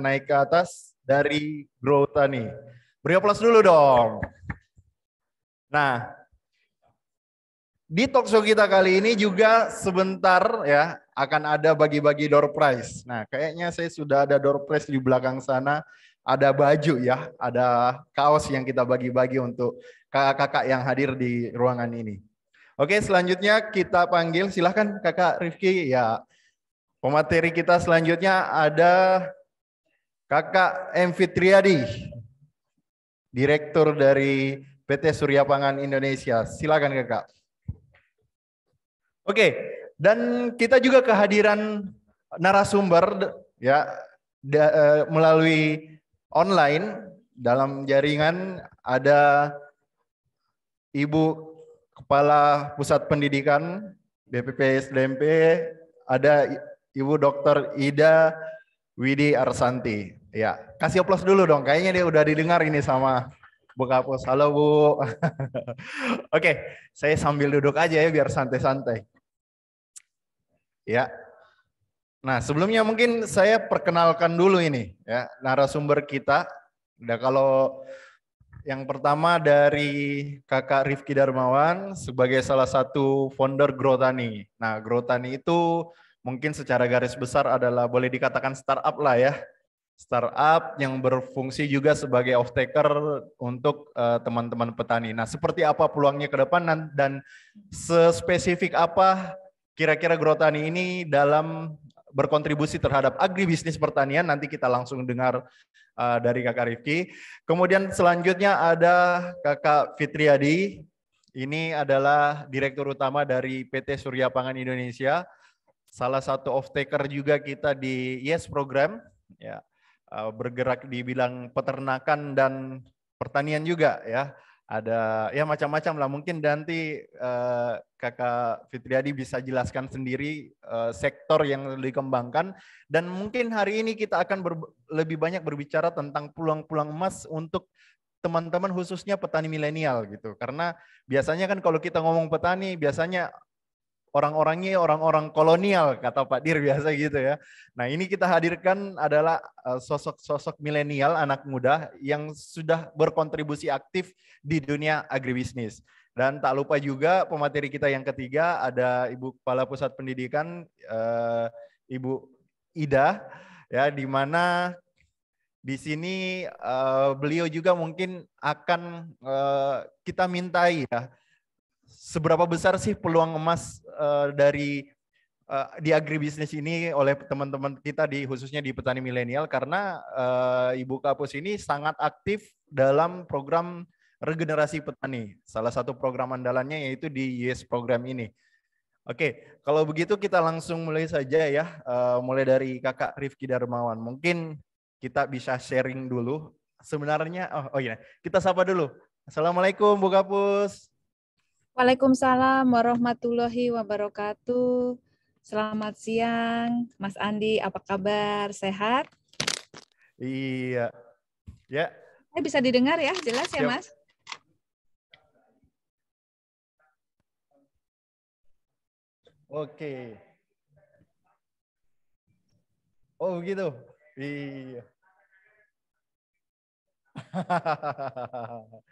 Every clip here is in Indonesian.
naik ke atas dari Grota nih. Beri plus dulu dong. Nah, di talkshow kita kali ini juga sebentar ya akan ada bagi-bagi door prize. Nah, kayaknya saya sudah ada door prize di belakang sana. Ada baju ya, ada kaos yang kita bagi-bagi untuk kakak-kakak yang hadir di ruangan ini. Oke, selanjutnya kita panggil silahkan kakak Rifki ya. Pemateri kita selanjutnya ada Kakak M. Fitriadi, Direktur dari PT Surya Pangan Indonesia. Silakan kakak. Oke, dan kita juga kehadiran narasumber ya da, e, melalui online dalam jaringan ada Ibu Kepala Pusat Pendidikan BPP SDMP, ada Ibu Dr. Ida Widi Arsanti. Ya, kasih plus dulu dong. Kayaknya dia udah didengar ini sama Bu Kapus. Halo Bu. Oke, saya sambil duduk aja ya biar santai-santai. Ya. Nah, sebelumnya mungkin saya perkenalkan dulu ini ya narasumber kita. Nah, kalau yang pertama dari Kakak Rifki Darmawan sebagai salah satu founder Growtani. Nah, Growtani itu mungkin secara garis besar adalah boleh dikatakan startup lah ya startup yang berfungsi juga sebagai off taker untuk eh, teman-teman uh, petani. Nah, seperti apa peluangnya ke depan dan, dan sespesifik apa kira-kira Grotani ini dalam berkontribusi terhadap agribisnis pertanian nanti kita langsung dengar uh, dari Kakak Rifki. Kemudian selanjutnya ada Kakak Fitriadi. Ini adalah direktur utama dari PT Surya Pangan Indonesia. Salah satu off taker juga kita di Yes Program. Ya, Eh, bergerak di bidang peternakan dan pertanian juga ya. Ada ya macam-macam lah mungkin nanti uh, Kakak Fitriadi bisa jelaskan sendiri uh, sektor yang dikembangkan dan mungkin hari ini kita akan ber, lebih banyak berbicara tentang pulang-pulang emas untuk teman-teman khususnya petani milenial gitu. Karena biasanya kan kalau kita ngomong petani biasanya orang-orangnya orang-orang kolonial kata Pak Dir biasa gitu ya. Nah, ini kita hadirkan adalah eh, sosok-sosok milenial anak muda yang sudah berkontribusi aktif di dunia agribisnis. Dan tak lupa juga pemateri kita yang ketiga ada Ibu Kepala Pusat Pendidikan eh, Ibu Ida ya di mana di sini eh, beliau juga mungkin akan kita mintai ya seberapa besar sih peluang emas uh, dari uh, di agribisnis ini oleh teman-teman kita di khususnya di petani milenial karena uh, Ibu Kapus ini sangat aktif dalam program regenerasi petani. Salah satu program andalannya yaitu di US program ini. Oke, kalau begitu kita langsung mulai saja ya, uh, mulai dari Kakak Rifki Darmawan. Mungkin kita bisa sharing dulu. Sebenarnya, oh, oh iya, kita sapa dulu. Assalamualaikum Bu Kapus. Waalaikumsalam warahmatullahi wabarakatuh. Selamat siang, Mas Andi. Apa kabar? Sehat? Iya. Ya. Eh, bisa didengar ya, jelas ya, ya. Mas? Oke. Oh, begitu. Iya.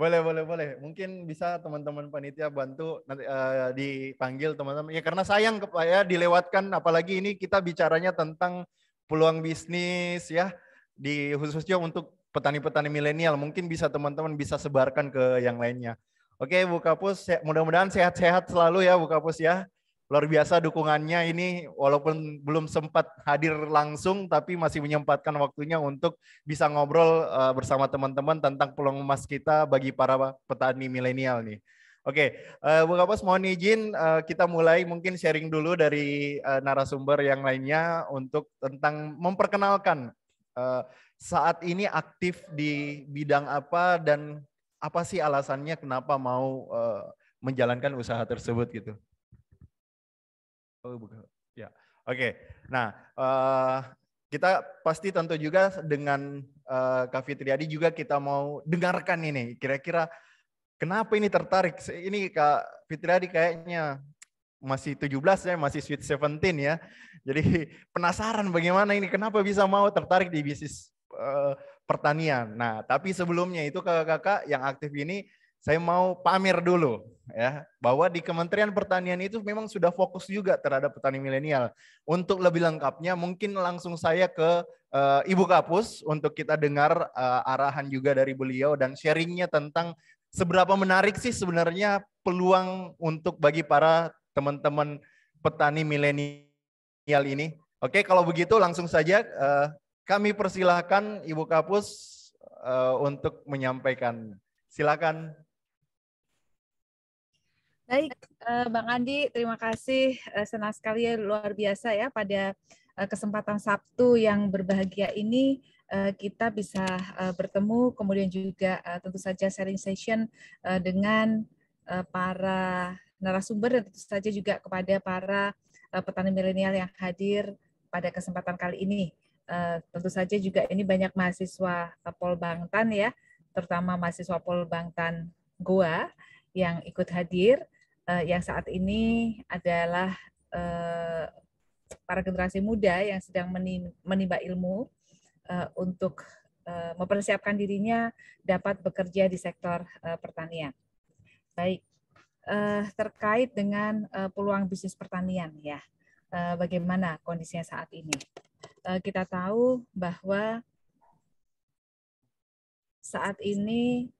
boleh boleh boleh mungkin bisa teman-teman panitia bantu nanti uh, dipanggil teman-teman ya karena sayang ya dilewatkan apalagi ini kita bicaranya tentang peluang bisnis ya di khususnya untuk petani-petani milenial mungkin bisa teman-teman bisa sebarkan ke yang lainnya oke Bu Kapus mudah-mudahan sehat-sehat selalu ya Bu Kapus ya luar biasa dukungannya ini walaupun belum sempat hadir langsung tapi masih menyempatkan waktunya untuk bisa ngobrol eh, bersama teman-teman tentang peluang emas kita bagi para petani milenial nih. Oke, okay. uh, Kapas mohon izin eh, kita mulai mungkin sharing dulu dari eh, narasumber yang lainnya untuk tentang memperkenalkan saat ini aktif di bidang apa dan apa sih alasannya kenapa mau menjalankan usaha tersebut gitu. Oh, Ya. Oke. Okay. Nah, uh, kita pasti tentu juga dengan uh, Kak Fitriadi juga kita mau dengarkan ini. Kira-kira kenapa ini tertarik? Ini Kak Fitriadi kayaknya masih 17 ya, masih sweet 17 ya. Jadi penasaran bagaimana ini, kenapa bisa mau tertarik di bisnis uh, pertanian. Nah, tapi sebelumnya itu kakak-kakak yang aktif ini saya mau pamer dulu ya bahwa di Kementerian Pertanian itu memang sudah fokus juga terhadap petani milenial. Untuk lebih lengkapnya mungkin langsung saya ke uh, Ibu Kapus untuk kita dengar uh, arahan juga dari beliau dan sharingnya tentang seberapa menarik sih sebenarnya peluang untuk bagi para teman-teman petani milenial ini. Oke, kalau begitu langsung saja uh, kami persilahkan Ibu Kapus uh, untuk menyampaikan. Silakan. Baik, eh, Bang Andi, terima kasih. Eh, senang sekali ya, luar biasa ya pada eh, kesempatan Sabtu yang berbahagia ini kita bisa bertemu, kemudian juga tentu saja sharing session dengan para narasumber dan tentu saja juga kepada para petani milenial yang hadir pada kesempatan kali ini. Tentu saja juga ini banyak mahasiswa Polbangtan ya, terutama mahasiswa Polbangtan Goa yang ikut hadir uh, yang saat ini adalah uh, para generasi muda yang sedang menimba ilmu uh, untuk uh, mempersiapkan dirinya dapat bekerja di sektor uh, pertanian. Baik, uh, terkait dengan uh, peluang bisnis pertanian ya, uh, bagaimana kondisinya saat ini? Uh, kita tahu bahwa saat ini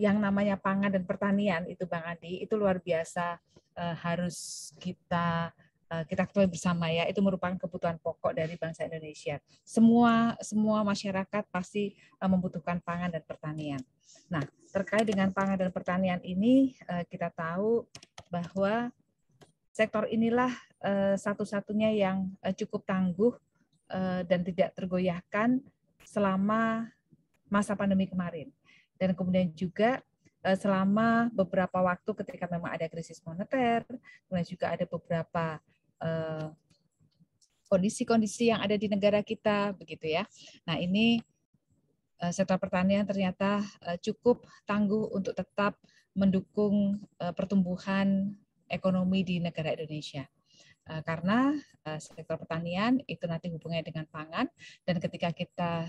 yang namanya pangan dan pertanian itu Bang Andi itu luar biasa uh, harus kita uh, kita ketahui bersama ya itu merupakan kebutuhan pokok dari bangsa Indonesia. Semua semua masyarakat pasti uh, membutuhkan pangan dan pertanian. Nah, terkait dengan pangan dan pertanian ini kita tahu bahwa sektor inilah satu-satunya yang cukup tangguh dan tidak tergoyahkan selama masa pandemi kemarin dan kemudian juga eh, selama beberapa waktu ketika memang ada krisis moneter, kemudian juga ada beberapa eh, kondisi-kondisi yang ada di negara kita, begitu ya. Nah ini eh, sektor pertanian ternyata cukup tangguh untuk tetap mendukung pertumbuhan ekonomi di negara Indonesia karena sektor pertanian itu nanti hubungannya dengan pangan dan ketika kita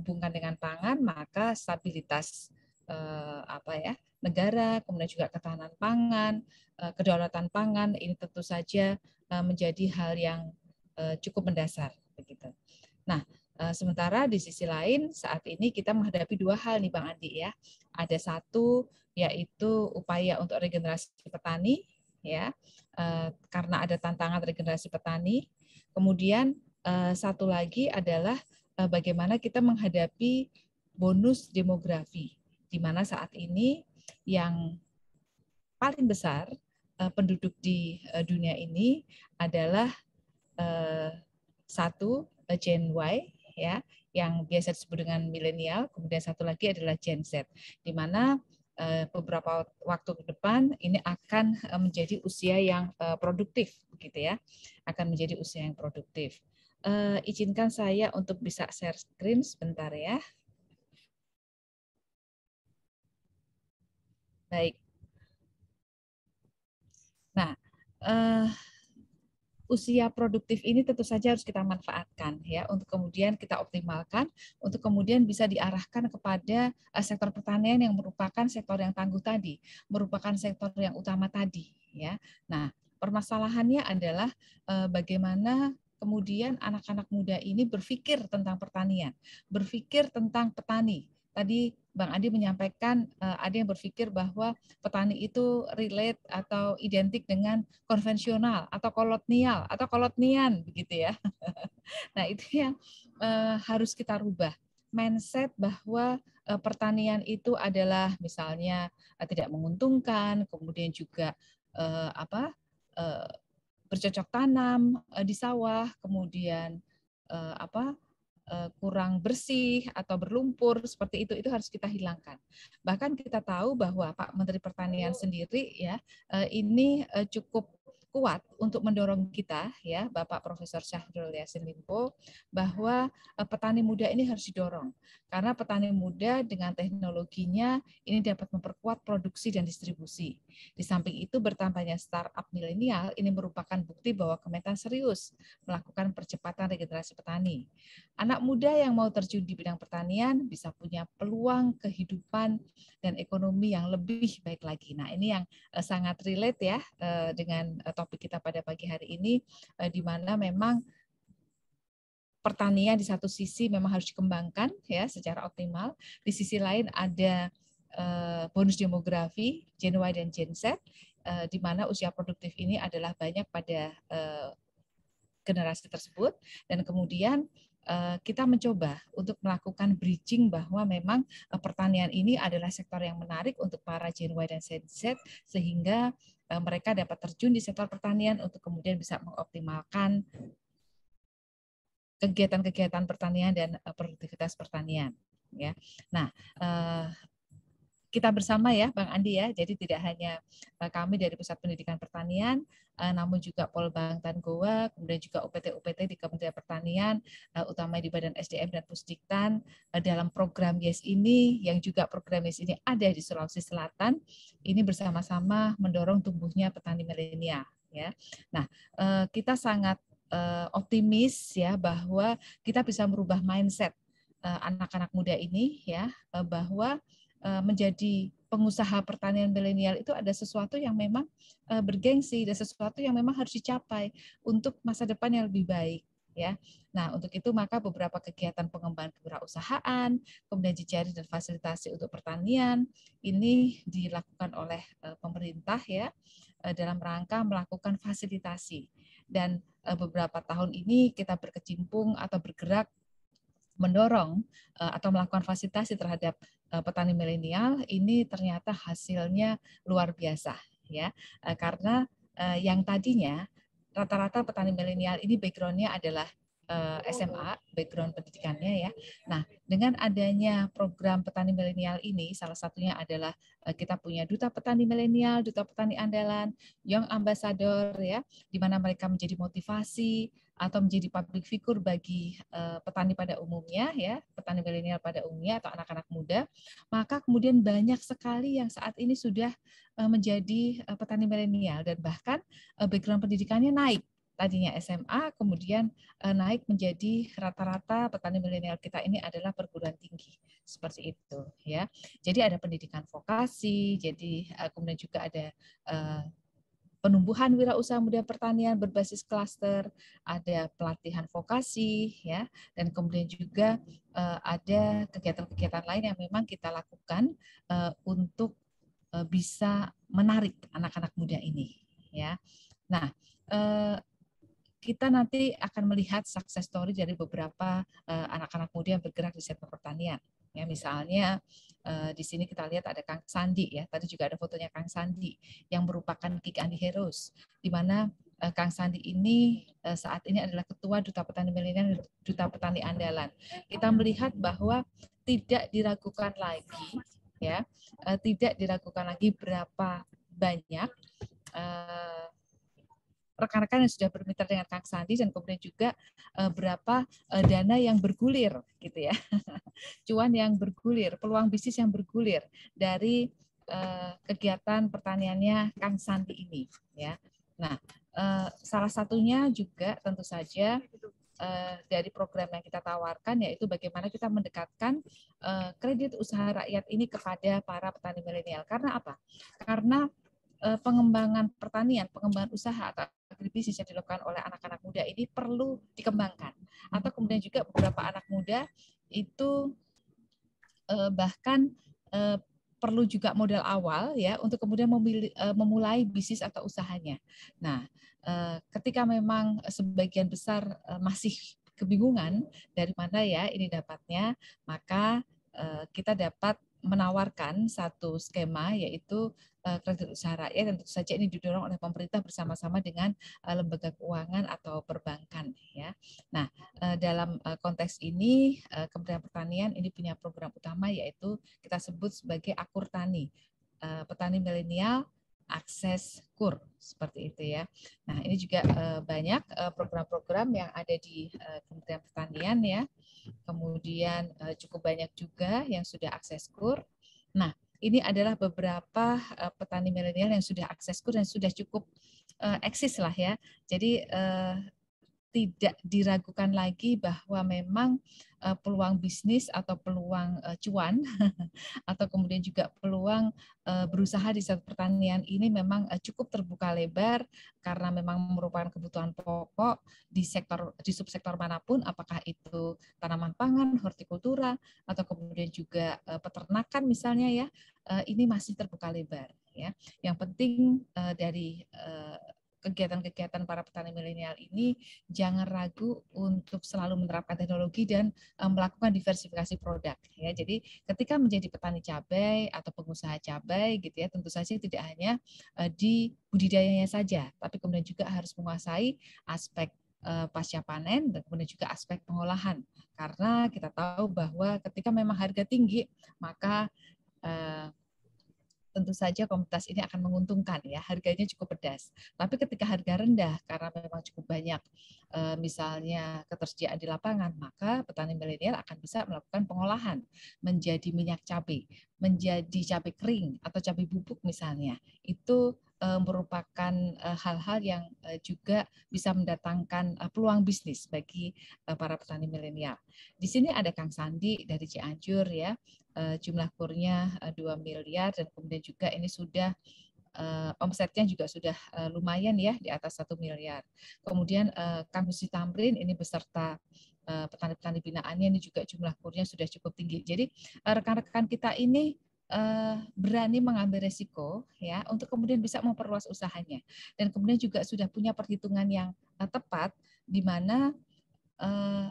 Hubungkan dengan pangan, maka stabilitas eh, apa ya negara, kemudian juga ketahanan pangan, eh, kedaulatan pangan ini tentu saja eh, menjadi hal yang eh, cukup mendasar begitu. Nah, eh, sementara di sisi lain saat ini kita menghadapi dua hal nih Bang Andi ya. Ada satu yaitu upaya untuk regenerasi petani ya eh, karena ada tantangan regenerasi petani. Kemudian eh, satu lagi adalah Eh, bagaimana kita menghadapi bonus demografi, di mana saat ini yang paling besar eh, penduduk di eh, dunia ini adalah satu Gen Y ya yang biasa disebut dengan milenial, kemudian satu lagi adalah Gen Z, di mana beberapa waktu ke depan ini akan menjadi usia yang produktif, begitu ya, akan menjadi usia yang produktif uh, izinkan saya untuk bisa share screen sebentar ya. Baik. Nah, uh, usia produktif ini tentu saja harus kita manfaatkan ya untuk kemudian kita optimalkan untuk kemudian bisa diarahkan kepada eh, sektor pertanian yang merupakan sektor yang tangguh tadi, merupakan sektor yang utama tadi ya. Nah, permasalahannya adalah uh, bagaimana kemudian anak-anak muda ini berpikir tentang pertanian, berpikir tentang petani. Tadi Bang Adi menyampaikan eh, ada yang berpikir bahwa petani itu relate atau identik dengan konvensional atau kolonial atau kolonian begitu ya. nah itu yang eh, harus kita rubah mindset bahwa eh, pertanian itu adalah misalnya tidak menguntungkan, kemudian juga apa bercocok tanam uh, di sawah, kemudian uh, apa uh, kurang bersih atau berlumpur seperti itu itu harus kita hilangkan. Bahkan kita tahu bahwa Pak Menteri Pertanian sendiri ya uh, ini uh, cukup kuat untuk mendorong kita ya Bapak Profesor Syahrul Yasin Limpo bahwa eh, petani muda ini harus didorong karena petani muda dengan teknologinya ini dapat memperkuat produksi dan distribusi. Di samping itu bertambahnya startup milenial ini merupakan bukti bahwa Kementan serius melakukan percepatan regenerasi petani. Anak muda yang mau terjun di bidang pertanian bisa punya peluang kehidupan dan ekonomi yang lebih baik lagi. Nah, ini yang eh, sangat relate ya eh, dengan topik kita pada pagi hari ini, eh, di mana memang pertanian di satu sisi memang harus dikembangkan ya secara optimal, di sisi lain ada eh, bonus demografi Gen Y dan Gen Z, eh, di mana usia produktif ini adalah banyak pada generasi tersebut, dan kemudian kita mencoba untuk melakukan bridging bahwa memang pertanian ini adalah sektor yang menarik untuk para Gen Y dan Gen Z sehingga Eh, mereka dapat terjun di sektor pertanian untuk kemudian bisa mengoptimalkan kegiatan-kegiatan pertanian dan eh, produktivitas pertanian ya. Nah, eh, kita bersama ya Bang Andi ya. Jadi tidak hanya eh, kami dari Pusat Pendidikan Pertanian, eh, namun juga Polbang dan Goa, kemudian juga UPT-UPT di Kementerian Pertanian, eh, utamanya di Badan SDM dan Pusdiktan dalam program YES ini, yang juga program YES ini ada di Sulawesi Selatan, ini bersama-sama mendorong tumbuhnya petani milenial. Ya, nah kita sangat optimis ya bahwa kita bisa merubah mindset anak-anak muda ini ya bahwa Eh, menjadi pengusaha pertanian milenial itu ada sesuatu yang memang eh, bergengsi, dan sesuatu yang memang harus dicapai untuk masa depan yang lebih baik ya. Nah, untuk itu maka beberapa kegiatan pengembangan kewirausahaan, kemudian jejaring dan fasilitasi untuk pertanian ini dilakukan oleh eh, pemerintah ya dalam rangka melakukan fasilitasi. Dan beberapa tahun ini kita berkecimpung atau bergerak mendorong atau melakukan fasilitasi terhadap Eh, petani milenial ini ternyata hasilnya luar biasa ya eh, karena eh, yang tadinya rata-rata petani milenial ini backgroundnya adalah SMA background pendidikannya ya. Nah dengan adanya program petani milenial ini salah satunya adalah kita punya duta petani milenial, duta petani andalan, young ambassador ya, di mana mereka menjadi motivasi atau menjadi public figure bagi uh, petani pada umumnya ya, petani milenial pada umumnya atau anak-anak muda, maka kemudian banyak sekali yang saat ini sudah uh, menjadi uh, petani milenial dan bahkan uh, background pendidikannya naik tadinya SMA kemudian uh, naik menjadi rata-rata petani milenial kita ini adalah perguruan tinggi seperti itu ya jadi ada pendidikan vokasi jadi uh, kemudian juga ada uh, penumbuhan wirausaha muda pertanian berbasis klaster, ada pelatihan vokasi ya, dan kemudian juga uh, ada kegiatan-kegiatan lain yang memang kita lakukan uh, untuk uh, bisa menarik anak-anak muda ini ya. Nah, uh, kita nanti akan melihat success story dari beberapa anak-anak uh, anak -anak muda yang bergerak di sektor pertanian. Ya, misalnya uh, di sini kita lihat ada Kang Sandi ya. Tadi juga ada fotonya Kang Sandi yang merupakan Kick Andi Heroes di mana uh, Kang Sandi ini uh, saat ini adalah ketua Duta Petani Milenial Duta Petani Andalan. Kita melihat bahwa tidak diragukan lagi ya, uh, tidak diragukan lagi berapa banyak uh, rekan-rekan yang sudah bermitra dengan Kang Sandi dan kemudian juga uh, berapa eh, dana yang bergulir gitu ya. Cuan yang bergulir, peluang bisnis yang bergulir dari eh, kegiatan pertaniannya Kang Sandi ini ya. Nah, salah satunya juga tentu saja dari program yang kita tawarkan yaitu bagaimana kita mendekatkan kredit usaha rakyat ini kepada para petani milenial. Karena apa? Karena Eh, pengembangan pertanian, pengembangan usaha atau agribisnis yang dilakukan oleh anak-anak muda ini perlu dikembangkan. Atau kemudian juga beberapa anak muda itu eh, bahkan eh, perlu juga modal awal ya untuk kemudian memulai bisnis atau usahanya. Nah, ketika memang sebagian besar masih kebingungan dari mana ya ini dapatnya, maka kita dapat menawarkan satu skema yaitu eh, kredit usaha rakyat dan tentu saja ini didorong oleh pemerintah bersama-sama dengan eh, lembaga keuangan atau perbankan ya. Nah, eh, dalam konteks ini Kementerian Pertanian ini punya program utama yaitu kita sebut sebagai Akur Tani. Petani milenial akses kur seperti itu ya. Nah ini juga eh, banyak eh, program-program yang ada di eh, Kementerian Pertanian ya. Kemudian cukup banyak juga yang sudah akses kur. Nah ini adalah beberapa petani milenial yang sudah akses kur dan sudah cukup eksis lah ya. Jadi tidak diragukan lagi bahwa memang eh, peluang bisnis atau peluang eh, cuan atau kemudian juga peluang eh, berusaha di sektor pertanian ini memang cukup terbuka lebar karena memang merupakan kebutuhan pokok di sektor di subsektor manapun apakah itu tanaman pangan, hortikultura atau kemudian juga peternakan misalnya ya ini masih terbuka lebar ya. Yang penting dari kegiatan-kegiatan para petani milenial ini jangan ragu untuk selalu menerapkan teknologi dan eh, melakukan diversifikasi produk ya. Jadi ketika menjadi petani cabai atau pengusaha cabai gitu ya, tentu saja tidak hanya eh, di budidayanya saja, tapi kemudian juga harus menguasai aspek eh, pasca panen dan kemudian juga aspek pengolahan karena kita tahu bahwa ketika memang harga tinggi maka tentu saja komunitas ini akan menguntungkan ya harganya cukup pedas tapi ketika harga rendah karena memang cukup banyak eh, misalnya ketersediaan di lapangan maka petani milenial akan bisa melakukan pengolahan menjadi minyak cabai menjadi cabai kering atau cabai bubuk misalnya itu Eh, merupakan eh, hal-hal yang eh, juga bisa mendatangkan peluang bisnis bagi para petani milenial. Di sini ada Kang Sandi dari Cianjur ya, jumlah kurnya 2 miliar dan kemudian juga ini sudah omsetnya juga sudah lumayan ya di atas satu miliar. Kemudian Kang Husi Tamrin ini beserta petani-petani binaannya ini juga jumlah kurnya sudah cukup tinggi. Jadi rekan-rekan kita ini uh, berani mengambil resiko ya untuk kemudian bisa memperluas usahanya dan kemudian juga sudah punya perhitungan yang uh, tepat di mana uh,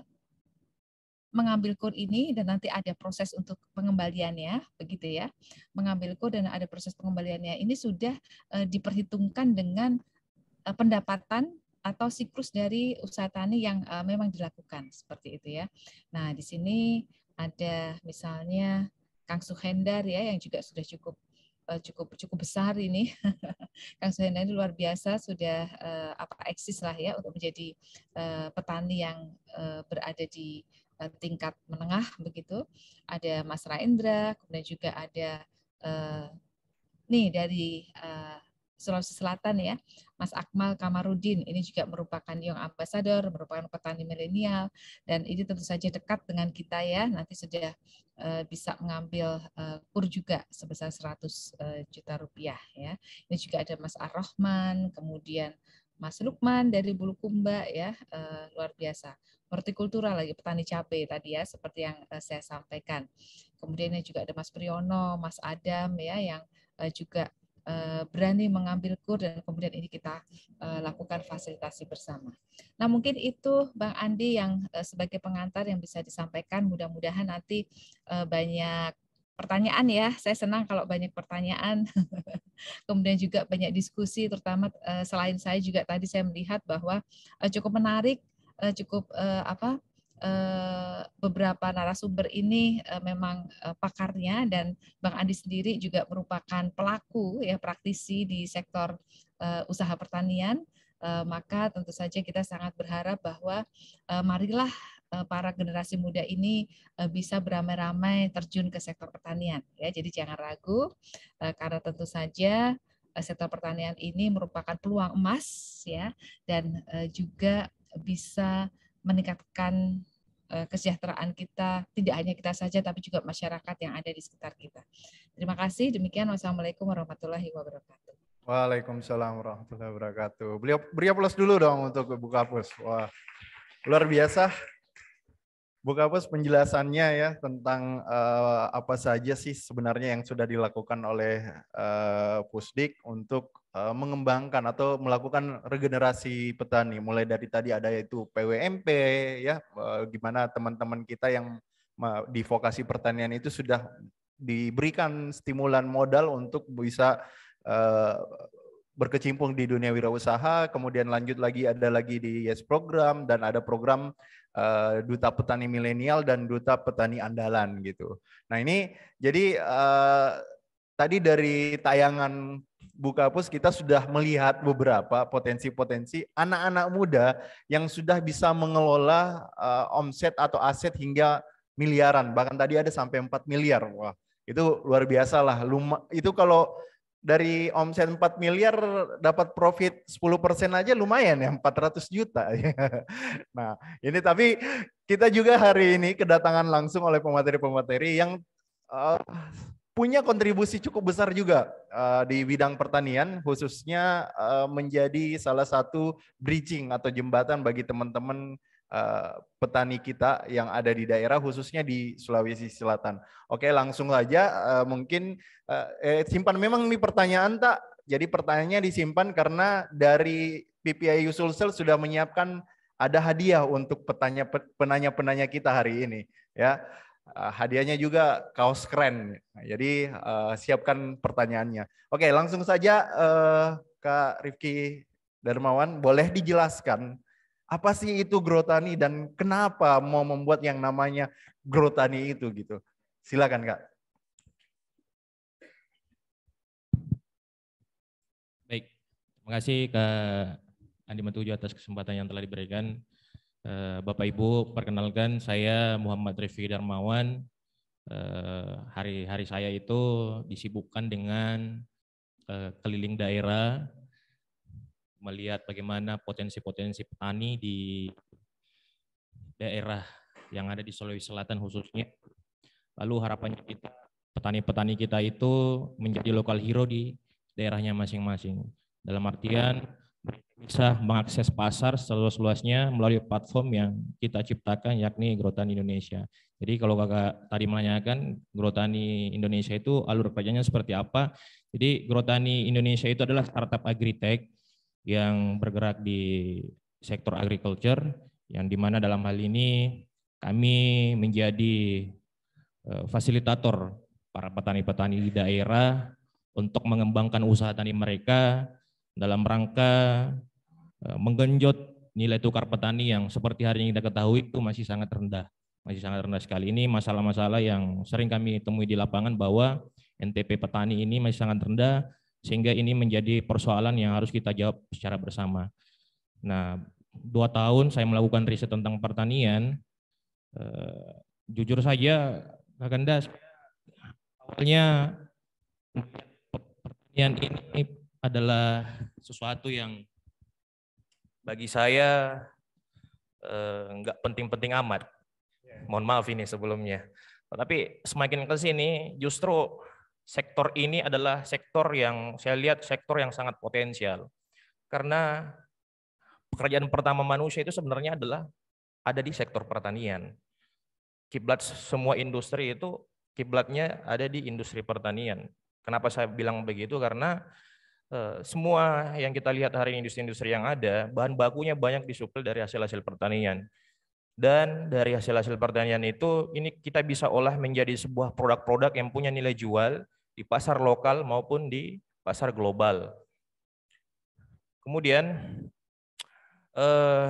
mengambil kur ini dan nanti ada proses untuk pengembaliannya begitu ya mengambil kur dan ada proses pengembaliannya ini sudah uh, diperhitungkan dengan uh, pendapatan atau siklus dari usaha tani yang uh, memang dilakukan seperti itu ya nah di sini ada misalnya Kang Suhendar ya yang juga sudah cukup eh, cukup cukup besar ini. Kang Suhendar ini luar biasa sudah eh, apa eksis lah ya untuk menjadi eh, petani yang berada di tingkat menengah begitu. Ada Mas Raindra, kemudian juga ada nih dari Sulawesi Selatan ya, Mas Akmal Kamarudin. Ini juga merupakan Young Ambassador, merupakan petani milenial, dan ini tentu saja dekat dengan kita ya. Nanti sudah uh, bisa mengambil uh, kur juga sebesar 100 uh, eh, juta rupiah ya. Ini juga ada Mas Ar-Rahman, kemudian Mas Lukman dari Bulukumba ya uh, luar biasa hortikultura lagi petani cabai tadi ya seperti yang uh, saya sampaikan kemudian juga ada Mas Priyono Mas Adam ya yang juga Eh, berani mengambil kur dan kemudian ini kita eh, lakukan fasilitasi bersama. Nah mungkin itu Bang Andi yang eh, sebagai pengantar yang bisa disampaikan mudah-mudahan nanti banyak pertanyaan ya. Saya senang kalau banyak pertanyaan. Kemudian juga banyak diskusi terutama selain saya juga tadi saya melihat bahwa cukup menarik, cukup apa Eh, beberapa narasumber ini eh, memang eh, pakarnya dan Bang Andi sendiri juga merupakan pelaku ya praktisi di sektor usaha pertanian maka tentu saja kita sangat berharap bahwa marilah para generasi muda ini bisa beramai-ramai terjun ke sektor pertanian ya jadi jangan ragu karena tentu saja sektor pertanian ini merupakan peluang emas ya dan juga bisa meningkatkan Eh, kesejahteraan kita, tidak hanya kita saja, tapi juga masyarakat yang ada di sekitar kita. Terima kasih. Demikian. Wassalamualaikum warahmatullahi wabarakatuh. Waalaikumsalam warahmatullahi wabarakatuh. Beliau beri plus dulu dong untuk Bu Kapus. Wah, luar biasa. Bu Kapus penjelasannya ya tentang uh, apa saja sih sebenarnya yang sudah dilakukan oleh uh, Pusdik untuk Eh, mengembangkan atau melakukan regenerasi petani mulai dari tadi ada yaitu PWMP ya eh, gimana teman-teman kita yang di vokasi pertanian itu sudah diberikan stimulan modal untuk bisa eh, berkecimpung di dunia wirausaha, kemudian lanjut lagi ada lagi di Yes Program dan ada program duta petani milenial dan duta petani andalan gitu. Nah ini jadi tadi dari tayangan Bu Kapus kita sudah melihat beberapa potensi-potensi anak-anak muda yang sudah bisa mengelola uh, omset atau aset hingga miliaran. Bahkan tadi ada sampai 4 miliar. Wah, itu luar biasa lah. Luma, itu kalau dari omset 4 miliar dapat profit 10% aja lumayan ya 400 juta. nah, ini tapi kita juga hari ini kedatangan langsung oleh pemateri-pemateri yang uh, punya kontribusi cukup besar juga uh, di bidang pertanian, khususnya uh, menjadi salah satu bridging atau jembatan bagi teman-teman uh, petani kita yang ada di daerah, khususnya di Sulawesi Selatan. Oke, langsung saja uh, mungkin uh, eh, simpan memang ini pertanyaan tak. Jadi pertanyaannya disimpan karena dari PPI Yusulsel sudah menyiapkan ada hadiah untuk penanya-penanya kita hari ini ya. Eh, hadiahnya juga kaos keren. Jadi uh, siapkan pertanyaannya. Oke, langsung saja uh, Kak Rifki Darmawan, boleh dijelaskan apa sih itu Grotani dan kenapa mau membuat yang namanya Grotani itu gitu. Silakan Kak. Baik, terima kasih Kak Andi Matuju atas kesempatan yang telah diberikan. Eh, Bapak Ibu, perkenalkan saya Muhammad Rifi Darmawan. Hari-hari eh, saya itu disibukkan dengan eh, keliling daerah, melihat bagaimana potensi-potensi petani di daerah yang ada di Sulawesi Selatan khususnya. Lalu harapannya kita, petani-petani kita itu menjadi lokal hero di daerahnya masing-masing. Dalam artian bisa mengakses pasar seluas-luasnya melalui platform yang kita ciptakan yakni Grotani Indonesia. Jadi kalau kakak tadi menanyakan Grotani Indonesia itu alur kerjanya seperti apa, jadi Grotani Indonesia itu adalah startup agritech yang bergerak di sektor agriculture, yang dimana dalam hal ini kami menjadi eh, fasilitator para petani-petani di daerah untuk mengembangkan usaha tani mereka dalam rangka Eh, menggenjot nilai tukar petani yang seperti hari ini kita ketahui itu masih sangat rendah. Masih sangat rendah sekali. Ini masalah-masalah yang sering kami temui di lapangan bahwa NTP petani ini masih sangat rendah sehingga ini menjadi persoalan yang harus kita jawab secara bersama. Nah, dua tahun saya melakukan riset tentang pertanian, eh, jujur saja, Kanda, awalnya pertanian ini adalah sesuatu yang bagi saya eh, nggak penting-penting amat. Mohon maaf ini sebelumnya. Tapi semakin ke sini justru sektor ini adalah sektor yang saya lihat sektor yang sangat potensial. Karena pekerjaan pertama manusia itu sebenarnya adalah ada di sektor pertanian. Kiblat semua industri itu kiblatnya ada di industri pertanian. Kenapa saya bilang begitu? Karena Eh, semua yang kita lihat hari ini industri-industri yang ada, bahan bakunya banyak disuplai dari hasil-hasil pertanian. Dan dari hasil-hasil pertanian itu, ini kita bisa olah menjadi sebuah produk-produk yang punya nilai jual di pasar lokal maupun di pasar global. Kemudian, hal eh,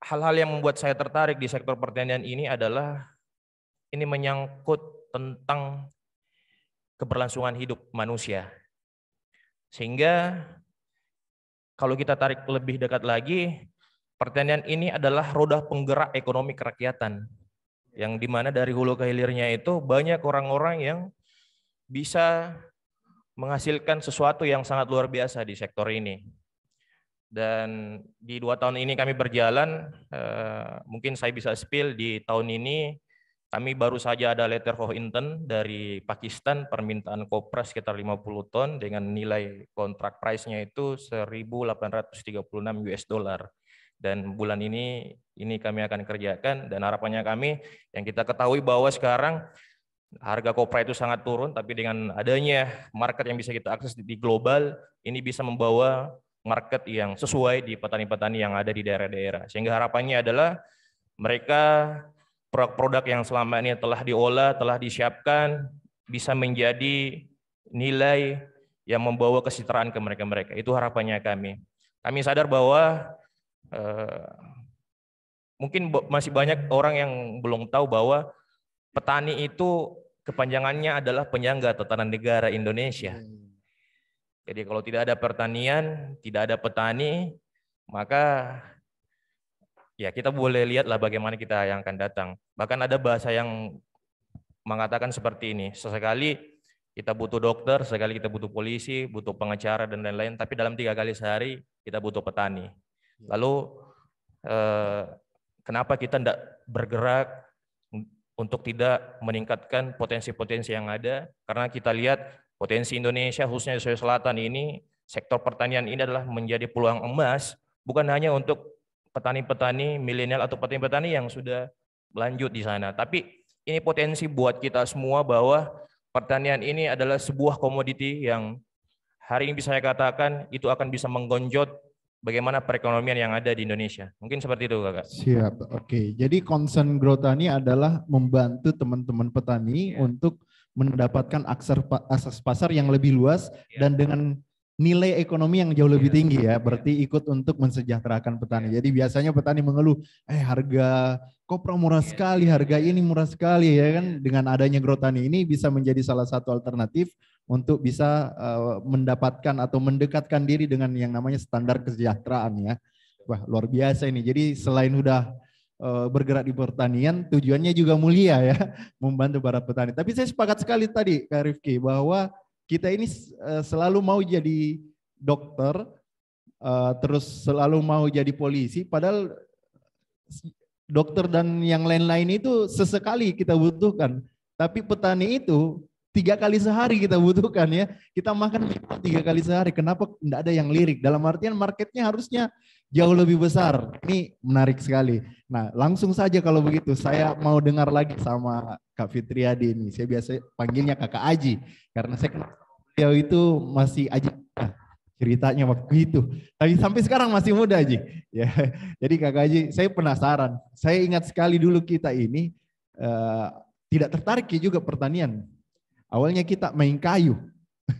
hal-hal yang membuat saya tertarik di sektor pertanian ini adalah ini menyangkut tentang keberlangsungan hidup manusia. Sehingga kalau kita tarik lebih dekat lagi, pertanian ini adalah roda penggerak ekonomi kerakyatan. Yang dimana dari hulu ke hilirnya itu banyak orang-orang yang bisa menghasilkan sesuatu yang sangat luar biasa di sektor ini. Dan di dua tahun ini kami berjalan, eh, mungkin saya bisa spill di tahun ini kami baru saja ada letter of intent dari Pakistan, permintaan kopra sekitar 50 ton dengan nilai kontrak price-nya itu 1.836 US dollar. Dan bulan ini ini kami akan kerjakan dan harapannya kami yang kita ketahui bahwa sekarang harga kopra itu sangat turun tapi dengan adanya market yang bisa kita akses di global ini bisa membawa market yang sesuai di petani-petani yang ada di daerah-daerah. Sehingga harapannya adalah mereka produk produk yang selama ini telah diolah, telah disiapkan bisa menjadi nilai yang membawa kesetaraan ke mereka-mereka. Itu harapannya kami. Kami sadar bahwa eh, mungkin masih banyak orang yang belum tahu bahwa petani itu kepanjangannya adalah penyangga tatanan negara Indonesia. Hmm. Jadi kalau tidak ada pertanian, tidak ada petani, maka ya kita boleh lihatlah bagaimana kita yang akan datang. Bahkan ada bahasa yang mengatakan seperti ini, sesekali kita butuh dokter, sesekali kita butuh polisi, butuh pengacara dan lain-lain, tapi dalam tiga kali sehari kita butuh petani. Ya. Lalu eh, kenapa kita tidak bergerak untuk tidak meningkatkan potensi-potensi yang ada? Karena kita lihat potensi Indonesia khususnya Sulawesi Selatan ini sektor pertanian ini adalah menjadi peluang emas bukan hanya untuk petani-petani milenial atau petani-petani yang sudah lanjut di sana. Tapi ini potensi buat kita semua bahwa pertanian ini adalah sebuah komoditi yang hari ini bisa saya katakan itu akan bisa menggonjot bagaimana perekonomian yang ada di Indonesia. Mungkin seperti itu, Kak. Siap. Oke. Okay. Jadi concern tani adalah membantu teman-teman petani yeah. untuk mendapatkan akses pasar yang lebih luas yeah. dan dengan nilai ekonomi yang jauh lebih iya. tinggi ya. Iya. Berarti ikut untuk mensejahterakan petani. Iya. Jadi biasanya petani mengeluh, eh harga kopra murah sekali, harga ini murah sekali ya kan. Dengan adanya grotani ini bisa menjadi salah satu alternatif untuk bisa eh, mendapatkan atau mendekatkan diri dengan yang namanya standar kesejahteraan ya. Wah luar biasa ini. Jadi selain udah eh, bergerak di pertanian tujuannya juga mulia ya membantu para petani. Tapi saya sepakat sekali tadi Kak Rifki bahwa kita ini eh, selalu mau jadi dokter, eh, terus selalu mau jadi polisi, padahal dokter dan yang lain-lain itu sesekali kita butuhkan. Tapi petani itu tiga kali sehari kita butuhkan ya. Kita makan tiga kali sehari. Kenapa tidak ada yang lirik? Dalam artian marketnya harusnya jauh lebih besar. Ini menarik sekali. Nah, langsung saja kalau begitu saya mau dengar lagi sama Kak Fitriadi ini. Saya biasa panggilnya Kakak Aji karena saya kenal beliau itu masih Aji nah, ceritanya waktu itu. Tapi sampai sekarang masih muda Aji. Ya. Jadi Kakak Aji, saya penasaran. Saya ingat sekali dulu kita ini uh, tidak tertarik ya juga pertanian. Awalnya kita main kayu.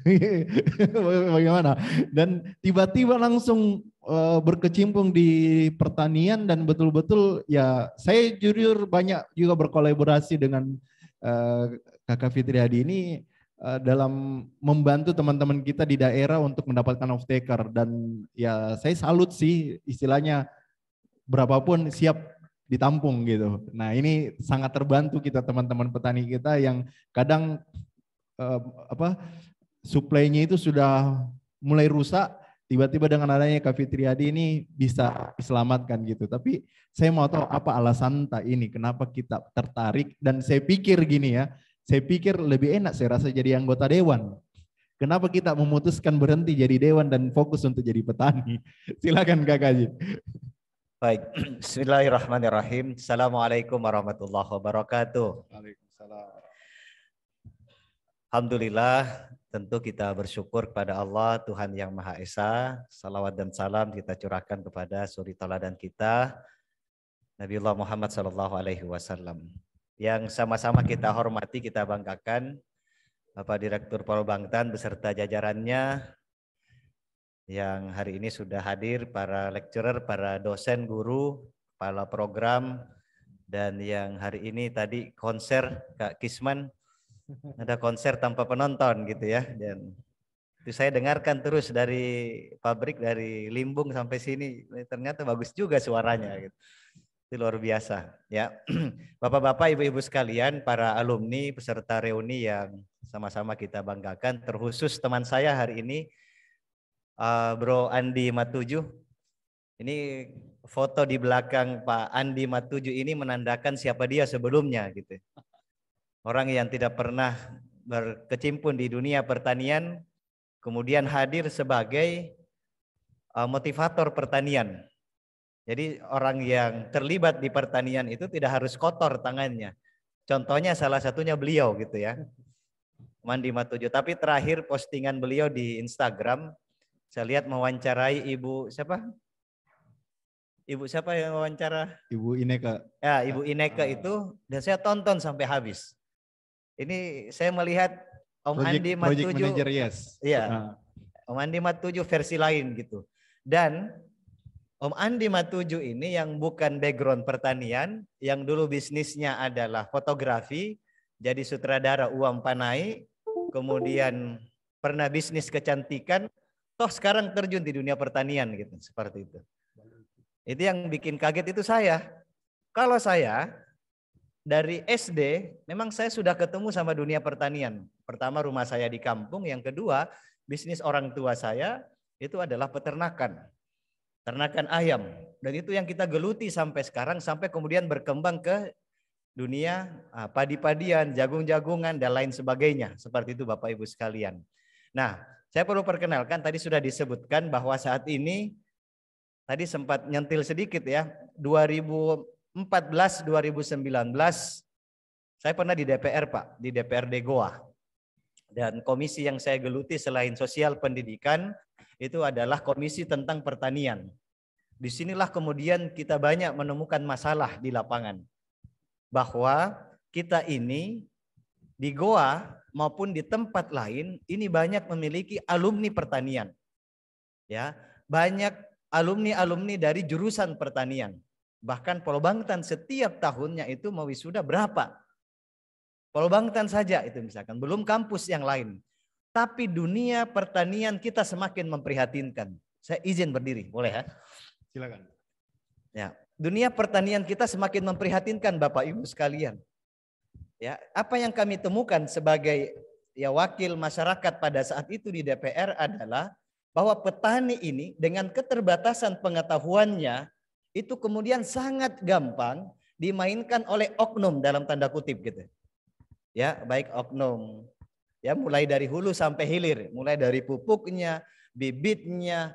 Bagaimana? Dan tiba-tiba langsung eh, berkecimpung di pertanian dan betul-betul ya saya jujur banyak juga berkolaborasi dengan eh, Kakak Fitri Hadi ini eh, dalam membantu teman-teman kita di daerah untuk mendapatkan off taker dan ya saya salut sih istilahnya berapapun siap ditampung gitu. Nah ini sangat terbantu kita teman-teman petani kita yang kadang eh, apa suplainya itu sudah mulai rusak, tiba-tiba dengan adanya Kak Fitriadi ini bisa diselamatkan gitu. Tapi saya mau tahu apa alasan tak ini, kenapa kita tertarik dan saya pikir gini ya, saya pikir lebih enak saya rasa jadi anggota dewan. Kenapa kita memutuskan berhenti jadi dewan dan fokus untuk jadi petani? Silakan Kak Kaji. Baik, Bismillahirrahmanirrahim. Assalamualaikum warahmatullahi wabarakatuh. Waalaikumsalam. Alhamdulillah Tentu kita bersyukur kepada Allah Tuhan Yang Maha Esa. Salawat dan salam kita curahkan kepada suri teladan kita Nabi Allah Muhammad Shallallahu Alaihi Wasallam yang sama-sama kita hormati, kita banggakan Bapak Direktur Polbangtan beserta jajarannya yang hari ini sudah hadir para lecturer, para dosen, guru, para program dan yang hari ini tadi konser Kak Kisman ada konser tanpa penonton gitu ya dan itu saya dengarkan terus dari pabrik dari Limbung sampai sini eh, ternyata bagus juga suaranya gitu. Itu luar biasa ya. Bapak-bapak, ibu-ibu sekalian, para alumni peserta reuni yang sama-sama kita banggakan terkhusus teman saya hari ini uh, Bro Andi Matuju. Ini foto di belakang Pak Andi Matuju ini menandakan siapa dia sebelumnya gitu orang yang tidak pernah berkecimpung di dunia pertanian kemudian hadir sebagai uh, motivator pertanian. Jadi orang yang terlibat di pertanian itu tidak harus kotor tangannya. Contohnya salah satunya beliau gitu ya. Mandi Matuju. Tapi terakhir postingan beliau di Instagram, saya lihat mewawancarai ibu siapa? Ibu siapa yang wawancara? Ibu Ineka. Ya, Ibu Ineka itu dan saya tonton sampai habis. Ini saya melihat Om project, Andi Mat project 7 manager, yes. ya, Uh. Om Andi Mat 7 versi lain gitu. Dan Om Andi Matuju ini yang bukan background pertanian, yang dulu bisnisnya adalah fotografi, jadi sutradara uang Panai, kemudian pernah bisnis kecantikan, toh sekarang terjun di dunia pertanian gitu, seperti itu. Itu yang bikin kaget itu saya. Kalau saya dari SD memang saya sudah ketemu sama dunia pertanian. Pertama rumah saya di kampung, yang kedua bisnis orang tua saya itu adalah peternakan. Ternakan ayam. Dan itu yang kita geluti sampai sekarang sampai kemudian berkembang ke dunia ah, padi-padian, jagung-jagungan dan lain sebagainya. Seperti itu Bapak Ibu sekalian. Nah, saya perlu perkenalkan tadi sudah disebutkan bahwa saat ini tadi sempat nyentil sedikit ya, 2000 14 2019 saya pernah di DPR Pak, di DPRD Goa. Dan komisi yang saya geluti selain sosial pendidikan itu adalah komisi tentang pertanian. Disinilah kemudian kita banyak menemukan masalah di lapangan. Bahwa kita ini di Goa maupun di tempat lain ini banyak memiliki alumni pertanian. Ya, banyak alumni-alumni dari jurusan pertanian Bahkan Polobangtan setiap tahunnya itu mewisuda berapa? Polobangtan saja itu misalkan, belum kampus yang lain. Tapi dunia pertanian kita semakin memprihatinkan. Saya izin berdiri, boleh ya? Silakan. Ya, dunia pertanian kita semakin memprihatinkan Bapak Ibu sekalian. Ya, apa yang kami temukan sebagai ya wakil masyarakat pada saat itu di DPR adalah bahwa petani ini dengan keterbatasan pengetahuannya itu kemudian sangat gampang dimainkan oleh oknum dalam tanda kutip gitu. Ya, baik oknum. Ya, mulai dari hulu sampai hilir, mulai dari pupuknya, bibitnya,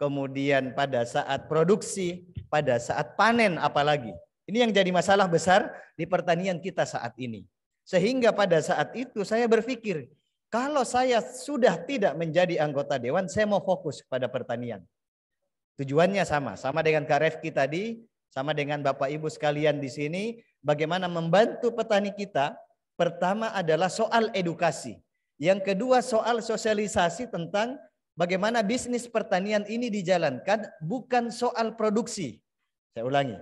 kemudian pada saat produksi, pada saat panen apalagi. Ini yang jadi masalah besar di pertanian kita saat ini. Sehingga pada saat itu saya berpikir, kalau saya sudah tidak menjadi anggota dewan, saya mau fokus pada pertanian. Tujuannya sama, sama dengan Kak Refki tadi, sama dengan Bapak Ibu sekalian di sini, bagaimana membantu petani kita. Pertama adalah soal edukasi. Yang kedua soal sosialisasi tentang bagaimana bisnis pertanian ini dijalankan, bukan soal produksi. Saya ulangi.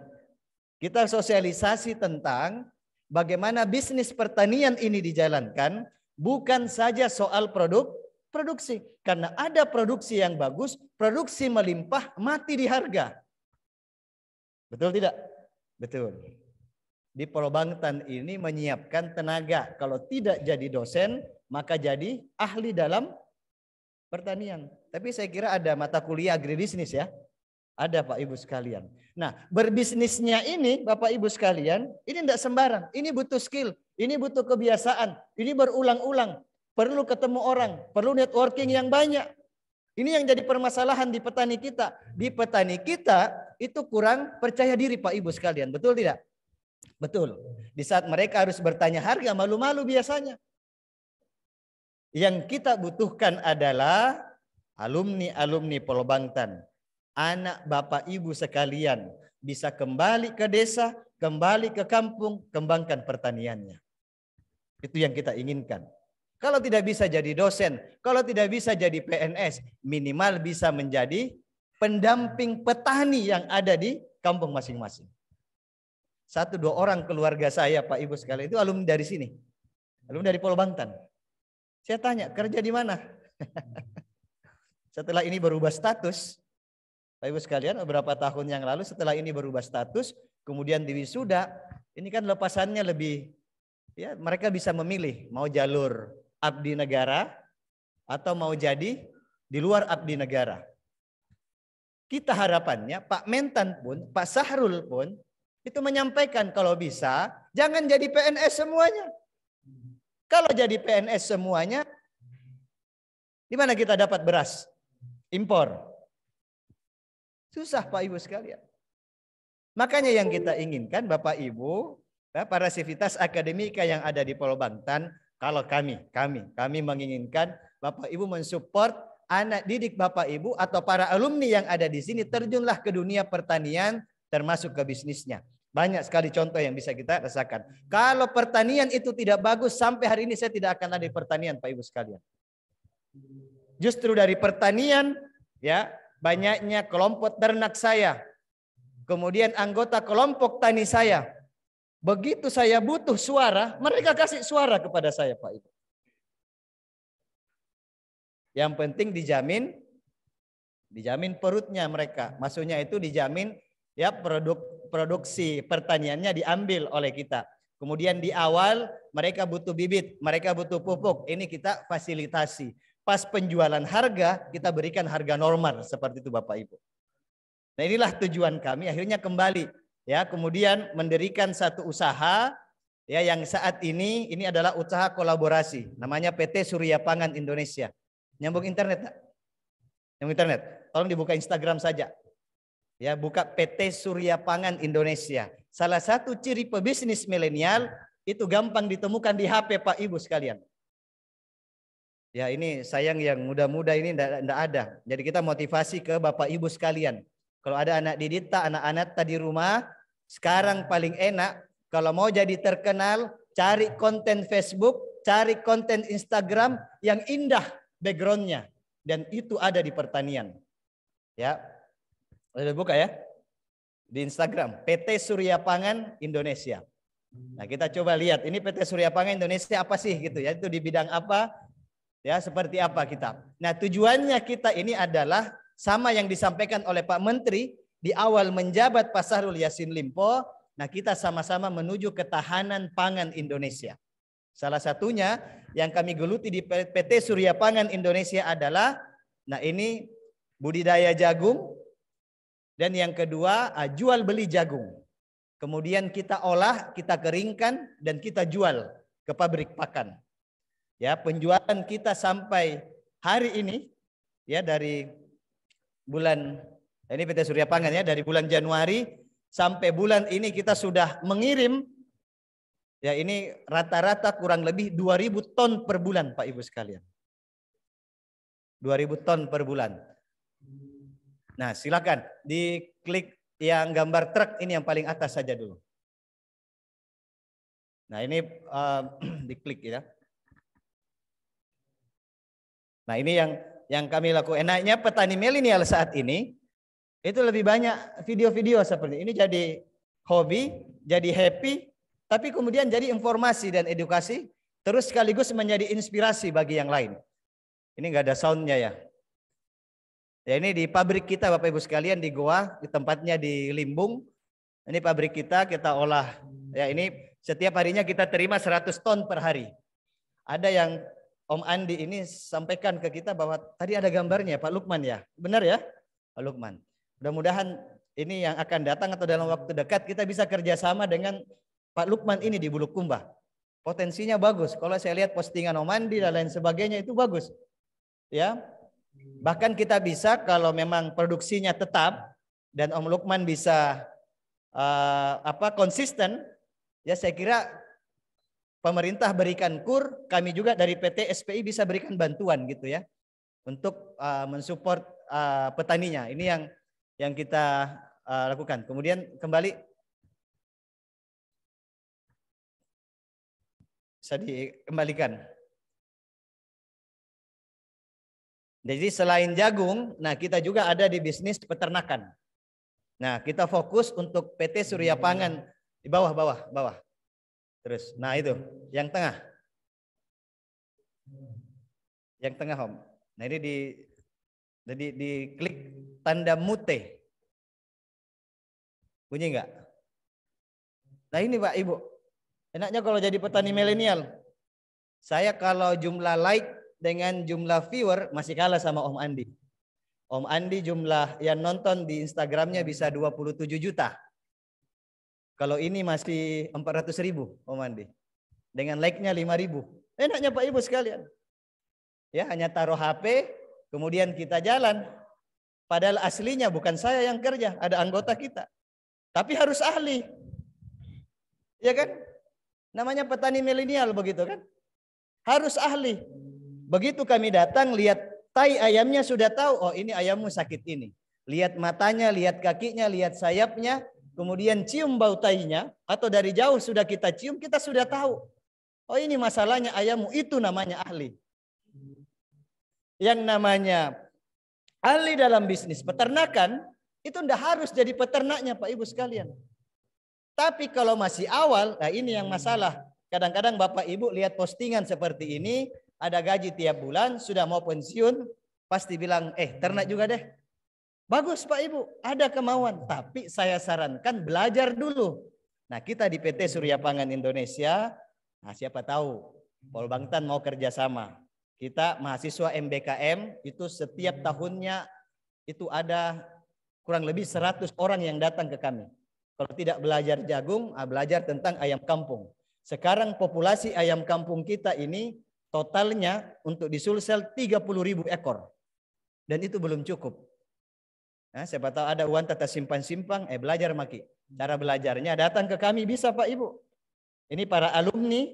Kita sosialisasi tentang bagaimana bisnis pertanian ini dijalankan, bukan saja soal produk produksi. Karena ada produksi yang bagus, produksi melimpah, mati di harga. Betul tidak? Betul. Di Polobangtan ini menyiapkan tenaga. Kalau tidak jadi dosen, maka jadi ahli dalam pertanian. Tapi saya kira ada mata kuliah agribisnis ya. Ada Pak Ibu sekalian. Nah berbisnisnya ini Bapak Ibu sekalian, ini tidak sembarang. Ini butuh skill, ini butuh kebiasaan, ini berulang-ulang perlu ketemu orang, perlu networking yang banyak. Ini yang jadi permasalahan di petani kita. Di petani kita itu kurang percaya diri Pak Ibu sekalian, betul tidak? Betul. Di saat mereka harus bertanya harga malu-malu biasanya. Yang kita butuhkan adalah alumni-alumni Polobangtan. Anak bapak ibu sekalian bisa kembali ke desa, kembali ke kampung, kembangkan pertaniannya. Itu yang kita inginkan. Kalau tidak bisa jadi dosen, kalau tidak bisa jadi PNS, minimal bisa menjadi pendamping petani yang ada di kampung masing-masing. Satu dua orang keluarga saya, Pak Ibu sekalian, itu alumni dari sini. Alumni dari Pulau Bangtan. Saya tanya, kerja di mana? setelah ini berubah status, Pak Ibu sekalian, beberapa tahun yang lalu setelah ini berubah status, kemudian di wisuda, ini kan lepasannya lebih ya mereka bisa memilih mau jalur abdi negara atau mau jadi di luar abdi negara. Kita harapannya Pak Mentan pun, Pak Sahrul pun itu menyampaikan kalau bisa jangan jadi PNS semuanya. Kalau jadi PNS semuanya, di mana kita dapat beras? Impor. Susah Pak Ibu sekalian. Makanya yang kita inginkan Bapak Ibu, ya, para sivitas akademika yang ada di Pulau Bantan, kalau kami, kami, kami menginginkan Bapak Ibu mensupport anak didik Bapak Ibu atau para alumni yang ada di sini terjunlah ke dunia pertanian termasuk ke bisnisnya. Banyak sekali contoh yang bisa kita rasakan. Kalau pertanian itu tidak bagus, sampai hari ini saya tidak akan ada di pertanian, Pak Ibu sekalian. Justru dari pertanian, ya banyaknya kelompok ternak saya, kemudian anggota kelompok tani saya, Begitu saya butuh suara, mereka kasih suara kepada saya Pak Ibu. Yang penting dijamin dijamin perutnya mereka. Maksudnya itu dijamin ya produk produksi pertaniannya diambil oleh kita. Kemudian di awal mereka butuh bibit, mereka butuh pupuk. Ini kita fasilitasi. Pas penjualan harga kita berikan harga normal seperti itu Bapak Ibu. Nah inilah tujuan kami akhirnya kembali ya kemudian mendirikan satu usaha ya yang saat ini ini adalah usaha kolaborasi namanya PT Surya Pangan Indonesia. Nyambung internet Nyambung internet. Tolong dibuka Instagram saja. Ya, buka PT Surya Pangan Indonesia. Salah satu ciri pebisnis milenial itu gampang ditemukan di HP Pak Ibu sekalian. Ya ini sayang yang muda-muda ini tidak ada. Jadi kita motivasi ke Bapak Ibu sekalian. Kalau ada anak didita, anak-anak tadi rumah, sekarang nah. paling enak kalau mau jadi terkenal, cari konten Facebook, cari konten Instagram yang indah backgroundnya. Dan itu ada di pertanian. Ya, udah buka ya di Instagram PT Surya Pangan Indonesia. Nah kita coba lihat ini PT Surya Pangan Indonesia apa sih gitu ya itu di bidang apa ya seperti apa kita. Nah tujuannya kita ini adalah sama yang disampaikan oleh Pak Menteri di awal menjabat Pak Yasin Limpo, nah kita sama-sama menuju ketahanan pangan Indonesia. Salah satunya yang kami geluti di PT Surya Pangan Indonesia adalah nah ini budidaya jagung dan yang kedua ah, jual beli jagung. Kemudian kita olah, kita keringkan dan kita jual ke pabrik pakan. Ya, penjualan kita sampai hari ini ya dari bulan Nah, ini PT Surya Pangan ya dari bulan Januari sampai bulan ini kita sudah mengirim ya ini rata-rata kurang lebih 2000 ton per bulan Pak Ibu sekalian. 2000 ton per bulan. Nah, silakan diklik yang gambar truk ini yang paling atas saja dulu. Nah, ini uh, diklik ya. Nah, ini yang yang kami lakukan. Enaknya petani milenial saat ini itu lebih banyak video-video seperti ini jadi hobi, jadi happy, tapi kemudian jadi informasi dan edukasi, terus sekaligus menjadi inspirasi bagi yang lain. Ini nggak ada soundnya ya. Ya ini di pabrik kita Bapak Ibu sekalian di Goa, di tempatnya di Limbung. Ini pabrik kita, kita olah. Ya ini setiap harinya kita terima 100 ton per hari. Ada yang Om Andi ini sampaikan ke kita bahwa tadi ada gambarnya Pak Lukman ya. Benar ya? Pak Lukman. Mudah-mudahan ini yang akan datang atau dalam waktu dekat kita bisa kerjasama dengan Pak Lukman ini di Bulukumba. Potensinya bagus. Kalau saya lihat postingan Omandi dan lain sebagainya itu bagus. Ya, bahkan kita bisa kalau memang produksinya tetap dan Om Lukman bisa uh, apa konsisten, ya saya kira pemerintah berikan kur, kami juga dari PT SPI bisa berikan bantuan gitu ya untuk uh, mensupport uh, petaninya. Ini yang yang kita uh, lakukan. Kemudian kembali bisa dikembalikan. Jadi selain jagung, nah kita juga ada di bisnis peternakan. Nah, kita fokus untuk PT Surya Pangan di bawah, bawah, bawah. Terus, nah itu, yang tengah. Yang tengah, Om. Nah, ini di jadi di klik tanda mute. Bunyi enggak? Nah ini Pak Ibu, enaknya kalau jadi petani milenial. Saya kalau jumlah like dengan jumlah viewer masih kalah sama Om Andi. Om Andi jumlah yang nonton di Instagramnya bisa 27 juta. Kalau ini masih 400 ribu Om Andi. Dengan like-nya 5 ribu. Enaknya Pak Ibu sekalian. Ya hanya taruh HP, Kemudian kita jalan. Padahal aslinya bukan saya yang kerja, ada anggota kita. Tapi harus ahli. Ya kan? Namanya petani milenial begitu kan? Harus ahli. Begitu kami datang lihat tai ayamnya sudah tahu, oh ini ayammu sakit ini. Lihat matanya, lihat kakinya, lihat sayapnya, kemudian cium bau tainya atau dari jauh sudah kita cium, kita sudah tahu. Oh ini masalahnya ayammu, itu namanya ahli yang namanya ahli dalam bisnis peternakan itu ndak harus jadi peternaknya Pak Ibu sekalian. Tapi kalau masih awal, nah ini yang masalah. Kadang-kadang Bapak Ibu lihat postingan seperti ini, ada gaji tiap bulan, sudah mau pensiun, pasti bilang, eh ternak juga deh. Bagus Pak Ibu, ada kemauan. Tapi saya sarankan belajar dulu. Nah kita di PT Surya Pangan Indonesia, nah siapa tahu Polbangtan mau kerjasama. Kita mahasiswa MBKM itu setiap hmm. tahunnya itu ada kurang lebih 100 orang yang datang ke kami. Kalau tidak belajar jagung, ah, belajar tentang ayam kampung. Sekarang populasi ayam kampung kita ini totalnya untuk di Sulsel 30 ribu ekor. Dan itu belum cukup. Nah, siapa tahu ada uang tata simpan-simpang, eh belajar maki. Cara belajarnya datang ke kami bisa Pak Ibu. Ini para alumni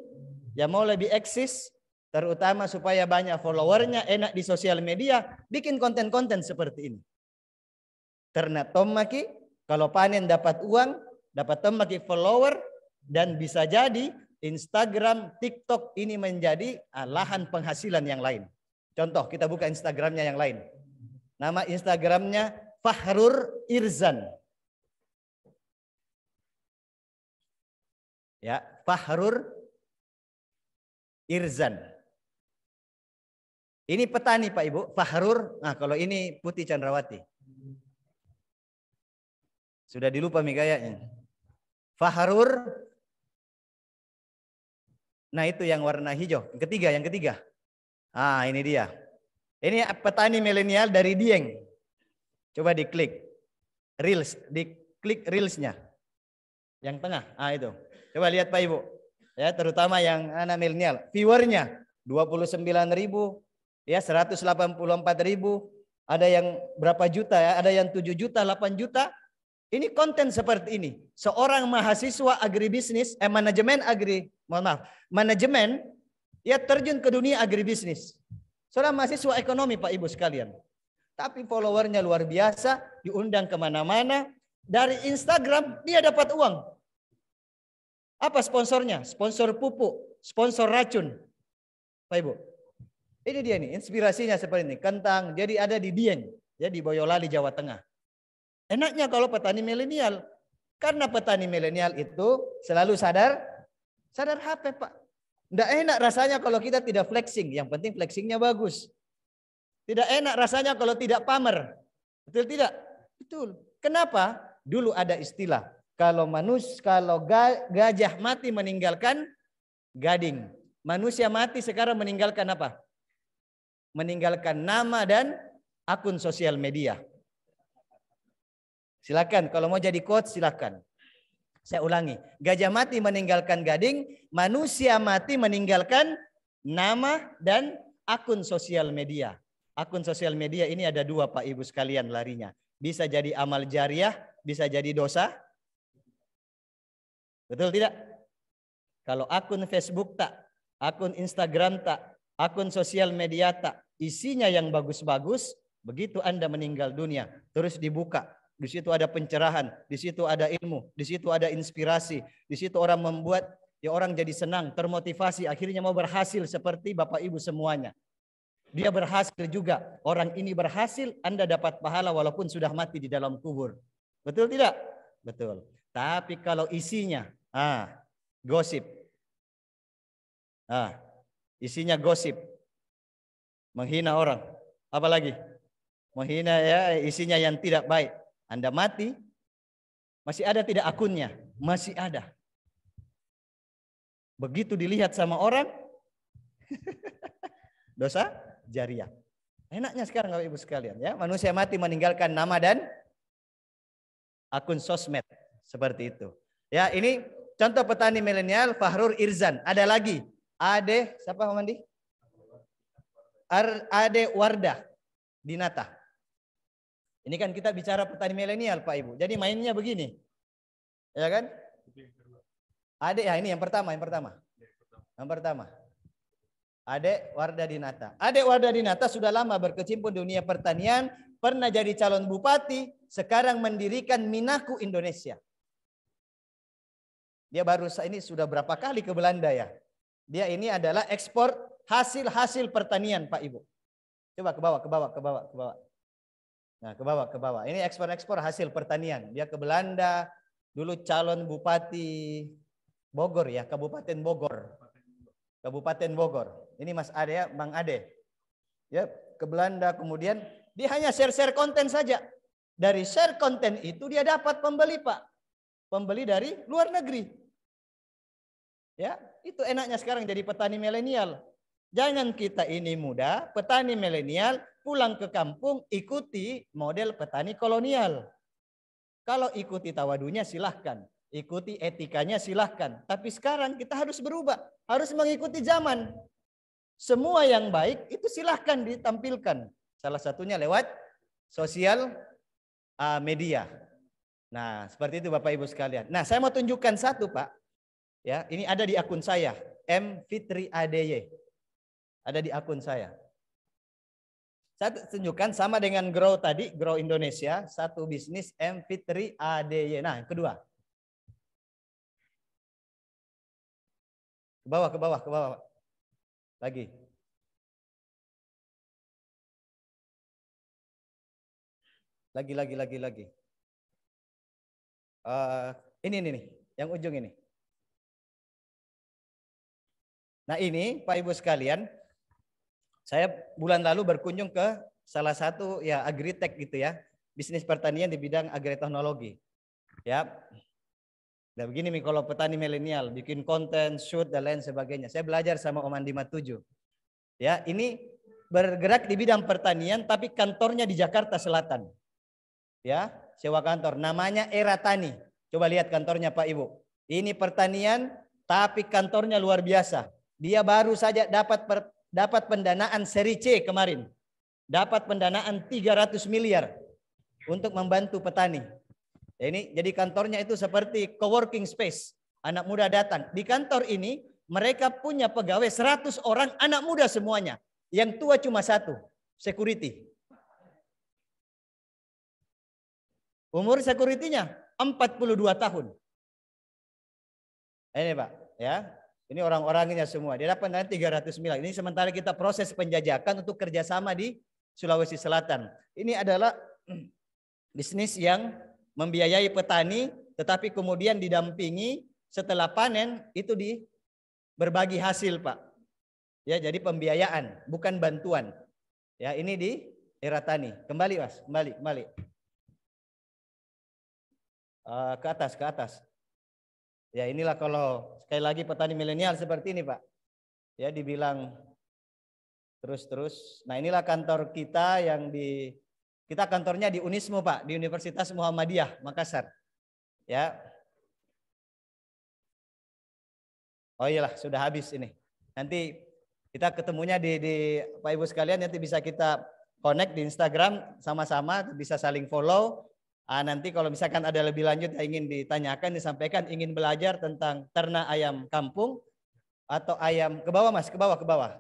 yang mau lebih eksis, terutama supaya banyak followernya, enak di sosial media, bikin konten-konten seperti ini. Ternak tomaki, kalau panen dapat uang, dapat tomaki follower, dan bisa jadi Instagram, TikTok ini menjadi ah, lahan penghasilan yang lain. Contoh, kita buka Instagramnya yang lain. Nama Instagramnya Fahrur Irzan. Ya, Fahrur Irzan. Ini petani Pak Ibu, Fahrur. Nah kalau ini Putih Chandrawati. Sudah dilupa migayanya. kayaknya. Fahrur. Nah itu yang warna hijau. Yang ketiga, yang ketiga. Ah ini dia. Ini petani milenial dari Dieng. Coba diklik. Reels, diklik reelsnya. Yang tengah, ah itu. Coba lihat Pak Ibu. Ya, terutama yang anak milenial. Viewernya 29 ribu, ya 184 ribu, ada yang berapa juta ya, ada yang 7 juta, 8 juta. Ini konten seperti ini. Seorang mahasiswa agribisnis, eh manajemen agri, mohon maaf, manajemen ya terjun ke dunia agribisnis. Seorang mahasiswa ekonomi Pak Ibu sekalian. Tapi followernya luar biasa, diundang kemana-mana. Dari Instagram dia dapat uang. Apa sponsornya? Sponsor pupuk, sponsor racun. Pak Ibu, ini dia nih, inspirasinya seperti ini. Kentang, jadi ada di Dieng, ya di Boyolali, Jawa Tengah. Enaknya kalau petani milenial. Karena petani milenial itu selalu sadar, sadar HP Pak. Tidak enak rasanya kalau kita tidak flexing. Yang penting flexingnya bagus. Tidak enak rasanya kalau tidak pamer. Betul tidak? Betul. Kenapa? Dulu ada istilah. Kalau manus, kalau gajah mati meninggalkan gading. Manusia mati sekarang meninggalkan apa? meninggalkan nama dan akun sosial media. Silakan kalau mau jadi coach silakan. Saya ulangi, gajah mati meninggalkan gading, manusia mati meninggalkan nama dan akun sosial media. Akun sosial media ini ada dua Pak Ibu sekalian larinya. Bisa jadi amal jariah, bisa jadi dosa. Betul tidak? Kalau akun Facebook tak, akun Instagram tak, akun sosial media tak, isinya yang bagus-bagus, begitu Anda meninggal dunia, terus dibuka. Di situ ada pencerahan, di situ ada ilmu, di situ ada inspirasi, di situ orang membuat ya orang jadi senang, termotivasi, akhirnya mau berhasil seperti Bapak Ibu semuanya. Dia berhasil juga. Orang ini berhasil, Anda dapat pahala walaupun sudah mati di dalam kubur. Betul tidak? Betul. Tapi kalau isinya ah gosip. Ah, isinya gosip, menghina orang. Apalagi menghina ya isinya yang tidak baik. Anda mati masih ada tidak akunnya? Masih ada. Begitu dilihat sama orang dosa jariah. Enaknya sekarang Bapak Ibu sekalian ya, manusia mati meninggalkan nama dan akun sosmed seperti itu. Ya, ini contoh petani milenial Fahrur Irzan. Ada lagi Ade siapa Mandi? Ade Wardah Dinata. Ini kan kita bicara petani milenial Pak Ibu. Jadi mainnya begini. Ya kan? Ade ya ini yang pertama, yang pertama. Yang pertama. Ade Wardah Dinata. Ade Wardah Dinata sudah lama berkecimpung di dunia pertanian, pernah jadi calon bupati, sekarang mendirikan Minaku Indonesia. Dia baru ini sudah berapa kali ke Belanda ya? Dia ini adalah ekspor hasil-hasil pertanian Pak Ibu. Coba ke bawah, ke bawah, ke bawah, ke bawah. Nah, ke bawah, ke bawah. Ini ekspor-ekspor hasil pertanian. Dia ke Belanda, dulu calon bupati Bogor ya, Kabupaten Bogor. Kabupaten Bogor. Ini Mas Ade ya, Bang Ade. Ya, ke Belanda kemudian dia hanya share-share konten saja. Dari share konten itu dia dapat pembeli, Pak. Pembeli dari luar negeri. Ya, itu enaknya sekarang jadi petani milenial. Jangan kita ini muda, petani milenial pulang ke kampung ikuti model petani kolonial. Kalau ikuti tawadunya silahkan, ikuti etikanya silahkan. Tapi sekarang kita harus berubah, harus mengikuti zaman. Semua yang baik itu silahkan ditampilkan. Salah satunya lewat sosial ah, media. Nah, seperti itu Bapak Ibu sekalian. Nah, saya mau tunjukkan satu Pak Ya, ini ada di akun saya, M Fitri ADY. Ada di akun saya. Saya tunjukkan sama dengan Grow tadi, Grow Indonesia, satu bisnis M Fitri ADY. Nah, yang kedua. Ke bawah, ke bawah, ke bawah. Lagi. Lagi, lagi, lagi, lagi. Uh, ini, ini, nih, yang ujung ini. Nah ini Pak Ibu sekalian, saya bulan lalu berkunjung ke salah satu ya tech gitu ya, bisnis pertanian di bidang agriteknologi. Ya, Nah begini nih kalau petani milenial bikin konten, shoot dan lain sebagainya. Saya belajar sama Om Andi Matuju. Ya, ini bergerak di bidang pertanian tapi kantornya di Jakarta Selatan. Ya, sewa kantor. Namanya Era Tani. Coba lihat kantornya Pak Ibu. Ini pertanian tapi kantornya luar biasa. Dia baru saja dapat per, dapat pendanaan seri C kemarin. Dapat pendanaan 300 miliar untuk membantu petani. Ini jadi kantornya itu seperti co-working space. Anak muda datang. Di kantor ini mereka punya pegawai 100 orang anak muda semuanya. Yang tua cuma satu, security. Umur security-nya 42 tahun. Ini Pak, ya. Ini orang-orangnya semua. Dia dapat nanti 300 miliar. Ini sementara kita proses penjajakan untuk kerjasama di Sulawesi Selatan. Ini adalah bisnis yang membiayai petani, tetapi kemudian didampingi setelah panen itu di berbagi hasil, Pak. Ya, jadi pembiayaan, bukan bantuan. Ya, ini di era tani. Kembali, Mas. Kembali, kembali. Uh, ke atas, ke atas. Ya inilah kalau sekali lagi petani milenial seperti ini Pak. Ya dibilang terus-terus. Nah inilah kantor kita yang di, kita kantornya di Unismo Pak, di Universitas Muhammadiyah Makassar. Ya. Oh iyalah sudah habis ini. Nanti kita ketemunya di, di Pak Ibu sekalian nanti bisa kita connect di Instagram sama-sama bisa saling follow Ah, nanti kalau misalkan ada lebih lanjut yang ingin ditanyakan, disampaikan, ingin belajar tentang ternak ayam kampung atau ayam ke bawah mas, ke bawah, ke bawah.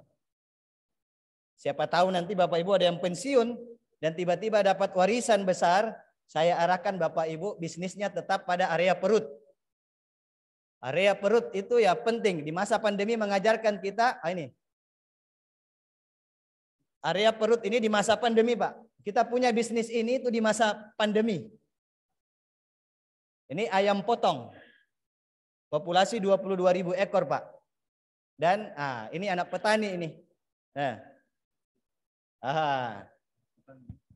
Siapa tahu nanti Bapak Ibu ada yang pensiun dan tiba-tiba dapat warisan besar, saya arahkan Bapak Ibu bisnisnya tetap pada area perut. Area perut itu ya penting. Di masa pandemi mengajarkan kita, ah ini, area perut ini di masa pandemi Pak. Kita punya bisnis ini itu di masa pandemi. Ini ayam potong. Populasi 22 ribu ekor, Pak. Dan ah, ini anak petani ini. Nah. Ah.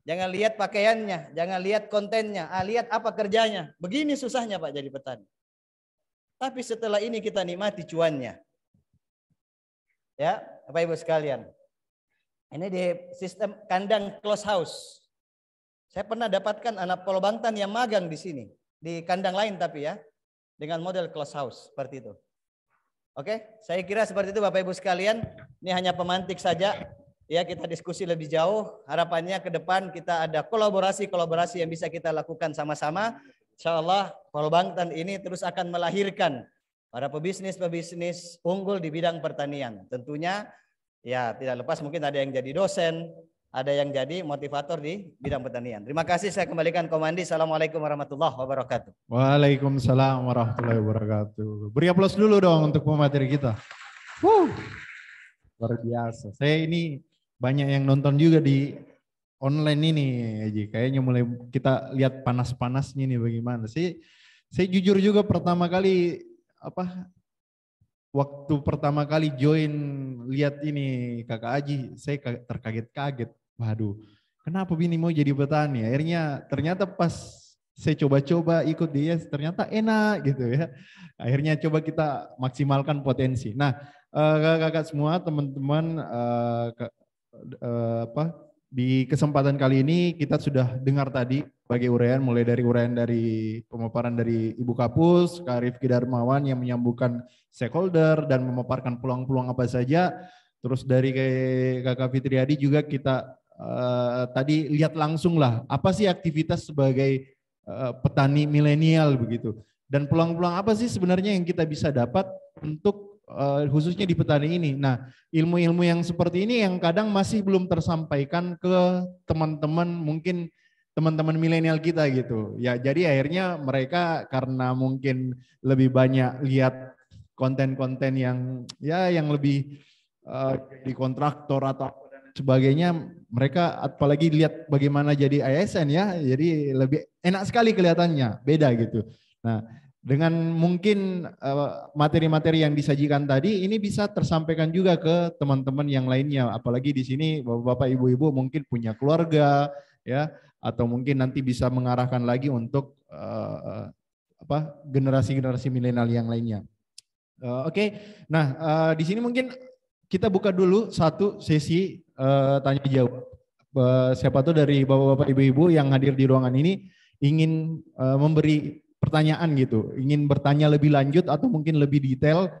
Jangan lihat pakaiannya, jangan lihat kontennya, ah, lihat apa kerjanya. Begini susahnya Pak jadi petani. Tapi setelah ini kita nikmati cuannya. Ya, Bapak Ibu sekalian. Ini di sistem kandang close house. Saya pernah dapatkan anak Bangtan yang magang di sini. Di kandang lain tapi ya. Dengan model close house seperti itu. Oke, saya kira seperti itu Bapak Ibu sekalian. Ini hanya pemantik saja. Ya, kita diskusi lebih jauh. Harapannya ke depan kita ada kolaborasi-kolaborasi yang bisa kita lakukan sama-sama. Insya Allah Bangtan ini terus akan melahirkan para pebisnis-pebisnis unggul di bidang pertanian. Tentunya Ya, tidak lepas mungkin ada yang jadi dosen, ada yang jadi motivator di bidang pertanian. Terima kasih saya kembalikan Komandi. Assalamualaikum warahmatullahi wabarakatuh. Waalaikumsalam warahmatullahi wabarakatuh. Beri aplaus dulu dong untuk pemateri kita. Wuh, luar biasa. Saya ini banyak yang nonton juga di online ini, Eji. Kayaknya mulai kita lihat panas-panasnya nih bagaimana. Saya, saya jujur juga pertama kali apa waktu pertama kali join lihat ini kakak Aji, saya terkaget-kaget. Waduh, kenapa Bini mau jadi petani? Akhirnya ternyata pas saya coba-coba ikut dia, ternyata enak gitu ya. Akhirnya coba kita maksimalkan potensi. Nah, eh, kakak-kakak semua, teman-teman, eh, eh, apa di kesempatan kali ini kita sudah dengar tadi bagi uraian mulai dari uraian dari pemaparan dari Ibu Kapus, Karif Kidarmawan yang menyambungkan stakeholder dan memaparkan peluang-peluang apa saja. Terus dari Kakak Fitriadi juga kita uh, tadi lihat langsung lah apa sih aktivitas sebagai uh, petani milenial begitu. Dan peluang-peluang apa sih sebenarnya yang kita bisa dapat untuk uh, khususnya di petani ini. Nah, ilmu-ilmu yang seperti ini yang kadang masih belum tersampaikan ke teman-teman mungkin teman-teman milenial kita gitu. Ya, jadi akhirnya mereka karena mungkin lebih banyak lihat konten-konten yang ya yang lebih uh, di kontraktor atau sebagainya mereka apalagi lihat bagaimana jadi ASN ya jadi lebih enak sekali kelihatannya beda gitu nah dengan mungkin eh, materi-materi uh, yang disajikan tadi ini bisa tersampaikan juga ke teman-teman yang lainnya apalagi di sini bapak-bapak ibu-ibu mungkin punya keluarga ya atau mungkin nanti bisa mengarahkan lagi untuk uh, apa generasi-generasi milenial yang lainnya Eh, oke, okay. nah uh, di sini mungkin kita buka dulu satu sesi uh, tanya jawab. siapa tuh dari bapak-bapak ibu-ibu yang hadir di ruangan ini ingin uh, memberi pertanyaan gitu, ingin bertanya lebih lanjut atau mungkin lebih detail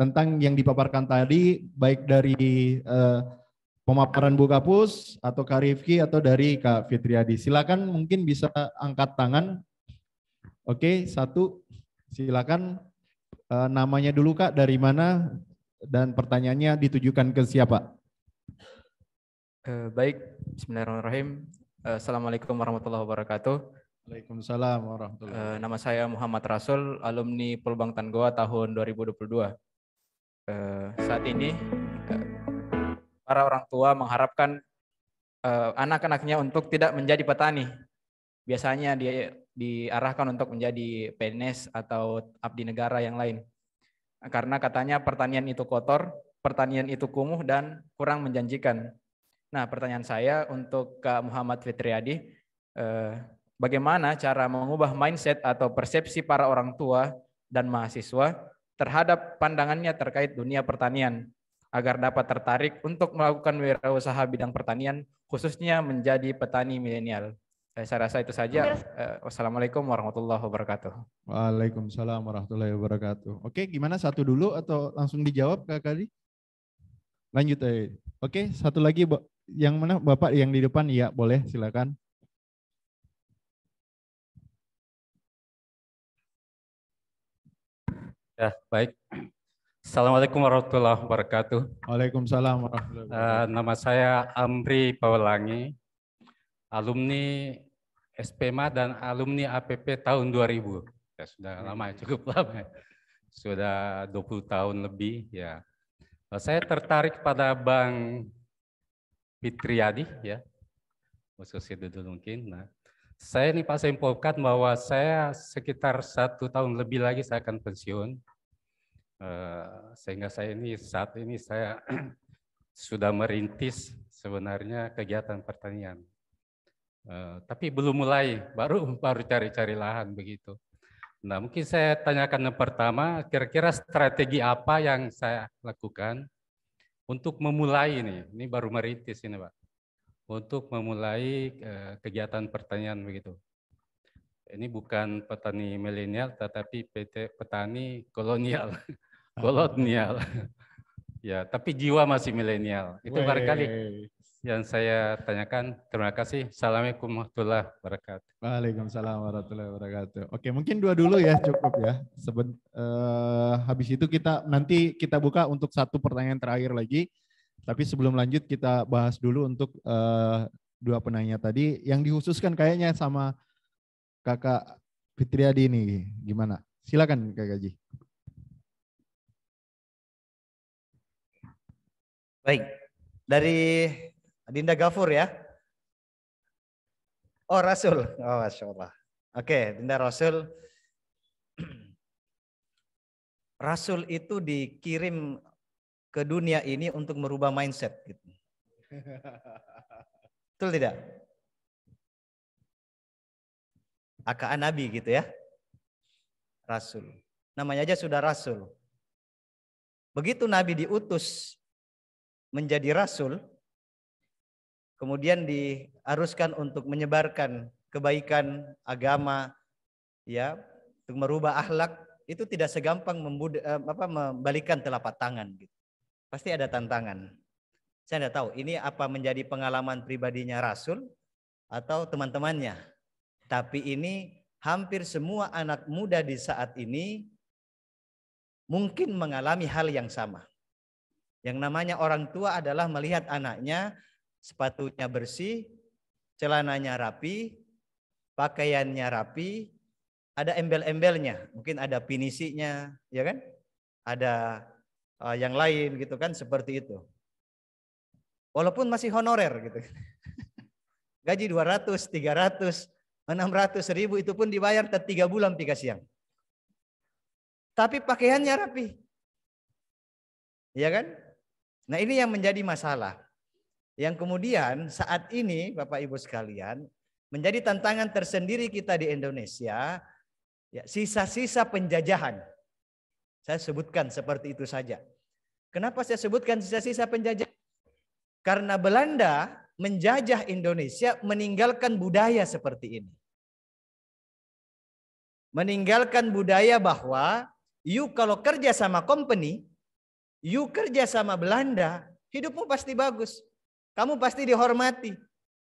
tentang yang dipaparkan tadi, baik dari uh, pemaparan Bu Kapus atau Kak Rifki atau dari Kak Fitriadi. Silakan mungkin bisa angkat tangan. Oke, satu. Silakan Eh, namanya dulu Kak, dari mana dan pertanyaannya ditujukan ke siapa? Eh, baik, Bismillahirrahmanirrahim. Uh, Assalamualaikum warahmatullahi wabarakatuh. Waalaikumsalam warahmatullahi wabarakatuh. nama saya Muhammad Rasul, alumni Pulbang Tanggoa tahun 2022. saat ini para orang tua mengharapkan anak-anaknya untuk tidak menjadi petani. Biasanya dia diarahkan untuk menjadi PNS atau abdi negara yang lain. Karena katanya pertanian itu kotor, pertanian itu kumuh dan kurang menjanjikan. Nah, pertanyaan saya untuk Kak Muhammad Fitriadi, eh, bagaimana cara mengubah mindset atau persepsi para orang tua dan mahasiswa terhadap pandangannya terkait dunia pertanian agar dapat tertarik untuk melakukan wirausaha bidang pertanian khususnya menjadi petani milenial. Eh, saya rasa itu saja. Eh, wassalamualaikum warahmatullahi wabarakatuh. Waalaikumsalam warahmatullahi wabarakatuh. Oke, gimana satu dulu atau langsung dijawab Kak Kadi? Lanjut aja. Eh. Oke, satu lagi yang mana Bapak yang di depan? Iya, boleh silakan. Ya, baik. Assalamualaikum warahmatullahi wabarakatuh. Waalaikumsalam warahmatullahi wabarakatuh. Uh, nama saya Amri Pawelangi, alumni SPMA dan alumni APP tahun 2000. Ya, sudah lama, ya, cukup lama. Ya. Sudah 20 tahun lebih ya. Saya tertarik pada Bang Fitriadi ya. Khususnya dulu mungkin. Nah, saya ini Pak Sempokat bahwa saya sekitar satu tahun lebih lagi saya akan pensiun. Eh, sehingga saya ini saat ini saya sudah merintis sebenarnya kegiatan pertanian. Eh, tapi belum mulai, baru baru cari-cari lahan begitu. Nah, mungkin saya tanyakan yang pertama, kira-kira strategi apa yang saya lakukan untuk memulai ini? Ini baru merintis ini, Pak. Untuk memulai eh, kegiatan pertanian begitu. Ini bukan petani milenial, tetapi PT, petani kolonial, ah. kolonial. ya, tapi jiwa masih milenial. Itu barangkali yang saya tanyakan. Terima kasih. Assalamualaikum warahmatullahi wabarakatuh. Waalaikumsalam warahmatullahi wabarakatuh. Oke, mungkin dua dulu ya cukup ya. Seben, uh, habis itu kita nanti kita buka untuk satu pertanyaan terakhir lagi. Tapi sebelum lanjut kita bahas dulu untuk uh, dua penanya tadi yang dikhususkan kayaknya sama Kakak Fitriadi ini. Gimana? Silakan Kak Gaji. Baik, dari Adinda Gafur ya? Oh Rasul. Oh Masya Allah. Oke, Dinda Rasul. Rasul itu dikirim ke dunia ini untuk merubah mindset. Gitu. Betul tidak? Akaan Nabi gitu ya. Rasul. Namanya aja sudah Rasul. Begitu Nabi diutus menjadi Rasul, kemudian diharuskan untuk menyebarkan kebaikan agama ya untuk merubah akhlak itu tidak segampang membuda, eh, apa, membalikan telapak tangan gitu. Pasti ada tantangan. Saya tidak tahu ini apa menjadi pengalaman pribadinya Rasul atau teman-temannya. Tapi ini hampir semua anak muda di saat ini mungkin mengalami hal yang sama. Yang namanya orang tua adalah melihat anaknya sepatunya bersih, celananya rapi, pakaiannya rapi, ada embel-embelnya, mungkin ada pinisinya, ya kan? Ada uh, yang lain gitu kan seperti itu. Walaupun masih honorer gitu. Gaji 200, 300, 600 ribu itu pun dibayar tiga bulan tiga siang. Tapi pakaiannya rapi. Ya kan? Nah ini yang menjadi masalah yang kemudian saat ini Bapak Ibu sekalian menjadi tantangan tersendiri kita di Indonesia ya sisa-sisa penjajahan. Saya sebutkan seperti itu saja. Kenapa saya sebutkan sisa-sisa penjajahan? Karena Belanda menjajah Indonesia meninggalkan budaya seperti ini. Meninggalkan budaya bahwa you kalau kerja sama company, you kerja sama Belanda, hidupmu pasti bagus. Kamu pasti dihormati,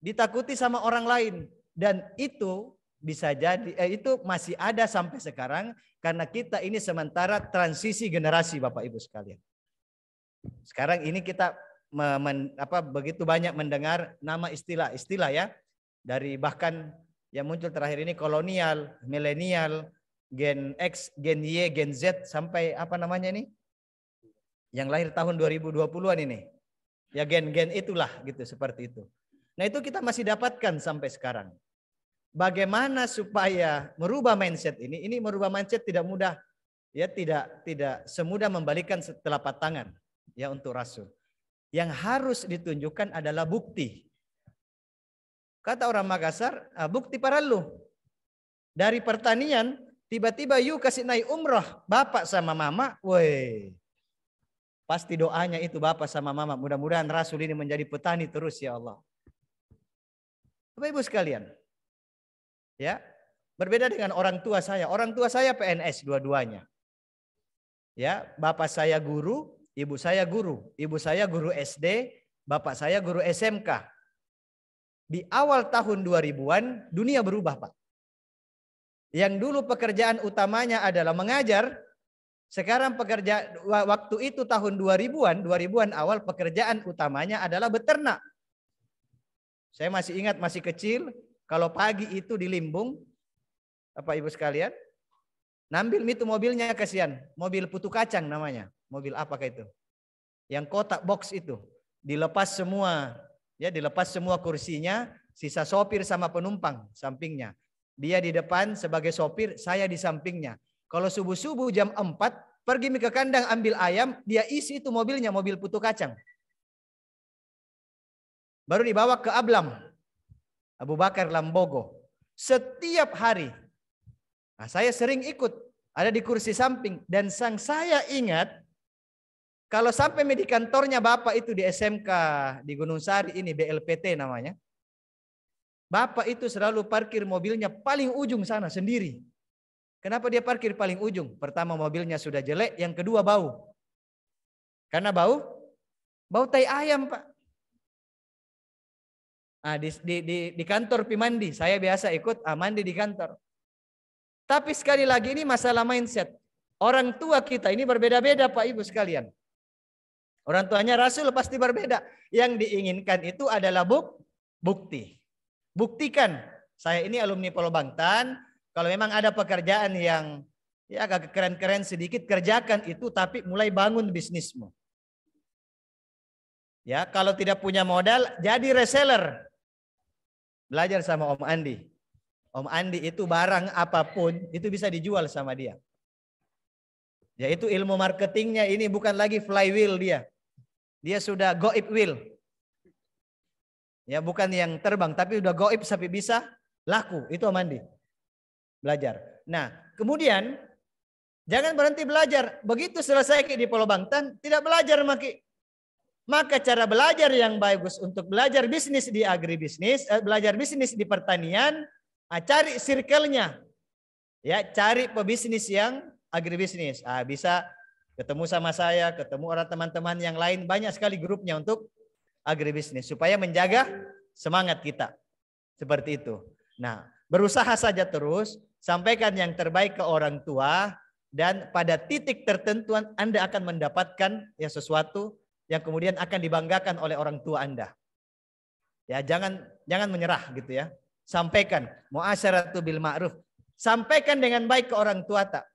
ditakuti sama orang lain dan itu bisa jadi eh, itu masih ada sampai sekarang karena kita ini sementara transisi generasi Bapak Ibu sekalian. Sekarang ini kita men, apa begitu banyak mendengar nama istilah-istilah ya dari bahkan yang muncul terakhir ini kolonial, milenial, gen X, gen Y, gen Z sampai apa namanya ini? Yang lahir tahun 2020-an ini. Ya gen-gen itulah gitu seperti itu. Nah itu kita masih dapatkan sampai sekarang. Bagaimana supaya merubah mindset ini? Ini merubah mindset tidak mudah. Ya tidak tidak semudah membalikan telapak tangan ya untuk Rasul. Yang harus ditunjukkan adalah bukti. Kata orang Makassar, ah, bukti para lu. Dari pertanian, tiba-tiba yuk kasih naik umroh, bapak sama mama, woi Pasti doanya itu Bapak sama Mama. Mudah-mudahan Rasul ini menjadi petani terus ya Allah. Bapak Ibu sekalian. Ya. Berbeda dengan orang tua saya. Orang tua saya PNS dua-duanya. Ya, bapak saya guru, ibu saya guru. Ibu saya guru SD, bapak saya guru SMK. Di awal tahun 2000-an dunia berubah, Pak. Yang dulu pekerjaan utamanya adalah mengajar, sekarang pekerja waktu itu tahun 2000-an, 2000-an awal pekerjaan utamanya adalah beternak. Saya masih ingat masih kecil, kalau pagi itu di Limbung, apa Ibu sekalian, nambil itu mobilnya kasihan, mobil putu kacang namanya, mobil apakah itu? Yang kotak box itu, dilepas semua, ya dilepas semua kursinya, sisa sopir sama penumpang sampingnya. Dia di depan sebagai sopir, saya di sampingnya. Kalau subuh-subuh jam 4, pergi ke kandang ambil ayam, dia isi itu mobilnya, mobil putu kacang. Baru dibawa ke Ablam. Abu Bakar Lambogo. Setiap hari. Nah, saya sering ikut. Ada di kursi samping. Dan sang saya ingat, kalau sampai di kantornya Bapak itu di SMK, di Gunung Sari ini, BLPT namanya. Bapak itu selalu parkir mobilnya paling ujung sana sendiri. Kenapa dia parkir paling ujung? Pertama mobilnya sudah jelek, yang kedua bau. Karena bau, bau tai ayam pak. Nah, di, di, di, di kantor Pimandi, saya biasa ikut ah, mandi di kantor. Tapi sekali lagi ini masalah mindset. Orang tua kita ini berbeda-beda Pak Ibu sekalian. Orang tuanya Rasul pasti berbeda. Yang diinginkan itu adalah buk, bukti. Buktikan. Saya ini alumni Polo Bangtan, kalau memang ada pekerjaan yang ya agak keren-keren sedikit kerjakan itu tapi mulai bangun bisnismu. Ya, kalau tidak punya modal jadi reseller. Belajar sama Om Andi. Om Andi itu barang apapun itu bisa dijual sama dia. Yaitu ilmu marketingnya ini bukan lagi flywheel dia. Dia sudah goib wheel. Ya bukan yang terbang tapi udah goib sampai bisa laku. Itu Om Andi belajar. Nah, kemudian jangan berhenti belajar. Begitu selesai di Pulau Bangtan, tidak belajar maki. Maka cara belajar yang bagus untuk belajar bisnis di agribisnis, eh, belajar bisnis di pertanian, ah, cari circle Ya, cari pebisnis yang agribisnis. Ah, bisa ketemu sama saya, ketemu orang teman-teman yang lain, banyak sekali grupnya untuk agribisnis supaya menjaga semangat kita. Seperti itu. Nah, berusaha saja terus sampaikan yang terbaik ke orang tua dan pada titik tertentu Anda akan mendapatkan ya sesuatu yang kemudian akan dibanggakan oleh orang tua Anda. Ya, jangan jangan menyerah gitu ya. Sampaikan muasyaratu bil ma'ruf. Sampaikan dengan baik ke orang tua tak.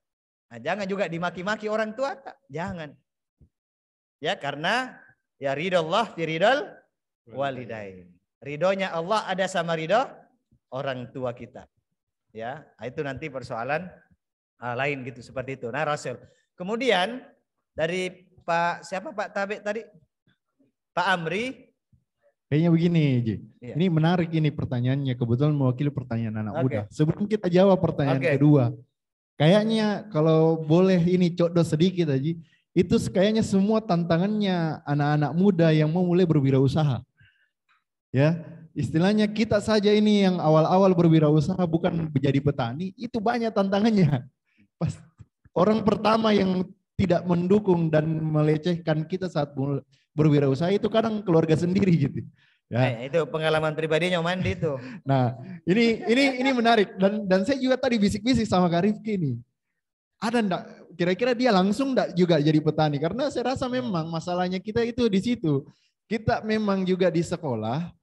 Nah, jangan juga dimaki-maki orang tua tak. Jangan. Ya, karena ya ridallah fi ridal walidain. Ridonya Allah ada sama ridho orang tua kita ya ah, itu nanti persoalan uh, lain gitu seperti itu nah Rasul kemudian dari Pak siapa Pak Tabik tadi Pak Amri Kayaknya begini, J. Iya. Ini menarik ini pertanyaannya. Kebetulan mewakili pertanyaan anak okay. muda. Sebelum kita jawab pertanyaan okay. kedua, kayaknya kalau boleh ini codot sedikit aja, itu kayaknya semua tantangannya anak-anak muda yang mau mulai berwirausaha. Ya, Istilahnya kita saja ini yang awal-awal berwirausaha bukan menjadi petani, itu banyak tantangannya. Pas orang pertama yang tidak mendukung dan melecehkan kita saat berwirausaha itu kadang keluarga sendiri gitu. Ya. Eh, itu pengalaman pribadinya nyoman itu. nah, ini ini ini menarik dan dan saya juga tadi bisik-bisik sama karif kini Ada ndak kira-kira dia langsung ndak juga jadi petani karena saya rasa memang masalahnya kita itu di situ. Kita memang juga di sekolah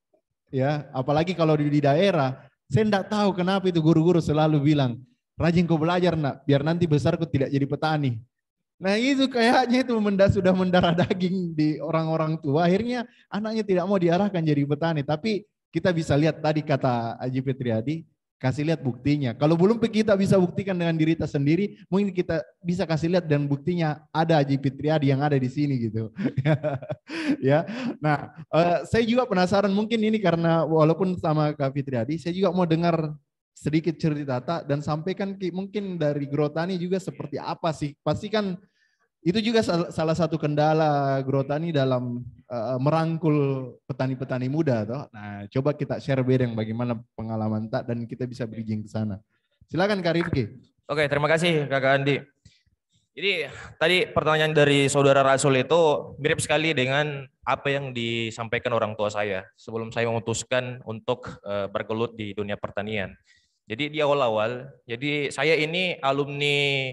ya apalagi kalau di, daerah saya tidak tahu kenapa itu guru-guru selalu bilang rajin kau belajar nak biar nanti besar kau tidak jadi petani nah itu kayaknya itu menda, sudah mendarah daging di orang-orang tua akhirnya anaknya tidak mau diarahkan jadi petani tapi kita bisa lihat tadi kata Aji Petriadi Kasih lihat buktinya. Kalau belum kita bisa buktikan dengan diri kita sendiri, mungkin kita bisa kasih lihat dan buktinya ada Aji Fitriadi yang ada di sini gitu. ya. Nah, uh, saya juga penasaran mungkin ini karena walaupun sama Kak Fitriadi, saya juga mau dengar sedikit cerita tak dan sampaikan mungkin dari Grotani juga seperti apa sih. Pasti kan itu juga salah satu kendala Grotani dalam uh, merangkul petani-petani muda toh. Nah, coba kita share bareng bagaimana pengalaman tak dan kita bisa bridging ke sana. Silakan Kak Rifki. Oke, terima kasih Kak Andi. Jadi tadi pertanyaan dari saudara Rasul itu mirip sekali dengan apa yang disampaikan orang tua saya sebelum saya memutuskan untuk uh, bergelut di dunia pertanian. Jadi di awal-awal, jadi saya ini alumni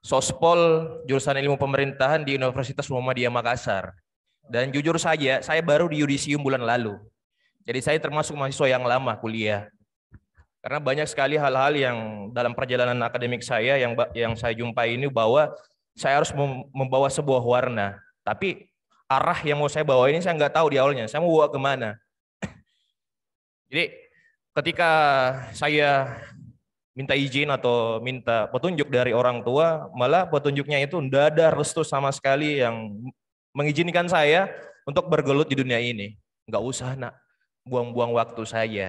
Sospol jurusan Ilmu Pemerintahan di Universitas Muhammadiyah Makassar. Dan jujur saja, saya baru di yudisium bulan lalu. Jadi saya termasuk mahasiswa yang lama kuliah. Karena banyak sekali hal-hal yang dalam perjalanan akademik saya yang yang saya jumpai ini bahwa saya harus membawa sebuah warna. Tapi arah yang mau saya bawa ini saya nggak tahu di awalnya. Saya mau bawa kemana. Jadi ketika saya minta izin atau minta petunjuk dari orang tua, malah petunjuknya itu tidak ada restu sama sekali yang mengizinkan saya untuk bergelut di dunia ini. Nggak usah nak, buang-buang waktu saya.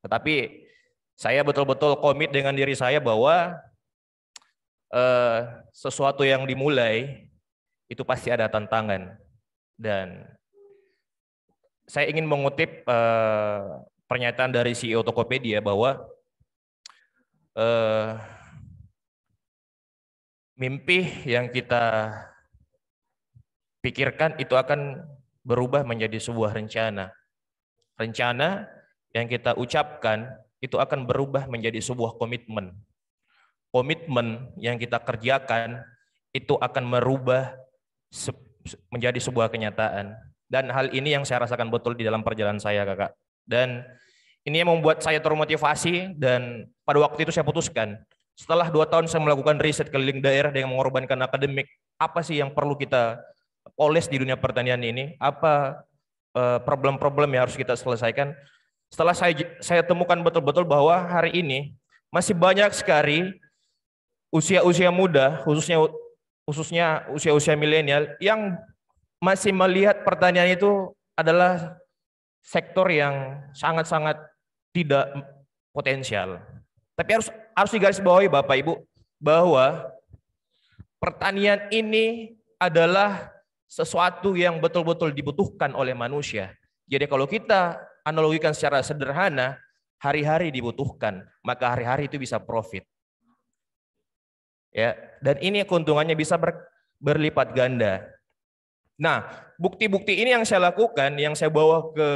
Tetapi saya betul-betul komit dengan diri saya bahwa eh, sesuatu yang dimulai itu pasti ada tantangan. Dan saya ingin mengutip eh, pernyataan dari CEO Tokopedia bahwa eh, mimpi yang kita pikirkan itu akan berubah menjadi sebuah rencana. Rencana yang kita ucapkan itu akan berubah menjadi sebuah komitmen. Komitmen yang kita kerjakan itu akan merubah menjadi sebuah kenyataan. Dan hal ini yang saya rasakan betul di dalam perjalanan saya, Kakak. Dan ini yang membuat saya termotivasi dan pada waktu itu saya putuskan, setelah dua tahun saya melakukan riset keliling daerah dengan mengorbankan akademik, apa sih yang perlu kita oles di dunia pertanian ini? Apa eh, problem-problem yang harus kita selesaikan? Setelah saya, saya temukan betul-betul bahwa hari ini masih banyak sekali usia-usia muda, khususnya khususnya usia-usia milenial yang masih melihat pertanian itu adalah sektor yang sangat-sangat tidak potensial. Tapi harus harus digarisbawahi Bapak Ibu bahwa pertanian ini adalah sesuatu yang betul-betul dibutuhkan oleh manusia. Jadi kalau kita analogikan secara sederhana, hari-hari dibutuhkan, maka hari-hari itu bisa profit. Ya, dan ini keuntungannya bisa ber, berlipat ganda. Nah, bukti-bukti ini yang saya lakukan, yang saya bawa ke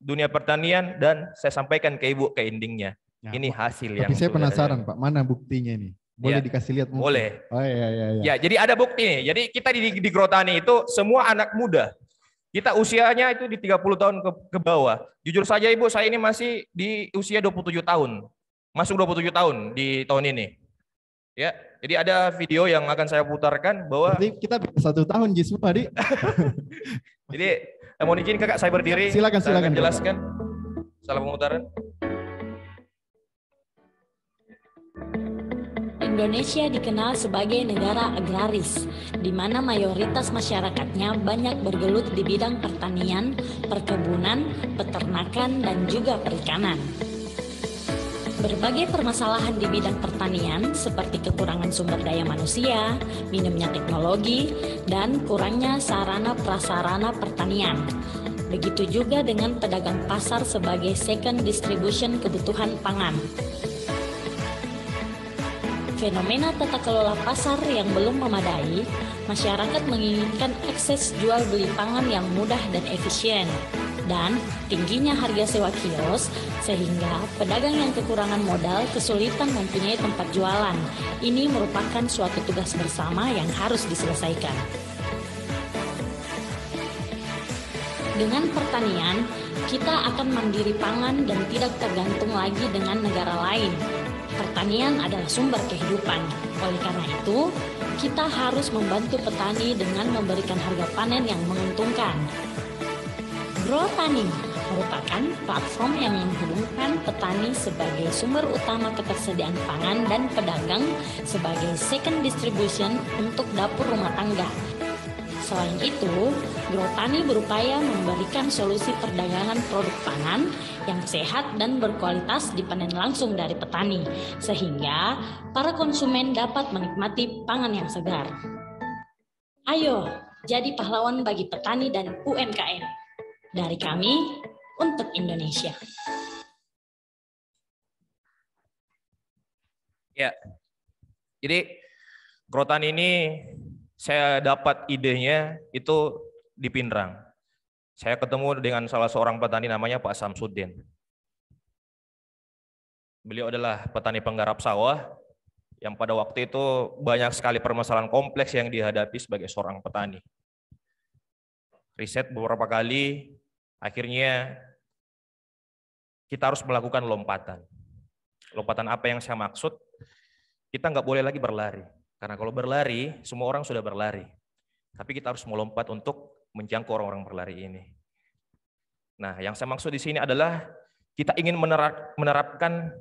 dunia pertanian dan saya sampaikan ke Ibu ke endingnya. Nah, ini hasil tapi yang saya penasaran ada. Pak, mana buktinya ini? Boleh ya. dikasih lihat mungkin? Boleh. Oh iya iya iya. Ya, jadi ada bukti nih. Jadi kita di di Grotani itu semua anak muda. Kita usianya itu di 30 tahun ke, ke bawah. Jujur saja Ibu, saya ini masih di usia 27 tahun. Masuk 27 tahun di tahun ini. Ya, jadi ada video yang akan saya putarkan bahwa Berarti kita satu tahun Jismu tadi. jadi mohon izin Kakak saya berdiri. Silakan silakan jelaskan. Salam pemutaran. Indonesia dikenal sebagai negara agraris, di mana mayoritas masyarakatnya banyak bergelut di bidang pertanian, perkebunan, peternakan, dan juga perikanan. Berbagai permasalahan di bidang pertanian seperti kekurangan sumber daya manusia, minimnya teknologi, dan kurangnya sarana prasarana pertanian. Begitu juga dengan pedagang pasar sebagai second distribution kebutuhan pangan fenomena tata kelola pasar yang belum memadai, masyarakat menginginkan akses jual beli pangan yang mudah dan efisien. Dan tingginya harga sewa kios, sehingga pedagang yang kekurangan modal kesulitan mempunyai tempat jualan. Ini merupakan suatu tugas bersama yang harus diselesaikan. Dengan pertanian, kita akan mandiri pangan dan tidak tergantung lagi dengan negara lain, Pertanian adalah sumber kehidupan. Oleh karena itu, kita harus membantu petani dengan memberikan harga panen yang menguntungkan. Grotani merupakan platform yang menghubungkan petani sebagai sumber utama ketersediaan pangan dan pedagang sebagai second distribution untuk dapur rumah tangga Selain itu, Growpani berupaya memberikan solusi perdagangan produk pangan yang sehat dan berkualitas dipanen langsung dari petani, sehingga para konsumen dapat menikmati pangan yang segar. Ayo, jadi pahlawan bagi petani dan UMKM. Dari kami, untuk Indonesia. Ya, jadi Grotan ini saya dapat idenya itu di Pinrang. Saya ketemu dengan salah seorang petani namanya Pak Samsudin. Beliau adalah petani penggarap sawah yang pada waktu itu banyak sekali permasalahan kompleks yang dihadapi sebagai seorang petani. Riset beberapa kali, akhirnya kita harus melakukan lompatan. Lompatan apa yang saya maksud? Kita nggak boleh lagi berlari karena kalau berlari, semua orang sudah berlari. Tapi kita harus melompat untuk menjangkau orang-orang berlari ini. Nah, yang saya maksud di sini adalah kita ingin menerapkan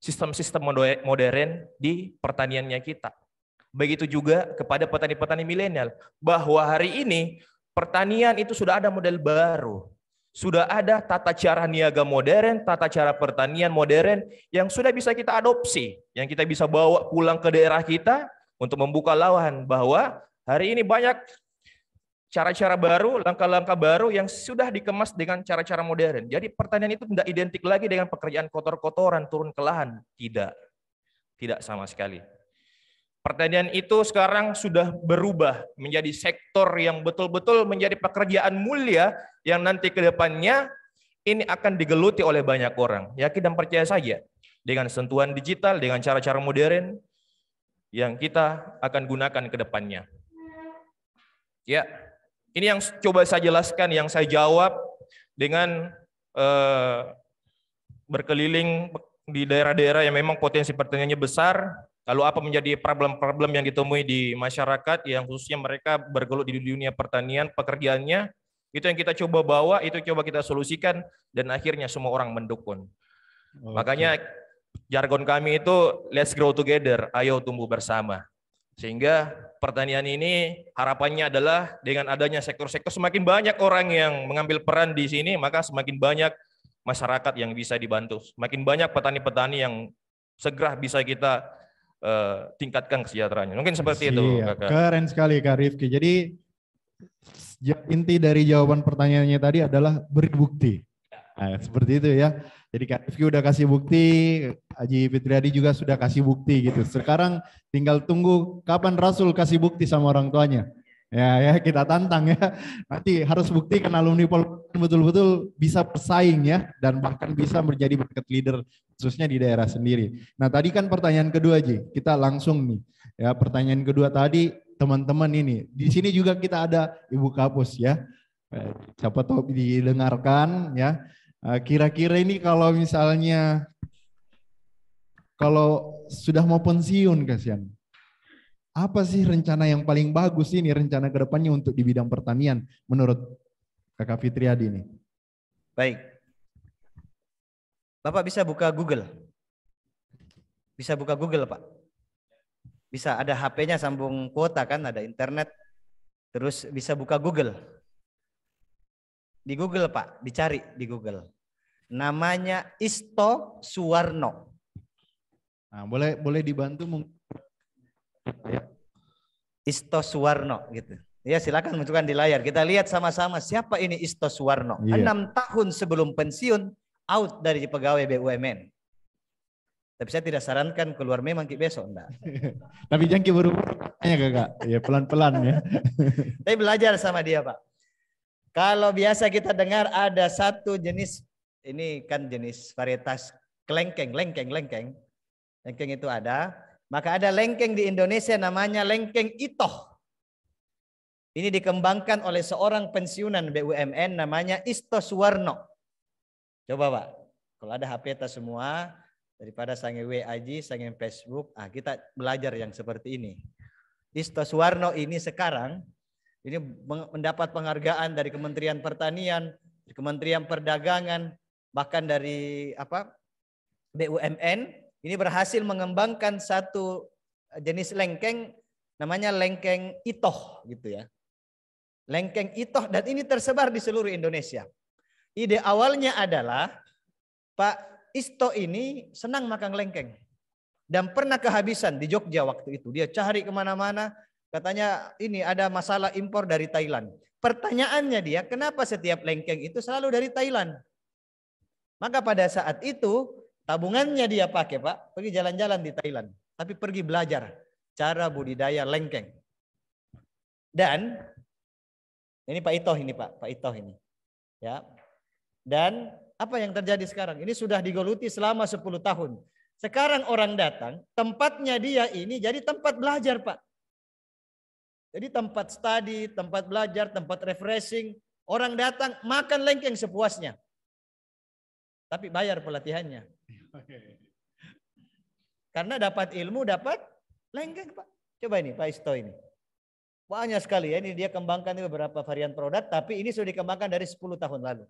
sistem-sistem modern di pertaniannya kita. Begitu juga kepada petani-petani milenial, bahwa hari ini pertanian itu sudah ada model baru. Sudah ada tata cara niaga modern, tata cara pertanian modern yang sudah bisa kita adopsi, yang kita bisa bawa pulang ke daerah kita, untuk membuka lawan bahwa hari ini banyak cara-cara baru, langkah-langkah baru yang sudah dikemas dengan cara-cara modern. Jadi pertanian itu tidak identik lagi dengan pekerjaan kotor-kotoran turun ke lahan, tidak. Tidak sama sekali. Pertanian itu sekarang sudah berubah menjadi sektor yang betul-betul menjadi pekerjaan mulia yang nanti ke depannya ini akan digeluti oleh banyak orang. Yakin dan percaya saja. Dengan sentuhan digital, dengan cara-cara modern, yang kita akan gunakan ke depannya. Ya, ini yang coba saya jelaskan, yang saya jawab dengan eh, berkeliling di daerah-daerah yang memang potensi pertaniannya besar, lalu apa menjadi problem-problem yang ditemui di masyarakat, yang khususnya mereka bergelut di dunia pertanian, pekerjaannya, itu yang kita coba bawa, itu coba kita solusikan, dan akhirnya semua orang mendukung. Okay. Makanya jargon kami itu let's grow together, ayo tumbuh bersama. Sehingga pertanian ini harapannya adalah dengan adanya sektor-sektor semakin banyak orang yang mengambil peran di sini, maka semakin banyak masyarakat yang bisa dibantu. Semakin banyak petani-petani yang segera bisa kita uh, tingkatkan kesejahteraannya. Mungkin seperti Siap. itu, Kakak. Keren sekali Kak Rifki. Jadi inti dari jawaban pertanyaannya tadi adalah beri bukti. Nah, seperti itu ya. Jadi Kak Rifki udah kasih bukti, Haji Fitriadi juga sudah kasih bukti gitu. Sekarang tinggal tunggu kapan Rasul kasih bukti sama orang tuanya. Ya, ya kita tantang ya. Nanti harus bukti karena alumni Polpen betul-betul bisa bersaing ya dan bahkan bisa menjadi market leader khususnya di daerah sendiri. Nah, tadi kan pertanyaan kedua Ji, kita langsung nih. Ya, pertanyaan kedua tadi teman-teman ini. Di sini juga kita ada Ibu Kapus ya. Eh, siapa tahu didengarkan ya Eh, kira-kira ini kalau misalnya kalau sudah mau pensiun kasihan. Apa sih rencana yang paling bagus ini rencana kedepannya untuk di bidang pertanian menurut Kakak Fitriadi ini? Baik. Bapak bisa buka Google. Bisa buka Google, Pak. Bisa ada HP-nya sambung kuota kan, ada internet. Terus bisa buka Google. Di Google Pak, dicari di Google. Namanya Isto Suwarno. Nah, boleh boleh dibantu Isto Suwarno gitu. Ya silakan munculkan di layar. Kita lihat sama-sama siapa ini Isto Suwarno. Yeah. Iya. 6 tahun sebelum pensiun out dari pegawai BUMN. Tapi saya tidak sarankan keluar memang ki besok enggak. Tapi jangan keburu ya kakak. Ya pelan-pelan ya. Tapi belajar sama dia pak. Kalau biasa kita dengar ada satu jenis, ini kan jenis varietas kelengkeng, lengkeng, lengkeng. Lengkeng itu ada. Maka ada lengkeng di Indonesia namanya lengkeng itoh. Ini dikembangkan oleh seorang pensiunan BUMN namanya Isto Suwarno. Coba Pak, kalau ada HP kita semua, daripada sange WAG, sange Facebook, ah kita belajar yang seperti ini. Isto Suwarno ini sekarang ini mendapat penghargaan dari Kementerian Pertanian, Kementerian Perdagangan, bahkan dari apa BUMN. Ini berhasil mengembangkan satu eh, jenis lengkeng namanya lengkeng itoh gitu ya. Lengkeng itoh dan ini tersebar di seluruh Indonesia. Ide awalnya adalah Pak Isto ini senang makan lengkeng dan pernah kehabisan di Jogja waktu itu. Dia cari kemana-mana, Katanya ini ada masalah impor dari Thailand. Pertanyaannya dia, kenapa setiap lengkeng itu selalu dari Thailand? Maka pada saat itu tabungannya dia pakai Pak, pergi jalan-jalan di Thailand. Tapi pergi belajar cara budidaya lengkeng. Dan ini Pak Itoh ini Pak, Pak Itoh ini. Ya. Dan apa yang terjadi sekarang? Ini sudah digoluti selama 10 tahun. Sekarang orang datang, tempatnya dia ini jadi tempat belajar Pak. Jadi tempat study, tempat belajar, tempat refreshing. Orang datang makan lengkeng sepuasnya. Tapi bayar pelatihannya. Karena dapat ilmu, dapat lengkeng Pak. Coba ini Pak Isto ini. Banyak sekali ya. Ini dia kembangkan beberapa varian produk. Tapi ini sudah dikembangkan dari 10 tahun lalu.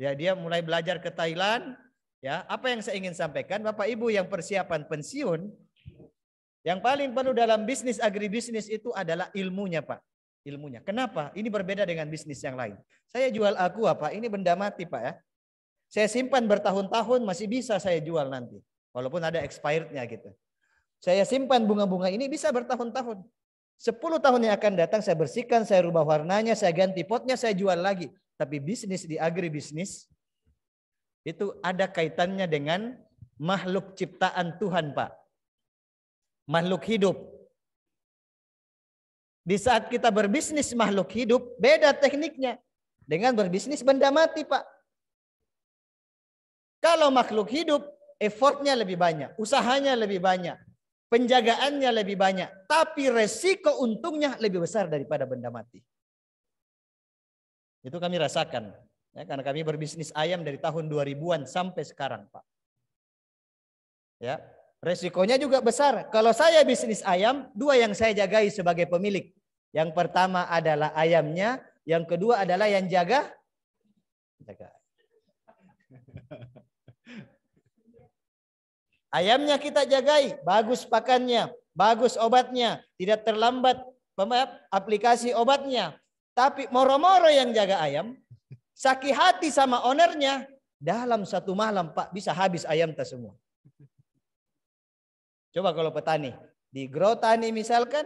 Ya, dia mulai belajar ke Thailand. Ya, apa yang saya ingin sampaikan, Bapak Ibu yang persiapan pensiun, yang paling perlu dalam bisnis agribisnis itu adalah ilmunya, Pak. Ilmunya. Kenapa? Ini berbeda dengan bisnis yang lain. Saya jual aku apa? Ah, ini benda mati, Pak ya. Saya simpan bertahun-tahun masih bisa saya jual nanti. Walaupun ada expirednya gitu. Saya simpan bunga-bunga ini bisa bertahun-tahun. Sepuluh tahun yang akan datang saya bersihkan, saya rubah warnanya, saya ganti potnya, saya jual lagi. Tapi bisnis di agribisnis itu ada kaitannya dengan makhluk ciptaan Tuhan, Pak makhluk hidup. Di saat kita berbisnis makhluk hidup, beda tekniknya dengan berbisnis benda mati, Pak. Kalau makhluk hidup, effortnya lebih banyak, usahanya lebih banyak, penjagaannya lebih banyak, tapi resiko untungnya lebih besar daripada benda mati. Itu kami rasakan. Ya, karena kami berbisnis ayam dari tahun 2000-an sampai sekarang, Pak. Ya, Resikonya juga besar. Kalau saya bisnis ayam, dua yang saya jagai sebagai pemilik. Yang pertama adalah ayamnya, yang kedua adalah yang jaga. jaga. Ayamnya kita jagai, bagus pakannya, bagus obatnya, tidak terlambat aplikasi obatnya. Tapi moro-moro yang jaga ayam, sakit hati sama ownernya, dalam satu malam Pak bisa habis ayam tersebut. semua. Coba kalau petani, di grow tani misalkan,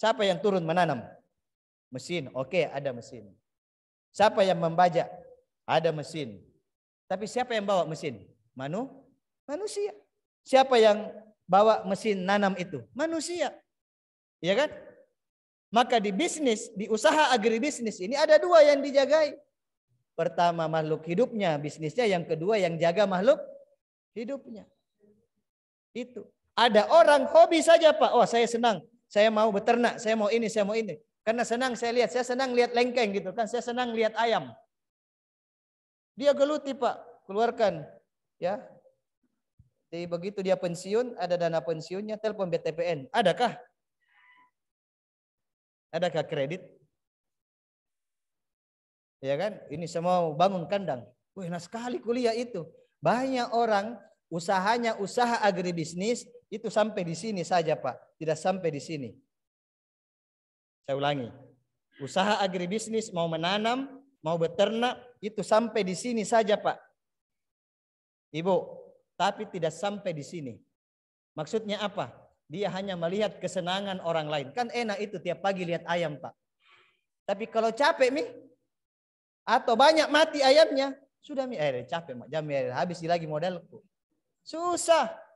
siapa yang turun menanam? Mesin, oke ada mesin. Siapa yang membajak? Ada mesin. Tapi siapa yang bawa mesin? Manu? Manusia. Siapa yang bawa mesin nanam itu? Manusia. Iya kan? Maka di bisnis, di usaha agribisnis ini ada dua yang dijagai. Pertama makhluk hidupnya, bisnisnya. Yang kedua yang jaga makhluk hidupnya. Itu. Ada orang hobi saja Pak. Oh saya senang. Saya mau beternak. Saya mau ini. Saya mau ini. Karena senang saya lihat. Saya senang lihat lengkeng gitu kan. Saya senang lihat ayam. Dia geluti Pak. Keluarkan. Ya. Jadi begitu dia pensiun. Ada dana pensiunnya. Telepon BTPN. Adakah? Adakah kredit? Ya kan? Ini saya mau bangun kandang. Wih, naskah sekali kuliah itu. Banyak orang usahanya usaha agribisnis, itu sampai di sini saja Pak, tidak sampai di sini. Saya ulangi. Usaha agribisnis mau menanam, mau beternak, itu sampai di sini saja Pak. Ibu, tapi tidak sampai di sini. Maksudnya apa? Dia hanya melihat kesenangan orang lain. Kan enak itu tiap pagi lihat ayam Pak. Tapi kalau capek mi atau banyak mati ayamnya, sudah mi eh capek mak jam habis lagi modalku. Susah.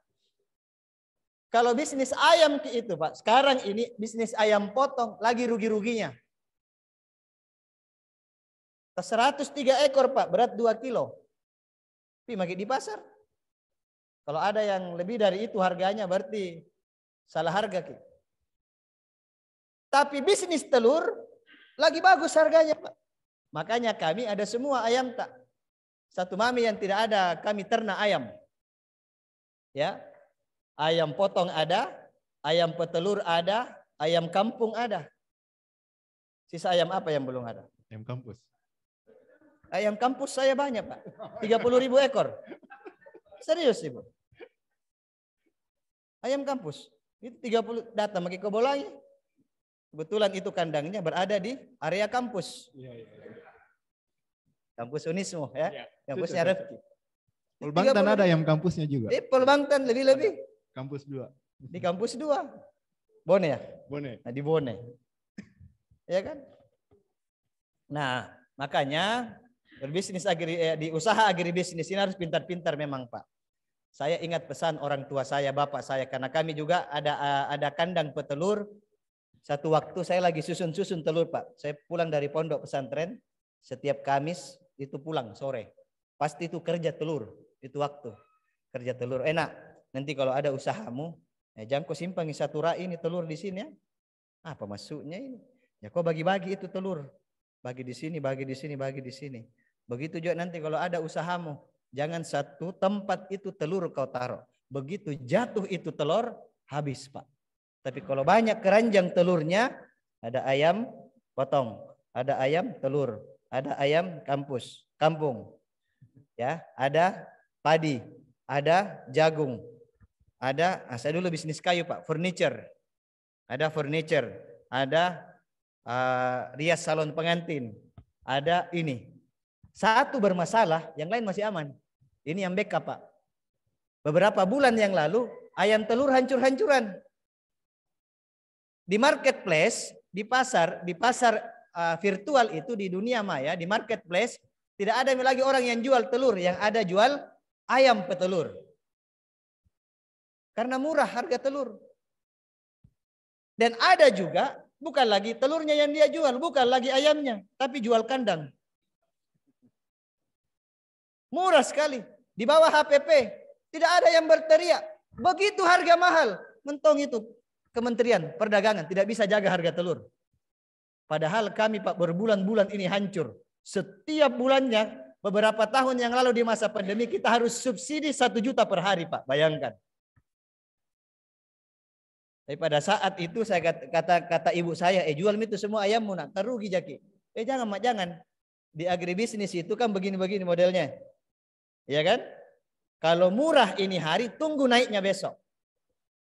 Kalau bisnis ayam itu Pak, sekarang ini bisnis ayam potong lagi rugi-ruginya. 103 ekor Pak, berat 2 kilo. Tapi lagi di pasar. Kalau ada yang lebih dari itu harganya berarti salah harga. Ki. Tapi bisnis telur lagi bagus harganya Pak. Makanya kami ada semua ayam tak. Satu mami yang tidak ada, kami ternak ayam. Ya, Ayam potong ada, ayam petelur ada, ayam kampung ada. Sisa ayam apa yang belum ada? Ayam kampus. Ayam kampus saya banyak, Pak. 30 ribu ekor. Serius, Ibu. Ayam kampus. Itu 30 datang pakai kebo Kebetulan itu kandangnya berada di area kampus. Iya, iya, iya. Kampus Unismo ya. Kampusnya Refki. Polbangtan ada ayam kampusnya juga. Eh, Polbangtan lebih-lebih. Kampus dua Di kampus dua Bone ya? Bone. Nah, di Bone. Iya kan? Nah, makanya berbisnis agri eh, di usaha agribisnis ini harus pintar-pintar memang, Pak. Saya ingat pesan orang tua saya, bapak saya karena kami juga ada eh, ada kandang petelur. Satu waktu saya lagi susun-susun telur, Pak. Saya pulang dari pondok pesantren setiap Kamis itu pulang sore. Pasti itu kerja telur itu waktu kerja telur enak Nanti kalau ada usahamu, ya jangan kau simpan satu rak ini telur di sini ya. Apa maksudnya ini? Ya kau bagi-bagi itu telur. Bagi di sini, bagi di sini, bagi di sini. Begitu juga nanti kalau ada usahamu, jangan satu tempat itu telur kau taruh. Begitu jatuh itu telur, habis Pak. Tapi kalau banyak keranjang telurnya, ada ayam potong, ada ayam telur, ada ayam kampus, kampung. Ya, ada padi, ada jagung, ada, ah, saya dulu bisnis kayu Pak, furniture. Ada furniture, ada uh, rias salon pengantin, ada ini. Satu bermasalah, yang lain masih aman. Ini yang backup Pak. Beberapa bulan yang lalu, ayam telur hancur-hancuran. Di marketplace, di pasar, di pasar uh, virtual itu di dunia maya, di marketplace, tidak ada lagi orang yang jual telur, yang ada jual ayam petelur. Karena murah harga telur. Dan ada juga, bukan lagi telurnya yang dia jual, bukan lagi ayamnya, tapi jual kandang. Murah sekali. Di bawah HPP, tidak ada yang berteriak. Begitu harga mahal, mentong itu Kementerian Perdagangan tidak bisa jaga harga telur. Padahal kami Pak berbulan-bulan ini hancur. Setiap bulannya beberapa tahun yang lalu di masa pandemi kita harus subsidi satu juta per hari Pak. Bayangkan. Tapi pada saat itu saya kata kata, kata ibu saya, eh jual itu semua ayammu nak, terugi jaki. Eh jangan mak jangan. Di agribisnis itu kan begini-begini modelnya. Ya kan? Kalau murah ini hari, tunggu naiknya besok.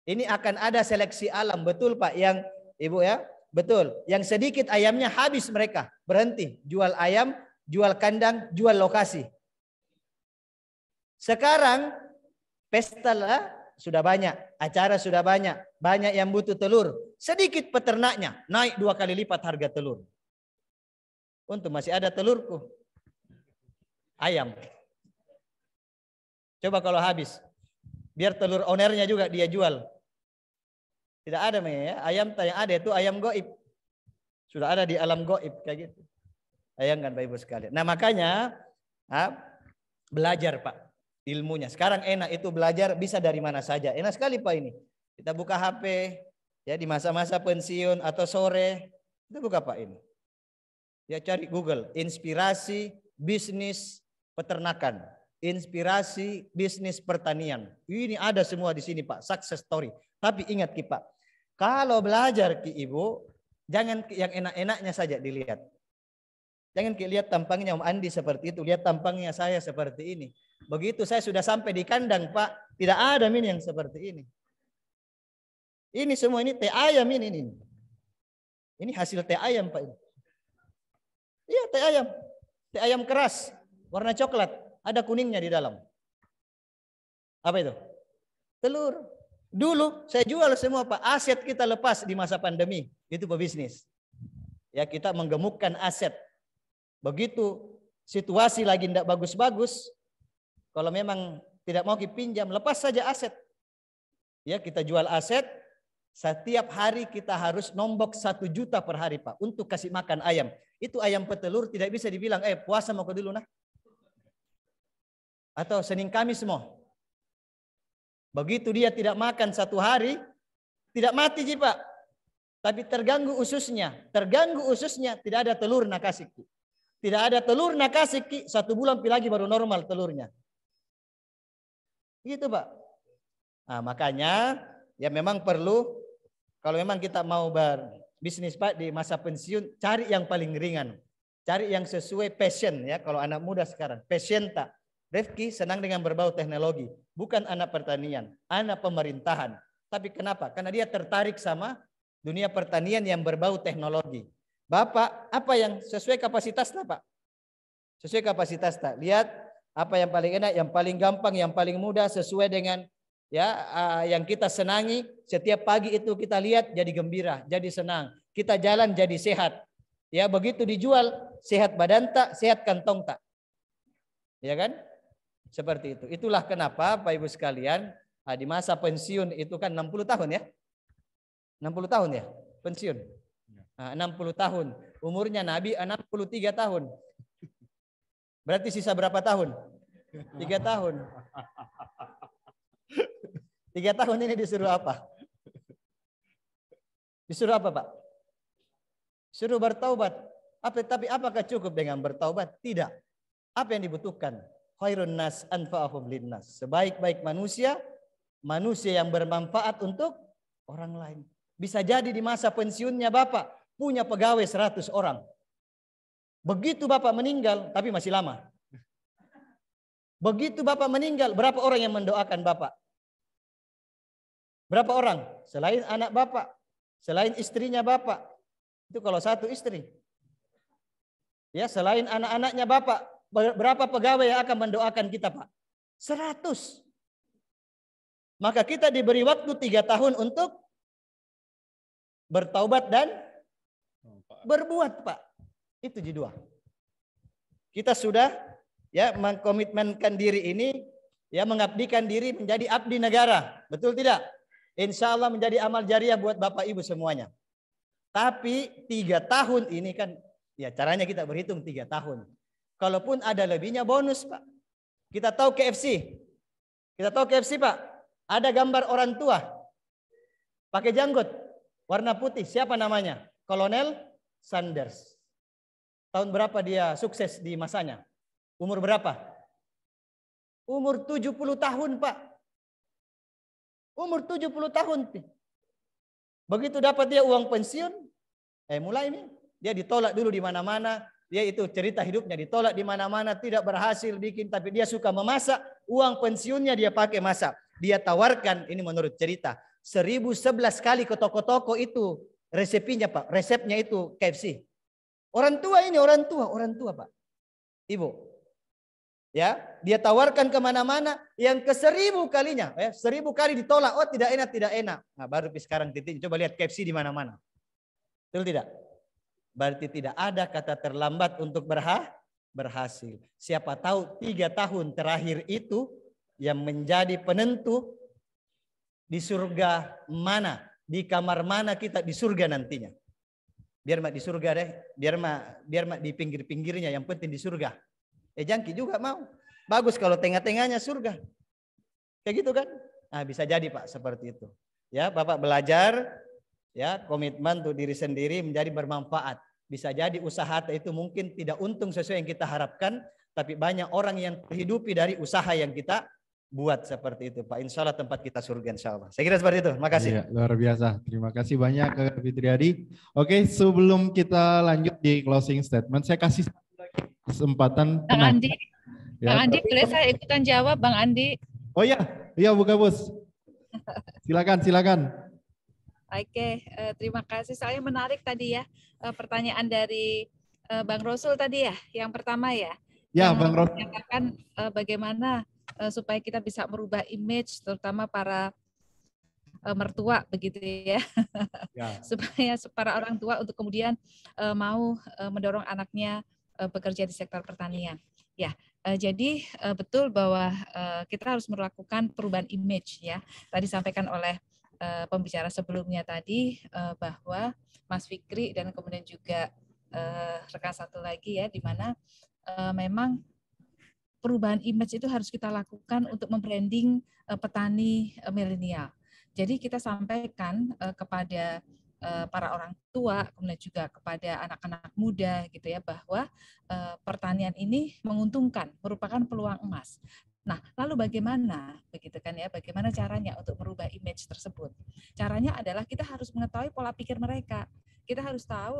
Ini akan ada seleksi alam, betul Pak yang Ibu ya? Betul. Yang sedikit ayamnya habis mereka, berhenti jual ayam, jual kandang, jual lokasi. Sekarang pesta lah sudah banyak, acara sudah banyak, banyak yang butuh telur. Sedikit peternaknya, naik dua kali lipat harga telur. Untuk masih ada telurku. Ayam. Coba kalau habis. Biar telur ownernya juga dia jual. Tidak ada ya. Ayam yang ada itu ayam goib. Sudah ada di alam goib kayak gitu. kan Bapak Ibu sekalian. Nah makanya ah, belajar Pak ilmunya. Sekarang enak itu belajar bisa dari mana saja. Enak sekali Pak ini. Kita buka HP ya di masa-masa pensiun atau sore, kita buka Pak ini. Ya cari Google, inspirasi bisnis peternakan, inspirasi bisnis pertanian. Ini ada semua di sini Pak, success story. Tapi ingat Ki Pak, kalau belajar Ki Ibu, jangan yang enak-enaknya saja dilihat. Jangan Ki lihat tampangnya Om Andi seperti itu, lihat tampangnya saya seperti ini. Begitu saya sudah sampai di kandang, Pak, tidak ada min yang seperti ini. Ini semua ini teh ayam ini. Ini, ini hasil teh ayam, Pak. Iya, teh ayam. Teh ayam keras, warna coklat, ada kuningnya di dalam. Apa itu? Telur. Dulu saya jual semua, Pak. Aset kita lepas di masa pandemi, itu pebisnis. Ya, kita menggemukkan aset. Begitu situasi lagi tidak bagus-bagus, kalau memang tidak mau dipinjam, lepas saja aset. Ya, kita jual aset, setiap hari kita harus nombok satu juta per hari Pak untuk kasih makan ayam. Itu ayam petelur tidak bisa dibilang, eh puasa mau ke dulu nah. Atau Senin Kamis semua. Begitu dia tidak makan satu hari, tidak mati sih Pak. Tapi terganggu ususnya. Terganggu ususnya, tidak ada telur nakasiki. Tidak ada telur nakasiki, satu bulan lagi baru normal telurnya. Gitu Pak. Nah, makanya ya memang perlu kalau memang kita mau berbisnis Pak di masa pensiun cari yang paling ringan. Cari yang sesuai passion ya kalau anak muda sekarang. Passion tak. Rifki senang dengan berbau teknologi. Bukan anak pertanian, anak pemerintahan. Tapi kenapa? Karena dia tertarik sama dunia pertanian yang berbau teknologi. Bapak, apa yang sesuai kapasitas tak Pak? Sesuai kapasitas tak? Lihat apa yang paling enak, yang paling gampang, yang paling mudah sesuai dengan ya yang kita senangi. Setiap pagi itu kita lihat jadi gembira, jadi senang. Kita jalan jadi sehat. Ya begitu dijual sehat badan tak, sehat kantong tak. Ya kan? Seperti itu. Itulah kenapa Pak Ibu sekalian di masa pensiun itu kan 60 tahun ya. 60 tahun ya pensiun. 60 ya. tahun. Umurnya Nabi 63 tahun. Berarti sisa berapa tahun? Tiga tahun. Tiga tahun ini disuruh apa? Disuruh apa Pak? Suruh bertaubat. Apa, tapi apakah cukup dengan bertaubat? Tidak. Apa yang dibutuhkan? Khairun nas anfa'ahum linnas. Sebaik-baik manusia, manusia yang bermanfaat untuk orang lain. Bisa jadi di masa pensiunnya Bapak punya pegawai 100 orang. Begitu Bapak meninggal, tapi masih lama. Begitu Bapak meninggal, berapa orang yang mendoakan Bapak? Berapa orang? Selain anak Bapak, selain istrinya Bapak. Itu kalau satu istri. Ya, selain anak-anaknya Bapak, berapa pegawai yang akan mendoakan kita, Pak? Seratus. Maka kita diberi waktu tiga tahun untuk bertaubat dan oh, berbuat, Pak. Itu g dua. Kita sudah ya mengkomitmenkan diri ini, ya mengabdikan diri menjadi abdi negara. Betul tidak? Insya Allah menjadi amal jariah buat Bapak Ibu semuanya. Tapi tiga tahun ini kan, ya caranya kita berhitung tiga tahun. Kalaupun ada lebihnya bonus Pak. Kita tahu KFC. Kita tahu KFC Pak. Ada gambar orang tua. Pakai janggut. Warna putih. Siapa namanya? Kolonel Sanders. Tahun berapa dia sukses di masanya? Umur berapa? Umur 70 tahun, Pak. Umur 70 tahun. Begitu dapat dia uang pensiun, eh mulai nih. Dia ditolak dulu di mana-mana. Dia itu cerita hidupnya ditolak di mana-mana, tidak berhasil bikin, tapi dia suka memasak. Uang pensiunnya dia pakai masak. Dia tawarkan, ini menurut cerita, 1011 kali ke toko-toko itu resepinya Pak, resepnya itu KFC. Orang tua ini orang tua, orang tua Pak. Ibu. Ya, dia tawarkan kemana-mana yang ke seribu kalinya, ya, seribu kali ditolak. Oh tidak enak, tidak enak. Nah, baru sekarang titik. Coba lihat KFC di mana-mana. Betul tidak? Berarti tidak ada kata terlambat untuk berha berhasil. Siapa tahu tiga tahun terakhir itu yang menjadi penentu di surga mana, di kamar mana kita di surga nantinya biar mak di surga deh biar mak biar mak di pinggir pinggirnya yang penting di surga eh jangki juga mau bagus kalau tengah tengahnya surga kayak gitu kan nah bisa jadi pak seperti itu ya bapak belajar ya komitmen untuk diri sendiri menjadi bermanfaat bisa jadi usaha itu mungkin tidak untung sesuai yang kita harapkan tapi banyak orang yang terhidupi dari usaha yang kita buat seperti itu Pak. Insya Allah tempat kita surga Insya Allah. Saya kira seperti itu. Makasih. Ya, luar biasa. Terima kasih banyak Kak Fitriadi. Oke, sebelum kita lanjut di closing statement, saya kasih kesempatan Bang Andi. Ya, Bang Andi, boleh saya ikutan jawab Bang Andi? Oh ya, iya buka iya, bos. Silakan, silakan. Oke, eh, terima kasih. Saya menarik tadi ya eh, pertanyaan dari eh, Bang Rosul tadi ya, yang pertama ya. Ya, Bang Rosul. Mengatakan bagaimana Eh, supaya kita bisa merubah image terutama para eh, mertua begitu ya, ya. supaya para orang tua untuk kemudian eh, mau mendorong anaknya bekerja di sektor pertanian. Ya, jadi betul bahwa kita harus melakukan perubahan image ya. Tadi sampaikan oleh pembicara sebelumnya tadi bahwa Mas Fikri dan kemudian juga rekan satu lagi ya, di mana memang perubahan image itu harus kita lakukan iya. untuk membranding eh, petani eh, milenial. Jadi kita sampaikan eh, kepada para orang tua, kemudian juga kepada anak-anak muda gitu ya bahwa pertanian ini menguntungkan, merupakan peluang emas. Nah, lalu bagaimana begitu kan ya? Bagaimana caranya untuk merubah image tersebut? Caranya adalah kita harus mengetahui pola pikir mereka. Kita harus tahu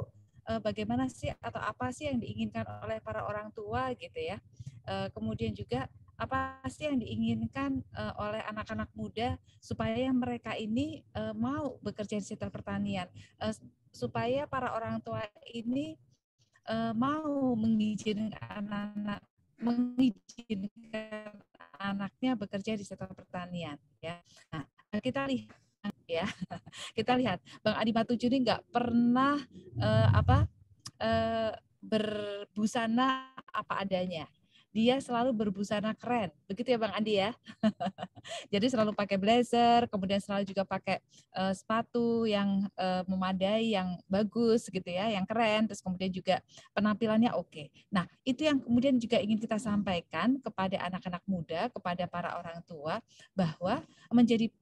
Eh, bagaimana sih atau apa sih yang diinginkan oleh para orang tua gitu ya. Eh, kemudian juga apa sih yang diinginkan eh, oleh anak-anak muda supaya mereka ini mau bekerja di sektor pertanian, supaya para orang tua ini mau mengizinkan mengizinkan anaknya bekerja di sektor pertanian ya. Nah, kita lihat ya kita lihat bang Adi Matuju ini nggak pernah uh, apa uh, berbusana apa adanya dia selalu berbusana keren. Begitu ya Bang Adi ya. Jadi selalu pakai blazer, kemudian selalu juga pakai uh, sepatu yang uh, memadai, yang bagus gitu ya, yang keren, terus kemudian juga penampilannya oke. Nah, itu yang kemudian juga ingin kita sampaikan kepada anak-anak muda, kepada para orang tua bahwa menjadi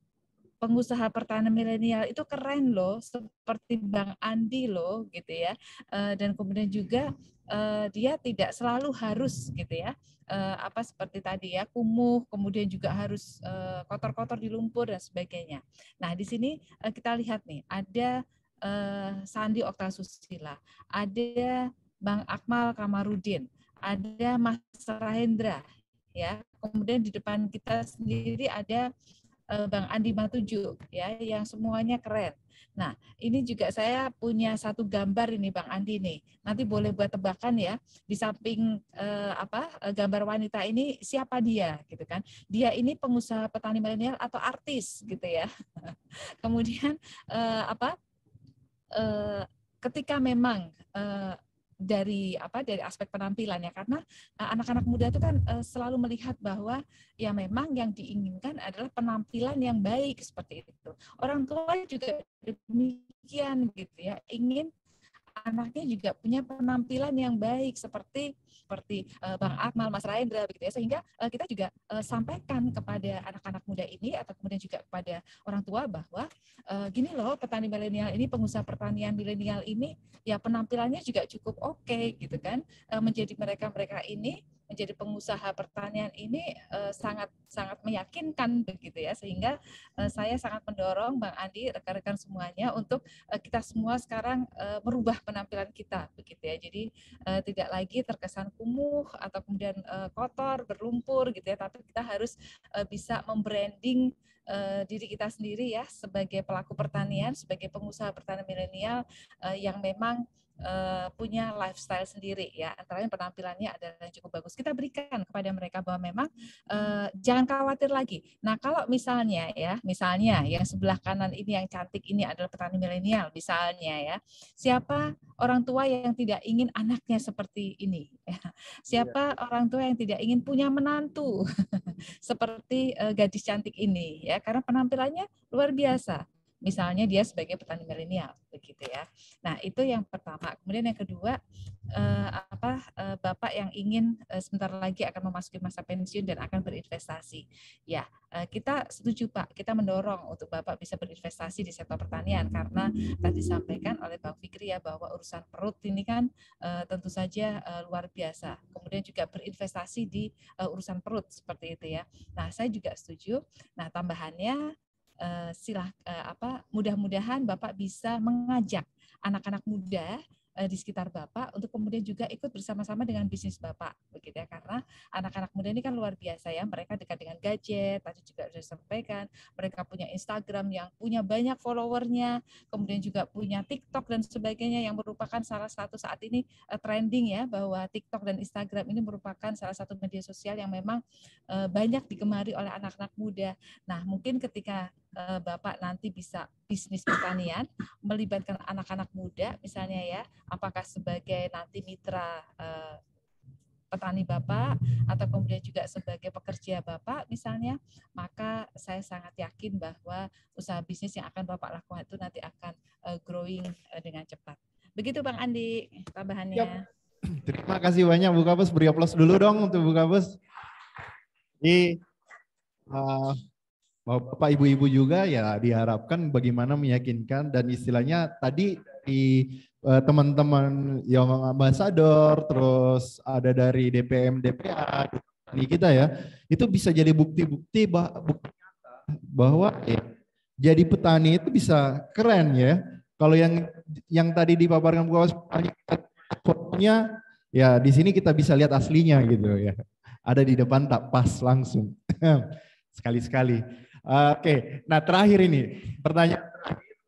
pengusaha pertahanan milenial itu keren loh seperti Bang Andi loh gitu ya uh, dan kemudian juga uh, dia tidak selalu harus gitu ya uh, apa seperti tadi ya kumuh kemudian juga harus kotor-kotor di lumpur dan sebagainya nah di sini kita lihat nih ada Sandi Oktasusila ada Bang Akmal Kamarudin ada Mas Rahendra ya kemudian di depan kita sendiri ada Eh, Bang Andi Matuju ya yang semuanya keren. Nah, ini juga saya punya satu gambar ini Bang Andi nih. Nanti boleh buat tebakan ya. Di samping eh, apa eh, gambar wanita ini siapa dia gitu kan. Dia ini pengusaha petani milenial atau artis gitu ya. Kemudian eh, apa eh, ketika memang eh, dari apa dari aspek penampilan ya karena eh, anak-anak uh, muda itu kan uh, selalu melihat bahwa ya memang yang diinginkan adalah penampilan yang baik seperti itu. Orang tua juga demikian gitu ya, ingin anaknya juga punya penampilan yang baik seperti seperti uh, Bang Akmal, Mas Raindra begitu ya sehingga uh, kita juga uh, sampaikan kepada anak-anak muda ini atau kemudian juga kepada orang tua bahwa uh, gini loh petani milenial ini pengusaha pertanian milenial ini ya penampilannya juga cukup oke okay, gitu kan uh, menjadi mereka-mereka ini menjadi pengusaha pertanian ini eh, sangat sangat meyakinkan begitu ya sehingga eh, saya sangat mendorong Bang Andi rekan-rekan semuanya untuk eh, kita semua sekarang merubah penampilan kita begitu ya jadi tidak lagi terkesan kumuh atau kemudian kotor berlumpur gitu ya tapi kita harus bisa membranding diri kita sendiri ya sebagai pelaku pertanian sebagai pengusaha pertanian milenial yang memang uh, punya lifestyle sendiri ya antara lain penampilannya adalah cukup bagus kita berikan kepada mereka bahwa memang uh, jangan khawatir lagi nah kalau misalnya ya misalnya yang sebelah kanan ini yang cantik ini adalah petani milenial misalnya ya siapa orang tua yang tidak ingin anaknya seperti ini ya. siapa ya. orang tua yang tidak ingin punya menantu seperti uh, gadis cantik ini ya karena penampilannya luar biasa misalnya dia sebagai petani milenial begitu ya. Nah itu yang pertama. Kemudian yang kedua eh, apa eh, bapak yang ingin eh, sebentar lagi akan memasuki masa pensiun dan akan berinvestasi. Ya eh, kita setuju pak, kita mendorong untuk bapak bisa berinvestasi di sektor pertanian karena tadi disampaikan oleh bang Fikri ya bahwa urusan perut ini kan eh, tentu saja eh, luar biasa. Kemudian juga berinvestasi di eh, urusan perut seperti itu ya. Nah saya juga setuju. Nah tambahannya Eh, silah eh, apa mudah-mudahan Bapak bisa mengajak anak-anak muda eh, di sekitar Bapak untuk kemudian juga ikut bersama-sama dengan bisnis Bapak begitu ya karena anak-anak muda ini kan luar biasa ya mereka dekat dengan gadget tadi juga sudah sampaikan mereka punya Instagram yang punya banyak followernya kemudian juga punya TikTok dan sebagainya yang merupakan salah satu saat ini trending ya bahwa TikTok dan Instagram ini merupakan salah satu media sosial yang memang banyak digemari oleh anak-anak muda nah mungkin ketika Eh, Bapak nanti bisa bisnis pertanian melibatkan anak-anak muda misalnya ya apakah sebagai nanti mitra eh, petani Bapak atau kemudian juga sebagai pekerja Bapak misalnya maka saya sangat yakin bahwa usaha bisnis yang akan Bapak lakukan itu nanti akan eh, growing dengan cepat. Begitu Bang Andi tambahannya. Yep. Terima kasih banyak Bu Kapus beri aplaus dulu dong untuk Bu Kapus. Jadi uh, Bapak ibu-ibu juga ya diharapkan bagaimana meyakinkan dan istilahnya tadi di eh, teman-teman yang yang ambasador terus ada dari DPM DPA ini kita ya itu bisa jadi bukti-bukti bah bahwa ya, jadi petani itu bisa keren ya kalau yang yang tadi dipaparkan bahwa fotonya ya di sini kita bisa lihat aslinya gitu ya ada di depan tak pas langsung sekali-sekali Oke, nah terakhir ini pertanyaan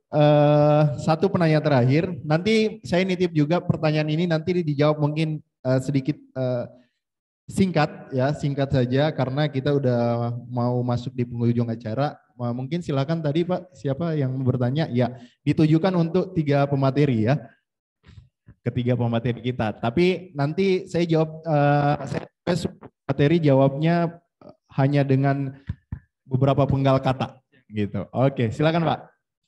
Uh, satu penanya terakhir. Nanti saya nitip juga pertanyaan ini nanti dijawab mungkin uh, sedikit uh, singkat ya, singkat saja karena kita udah mau masuk di penghujung acara. Uh, mungkin silakan tadi Pak siapa yang bertanya? Ya, ditujukan untuk tiga pemateri ya. Ketiga pemateri kita. Tapi nanti saya jawab uh, saya materi jawabnya hanya dengan beberapa penggal kata gitu. Oke, silakan Pak.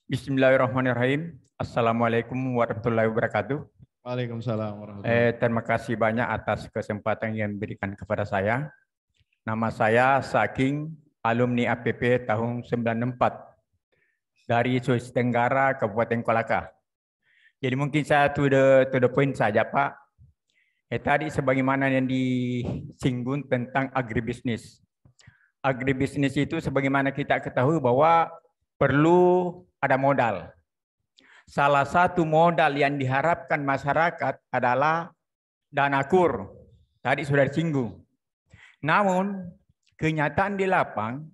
Bismillahirrahmanirrahim. Assalamualaikum warahmatullahi wabarakatuh. Waalaikumsalam warahmatullahi Eh, terima kasih banyak atas kesempatan yang diberikan kepada saya. Nama saya Saking, alumni APP tahun 94 dari Sulawesi Tenggara, Kabupaten Kolaka. Jadi mungkin saya to the, to the point saja Pak. Eh, tadi sebagaimana yang disinggung tentang agribisnis agribisnis itu sebagaimana kita ketahui bahwa perlu ada modal. Salah satu modal yang diharapkan masyarakat adalah dana kur. Tadi sudah disinggung. Namun kenyataan di lapang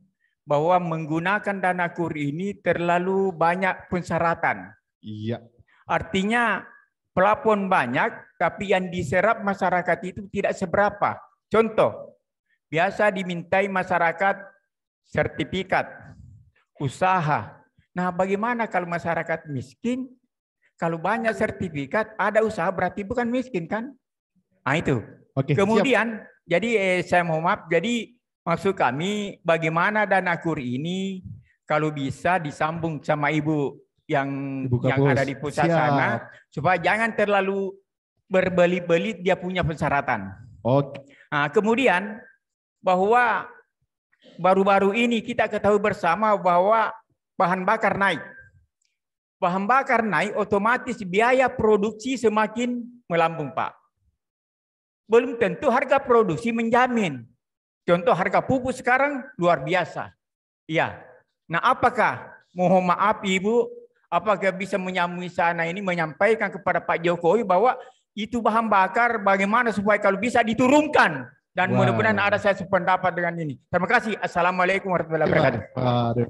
bahwa menggunakan dana kur ini terlalu banyak persyaratan. Iya. Artinya pelapon banyak, tapi yang diserap masyarakat itu tidak seberapa. Contoh, biasa dimintai masyarakat sertifikat usaha. Nah, bagaimana kalau masyarakat miskin? Kalau banyak sertifikat, ada usaha berarti bukan miskin kan? Nah, itu. Oke, Kemudian, siap. jadi eh, saya mohon maaf, jadi maksud kami bagaimana dana kur ini kalau bisa disambung sama ibu yang ibu yang ada di pusat siap. sana supaya jangan terlalu berbelit-belit dia punya persyaratan. Oke. Nah, kemudian bahwa baru-baru ini kita ketahui bersama bahwa bahan bakar naik. Bahan bakar naik otomatis biaya produksi semakin melambung, Pak. Belum tentu harga produksi menjamin. Contoh harga pupuk sekarang luar biasa. Iya. Nah, apakah mohon maaf Ibu, apakah bisa menyambung sana ini menyampaikan kepada Pak Jokowi bahwa itu bahan bakar bagaimana supaya kalau bisa diturunkan dan wow. mudah-mudahan ada saya sependapat dengan ini. Terima kasih. Assalamualaikum warahmatullahi iya. wabarakatuh.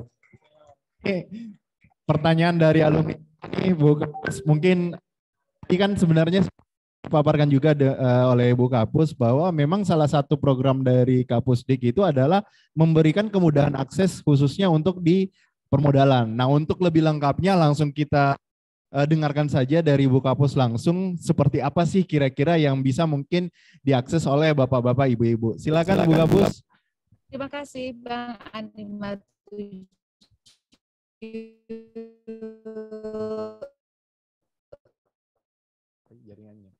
Pertanyaan dari alumni ini mungkin ini kan sebenarnya paparkan juga de, uh, oleh Bu Kapus bahwa memang salah satu program dari Kapus Dik itu adalah memberikan kemudahan akses khususnya untuk di permodalan. Nah, untuk lebih lengkapnya langsung kita Eh, dengarkan saja dari Bu Kapus langsung seperti apa sih kira-kira yang bisa mungkin diakses oleh Bapak-bapak, Ibu-ibu. Silakan, Silakan Bu Kapus. Terima kasih Bang Animat jaringannya.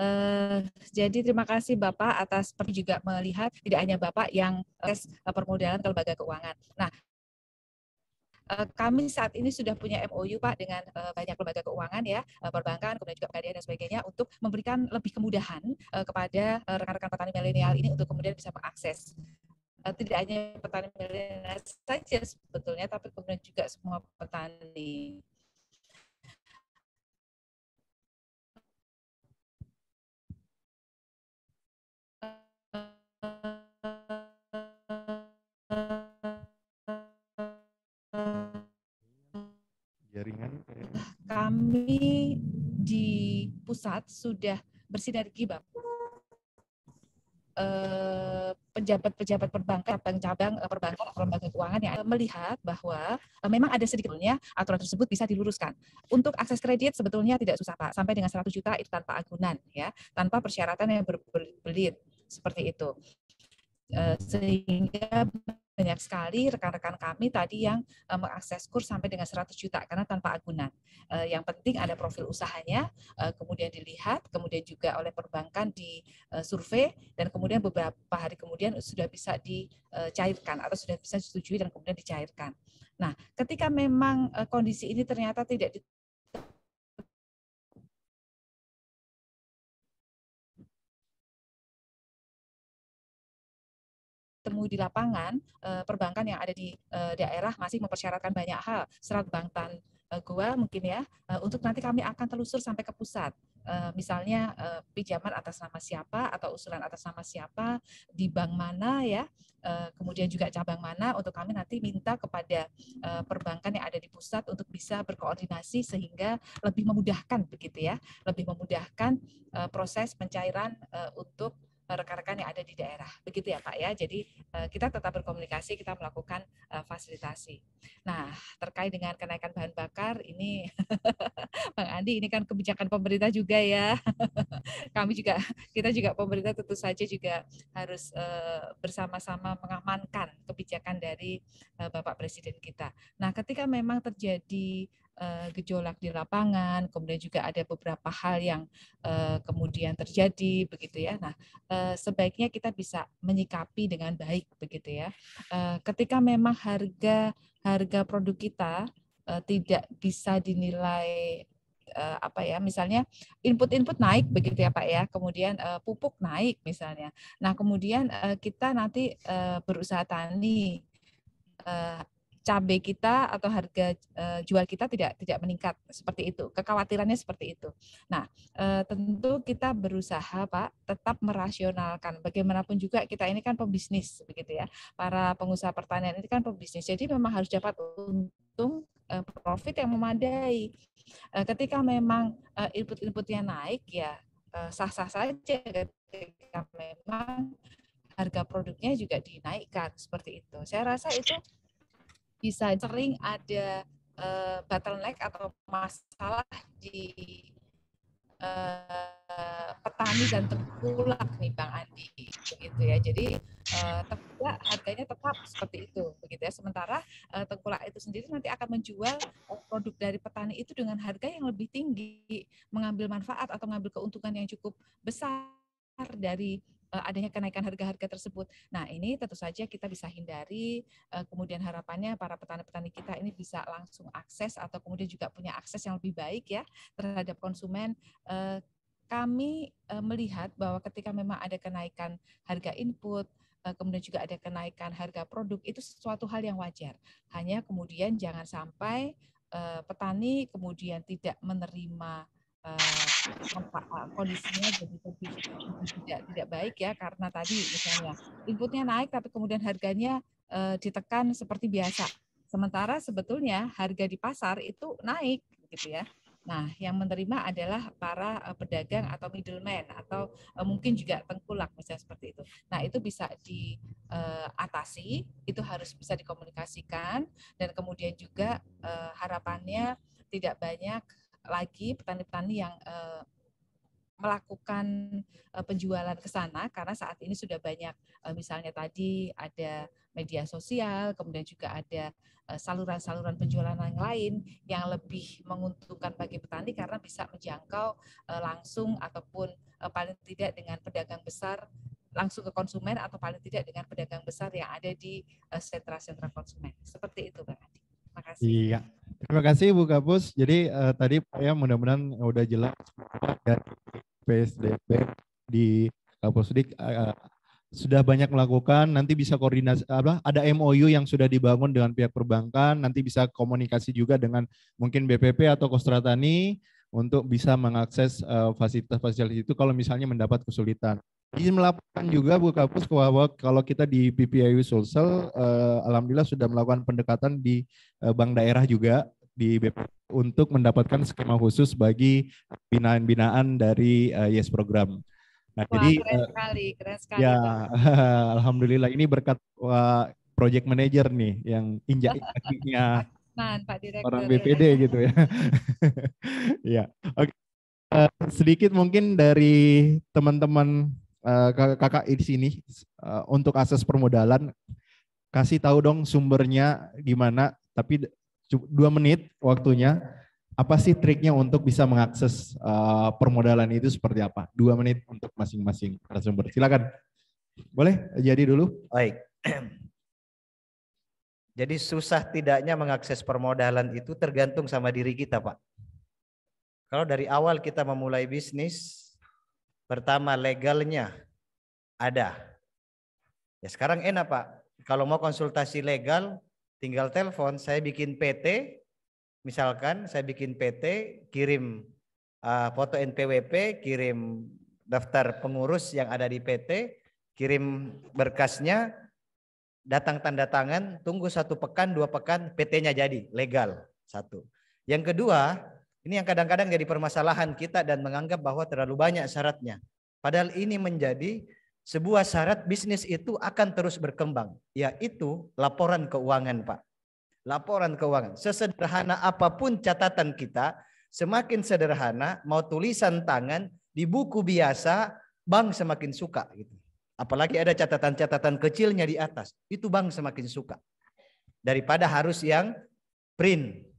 Uh, jadi terima kasih Bapak atas juga melihat tidak hanya Bapak yang tes permodalan ke lembaga keuangan. Nah, Eh, kami saat ini sudah punya MOU Pak dengan eh, banyak lembaga keuangan ya, eh, perbankan, kemudian juga pegadaian dan sebagainya untuk memberikan lebih kemudahan kepada rekan-rekan petani milenial ini untuk kemudian bisa mengakses tidak hanya petani milenial saja sebetulnya, tapi kemudian juga semua petani. jaringan? Eh. Kami di pusat sudah bersinergi, Bang. Eh, pejabat-pejabat perbankan, cabang-cabang eh, perbankan atau lembaga keuangan yang melihat bahwa memang ada sedikitnya aturan tersebut bisa diluruskan. Untuk akses kredit sebetulnya tidak susah Pak, sampai dengan 100 juta itu tanpa agunan ya, tanpa persyaratan yang berbelit seperti itu sehingga banyak sekali rekan-rekan kami tadi yang uh, mengakses kurs sampai dengan 100 juta karena tanpa agunan. Uh, yang penting ada profil usahanya, uh, kemudian dilihat, kemudian juga oleh perbankan di uh, survei dan kemudian beberapa hari kemudian sudah bisa dicairkan atau sudah bisa disetujui dan kemudian dicairkan. Nah, ketika memang kondisi ini ternyata tidak temui di lapangan, eh, perbankan yang ada di eh, daerah masih mempersyaratkan banyak hal, serat bangtan eh, gua mungkin ya, untuk nanti kami akan telusur sampai ke pusat. Misalnya pinjaman atas nama siapa atau usulan atas nama siapa di bank mana ya, kemudian juga cabang mana untuk kami nanti minta kepada perbankan yang ada di pusat untuk bisa berkoordinasi sehingga lebih memudahkan begitu ya, lebih memudahkan proses pencairan untuk rekan-rekan yang ada di daerah. Begitu ya Pak ya. Jadi eh, kita tetap berkomunikasi, kita melakukan eh, fasilitasi. Nah, terkait dengan kenaikan bahan bakar ini Bang Andi ini kan kebijakan pemerintah juga ya. Kami juga kita juga pemerintah tentu saja juga harus eh, bersama-sama mengamankan kebijakan dari Bapak Presiden kita. Nah, ketika memang terjadi Eh, gejolak di lapangan, kemudian juga ada beberapa hal yang eh, kemudian terjadi begitu ya. Nah, eh, sebaiknya kita bisa menyikapi dengan baik begitu ya. Ketika memang harga harga produk kita tidak bisa dinilai apa ya misalnya input-input naik begitu ya Pak ya kemudian pupuk naik misalnya nah kemudian kita nanti berusaha tani cabai kita atau harga eh, jual kita tidak tidak meningkat seperti itu. Kekhawatirannya seperti itu. Nah, eh, tentu kita berusaha Pak tetap merasionalkan. Bagaimanapun juga kita ini kan pebisnis begitu ya. Para pengusaha pertanian ini kan pebisnis. Jadi memang harus dapat untung eh, profit yang memadai. ketika memang input-inputnya naik ya sah-sah saja ketika memang harga produknya juga dinaikkan seperti itu. Saya rasa itu bisa sering ada uh, bottleneck atau masalah di uh, petani dan tengkulak nih Bang Andi gitu ya. Jadi uh, eh, tengkulak harganya tetap seperti itu begitu ya. Sementara uh, tengkulak itu sendiri nanti akan menjual produk dari petani itu dengan harga yang lebih tinggi, mengambil manfaat atau mengambil keuntungan yang cukup besar dari Eh, adanya kenaikan harga-harga tersebut. Nah, ini tentu saja kita bisa hindari. Eh, kemudian harapannya para petani-petani kita ini bisa langsung akses atau kemudian juga punya akses yang lebih baik ya terhadap konsumen. Eh, kami melihat bahwa ketika memang ada kenaikan harga input, kemudian juga ada kenaikan harga produk, itu sesuatu hal yang wajar. Hanya kemudian jangan sampai petani kemudian tidak menerima uh, kondisinya jadi lebih tidak tidak baik ya karena tadi misalnya inputnya naik tapi kemudian harganya uh, ditekan seperti biasa. Sementara sebetulnya harga di pasar itu naik gitu ya. Nah, yang menerima adalah para pedagang atau middleman atau mungkin juga tengkulak misalnya seperti itu. Nah, itu bisa diatasi, itu harus bisa dikomunikasikan dan kemudian juga harapannya tidak banyak lagi petani-petani yang uh, melakukan uh, penjualan ke sana karena saat ini sudah banyak uh, misalnya tadi ada media sosial kemudian juga ada saluran-saluran uh, penjualan yang lain yang lebih menguntungkan bagi petani karena bisa menjangkau uh, langsung ataupun uh, paling tidak dengan pedagang besar langsung ke konsumen atau paling tidak dengan pedagang besar yang ada di sentra-sentra uh, konsumen. Seperti itu Bang Adi. Terima kasih. Iya, Terima kasih Bu Kapus. Jadi uh, tadi ya mudah-mudahan udah jelas dari PSDB di Kapusdik uh, eh, sudah banyak melakukan. Nanti bisa koordinasi apa? Ada MOU yang sudah dibangun dengan pihak perbankan. Nanti bisa komunikasi juga dengan mungkin BPP atau Kostratani untuk bisa mengakses eh, fasilitas-fasilitas uh, itu kalau misalnya mendapat kesulitan izin melaporkan juga Bu Kapus bahwa kalau kita di PPIU Sulsel uh, alhamdulillah sudah melakukan pendekatan di uh, bank daerah juga di BP untuk mendapatkan skema khusus bagi binaan-binaan dari uh, Yes program. Nah, Wah, jadi keren uh, sekali, keren sekali. Ya, alhamdulillah ini berkat uh, project manager nih yang injak kakinya Orang ya. BPD gitu ya. ya. Oke. Okay. Uh, sedikit mungkin dari teman-teman uh, kakak di sini uh, untuk akses permodalan kasih tahu dong sumbernya gimana tapi dua menit waktunya apa sih triknya untuk bisa mengakses uh, permodalan itu seperti apa dua menit untuk masing-masing narasumber silakan boleh jadi dulu baik jadi susah tidaknya mengakses permodalan itu tergantung sama diri kita pak kalau dari awal kita memulai bisnis Pertama legalnya ada. Ya sekarang enak Pak. Kalau mau konsultasi legal tinggal telepon, saya bikin PT, misalkan saya bikin PT, kirim uh, foto NPWP, kirim daftar pengurus yang ada di PT, kirim berkasnya, datang tanda tangan, tunggu satu pekan, dua pekan, PT-nya jadi legal satu. Yang kedua, ini yang kadang-kadang jadi permasalahan kita dan menganggap bahwa terlalu banyak syaratnya. Padahal ini menjadi sebuah syarat bisnis itu akan terus berkembang, yaitu laporan keuangan, Pak. Laporan keuangan. Sesederhana apapun catatan kita, semakin sederhana, mau tulisan tangan, di buku biasa, bank semakin suka gitu. Apalagi ada catatan-catatan kecilnya di atas, itu bank semakin suka. Daripada harus yang print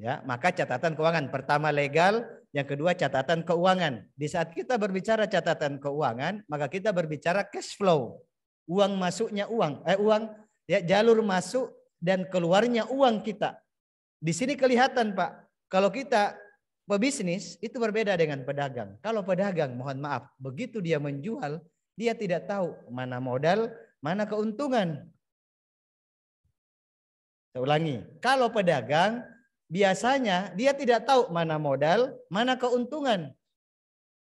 Ya, maka catatan keuangan pertama legal, yang kedua catatan keuangan. Di saat kita berbicara catatan keuangan, maka kita berbicara cash flow. Uang masuknya uang, eh uang ya jalur masuk dan keluarnya uang kita. Di sini kelihatan, Pak. Kalau kita pebisnis itu berbeda dengan pedagang. Kalau pedagang, mohon maaf, begitu dia menjual, dia tidak tahu mana modal, mana keuntungan. Saya ulangi, kalau pedagang biasanya dia tidak tahu mana modal, mana keuntungan.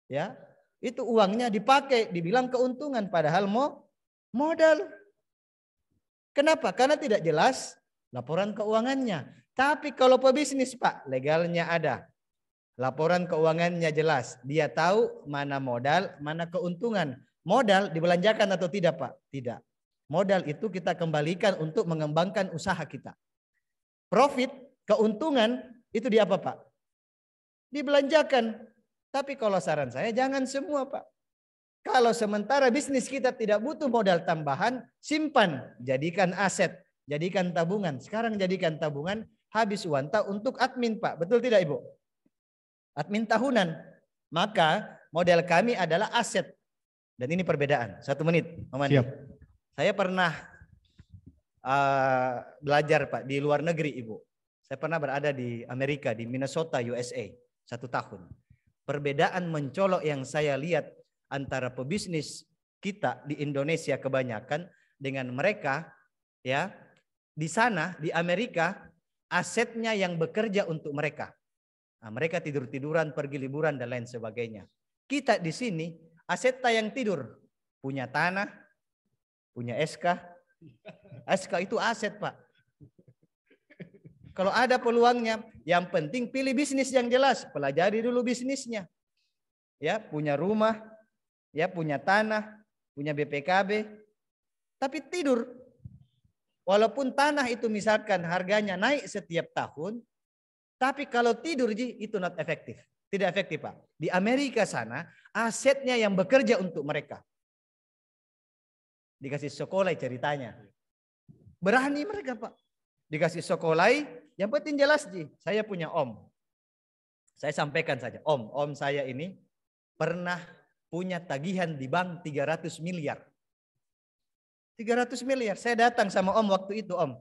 Ya, itu uangnya dipakai, dibilang keuntungan padahal mau modal. Kenapa? Karena tidak jelas laporan keuangannya. Tapi kalau pebisnis Pak, legalnya ada. Laporan keuangannya jelas. Dia tahu mana modal, mana keuntungan. Modal dibelanjakan atau tidak Pak? Tidak. Modal itu kita kembalikan untuk mengembangkan usaha kita. Profit keuntungan itu di apa Pak? Dibelanjakan. Tapi kalau saran saya jangan semua Pak. Kalau sementara bisnis kita tidak butuh modal tambahan, simpan, jadikan aset, jadikan tabungan. Sekarang jadikan tabungan habis wanta untuk admin Pak. Betul tidak Ibu? Admin tahunan. Maka model kami adalah aset. Dan ini perbedaan. Satu menit, Om Siap. Saya pernah uh, belajar Pak di luar negeri Ibu. Saya pernah berada di Amerika, di Minnesota, USA, satu tahun. Perbedaan mencolok yang saya lihat antara pebisnis kita di Indonesia kebanyakan dengan mereka ya di sana di Amerika asetnya yang bekerja untuk mereka. Nah, mereka tidur-tiduran, pergi liburan dan lain sebagainya. Kita di sini aset yang tidur punya tanah, punya SK. SK itu aset, Pak. Kalau ada peluangnya, yang penting pilih bisnis yang jelas, pelajari dulu bisnisnya. Ya, punya rumah, ya punya tanah, punya BPKB, tapi tidur. Walaupun tanah itu misalkan harganya naik setiap tahun, tapi kalau tidur Ji, itu not efektif. Tidak efektif Pak. Di Amerika sana, asetnya yang bekerja untuk mereka. Dikasih sekolah ceritanya. Berani mereka Pak. Dikasih sekolah yang penting jelas Ji, saya punya om. Saya sampaikan saja, om, om saya ini pernah punya tagihan di bank 300 miliar. 300 miliar. Saya datang sama om waktu itu, om.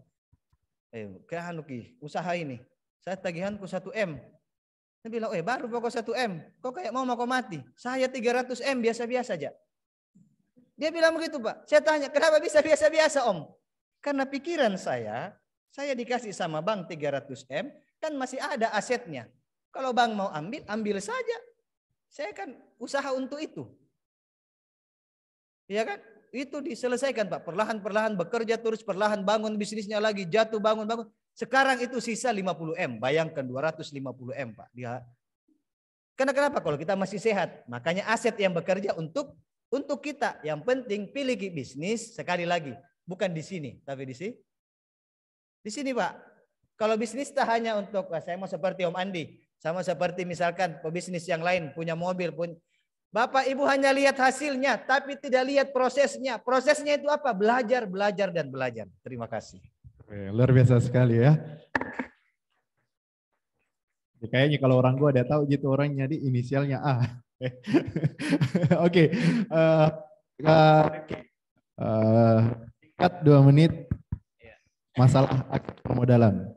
Eh, kayak Hanuki. usaha ini. Saya tagihanku 1M. Dia bilang, eh baru pokok 1M. Kok kayak mau mau mati? Saya 300M biasa-biasa aja. Dia bilang begitu, Pak. Saya tanya, kenapa bisa biasa-biasa, Om? Karena pikiran saya saya dikasih sama bank 300 M, kan masih ada asetnya. Kalau bank mau ambil, ambil saja. Saya kan usaha untuk itu. Iya kan? Itu diselesaikan Pak. Perlahan-perlahan bekerja terus, perlahan bangun bisnisnya lagi, jatuh bangun-bangun. Sekarang itu sisa 50 M. Bayangkan 250 M Pak. Dia karena kenapa? Kalau kita masih sehat, makanya aset yang bekerja untuk untuk kita. Yang penting pilih bisnis sekali lagi, bukan di sini, tapi di sini di sini Pak, kalau bisnis tak hanya untuk, wah, saya mau seperti Om Andi, sama seperti misalkan pebisnis yang lain punya mobil, pun Bapak Ibu hanya lihat hasilnya, tapi tidak lihat prosesnya. Prosesnya itu apa? Belajar, belajar, dan belajar. Terima kasih. luar biasa sekali ya. ya kayaknya kalau orang gua ada tahu gitu orangnya di inisialnya A. Oke. okay. Uh, uh, uh, cut dua menit masalah akses permodalan.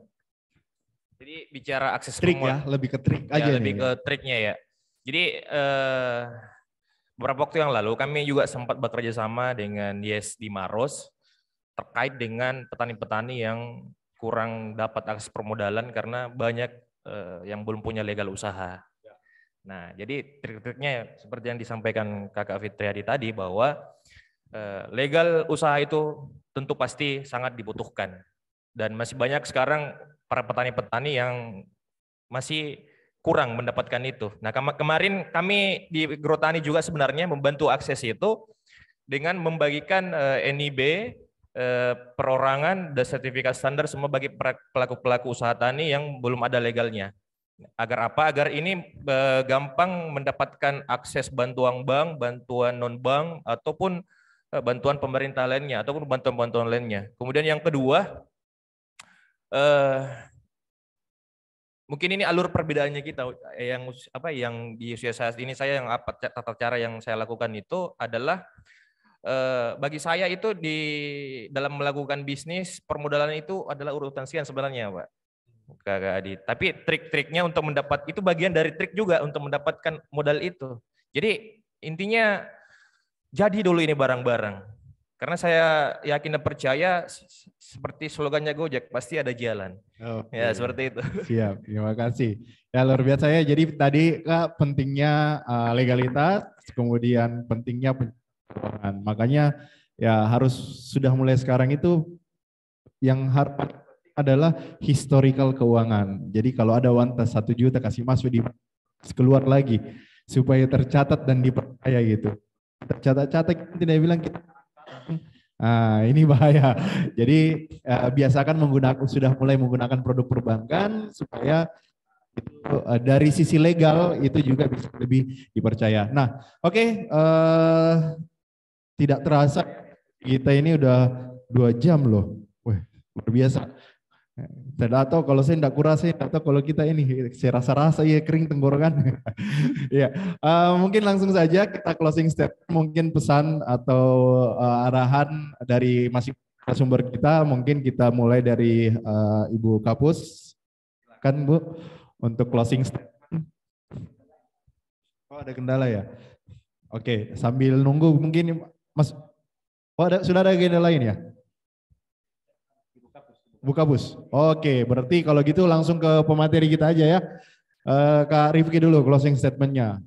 Jadi bicara akses trik ya, lebih ke trik ya, aja. Lebih nih, ke triknya ya. Jadi eh, beberapa waktu yang lalu kami juga sempat bekerja sama dengan Yes di Maros terkait dengan petani-petani yang kurang dapat akses permodalan karena banyak eh, yang belum punya legal usaha. Ya. Nah, jadi trik-triknya seperti yang disampaikan Kakak Fitriadi tadi bahwa Eh, legal usaha itu tentu pasti sangat dibutuhkan. Dan masih banyak sekarang para petani-petani yang masih kurang mendapatkan itu. Nah kemarin kami di Grotani juga sebenarnya membantu akses itu dengan membagikan eh, NIB eh, perorangan dan sertifikat standar semua bagi pelaku-pelaku usaha tani yang belum ada legalnya. Agar apa? Agar ini gampang mendapatkan akses bantuan bank, bantuan non-bank, ataupun Eh, bantuan pemerintah lainnya ataupun bantuan-bantuan lainnya. Kemudian yang kedua, eh, mungkin ini alur perbedaannya kita yang apa yang di usia saat ini saya yang apa tata cara yang saya lakukan itu adalah eh, bagi saya itu di dalam melakukan bisnis permodalan itu adalah urutan sekian sebenarnya, Pak. Kak Adi. Tapi trik-triknya untuk mendapat itu bagian dari trik juga untuk mendapatkan modal itu. Jadi intinya jadi dulu ini barang-barang. Karena saya yakin dan percaya seperti slogannya Gojek pasti ada jalan. Okay. Ya seperti itu. Siap, terima kasih. Ya luar biasa ya. Jadi tadi kak pentingnya uh, legalitas, kemudian pentingnya pencerahan. Makanya ya harus sudah mulai sekarang itu yang harus adalah historical keuangan. Jadi kalau ada wanita satu juta kasih masuk di keluar lagi supaya tercatat dan dipercaya gitu tercatat catat tidak bilang kita Nah, ini bahaya. Jadi eh, biasakan menggunakan sudah mulai menggunakan produk perbankan supaya itu eh, dari sisi legal itu juga bisa lebih dipercaya. Nah, oke okay, eh, tidak terasa kita ini udah dua jam loh. wah luar biasa. Tidak tahu kalau saya tidak kurasa, tidak ya, tahu kalau kita ini saya rasa-rasa ya kering tenggorokan. ya, uh, mungkin langsung saja kita closing step, mungkin pesan atau uh, arahan dari masing sumber kita, mungkin kita mulai dari uh, Ibu Kapus. Silakan Bu untuk closing step. Oh ada kendala ya. Oke, sambil nunggu mungkin Mas. Oh ada sudah ada agenda lain ya? Buka bus. Oke, berarti kalau gitu langsung ke pemateri kita aja ya. Eh, Kak Rifki dulu closing statementnya.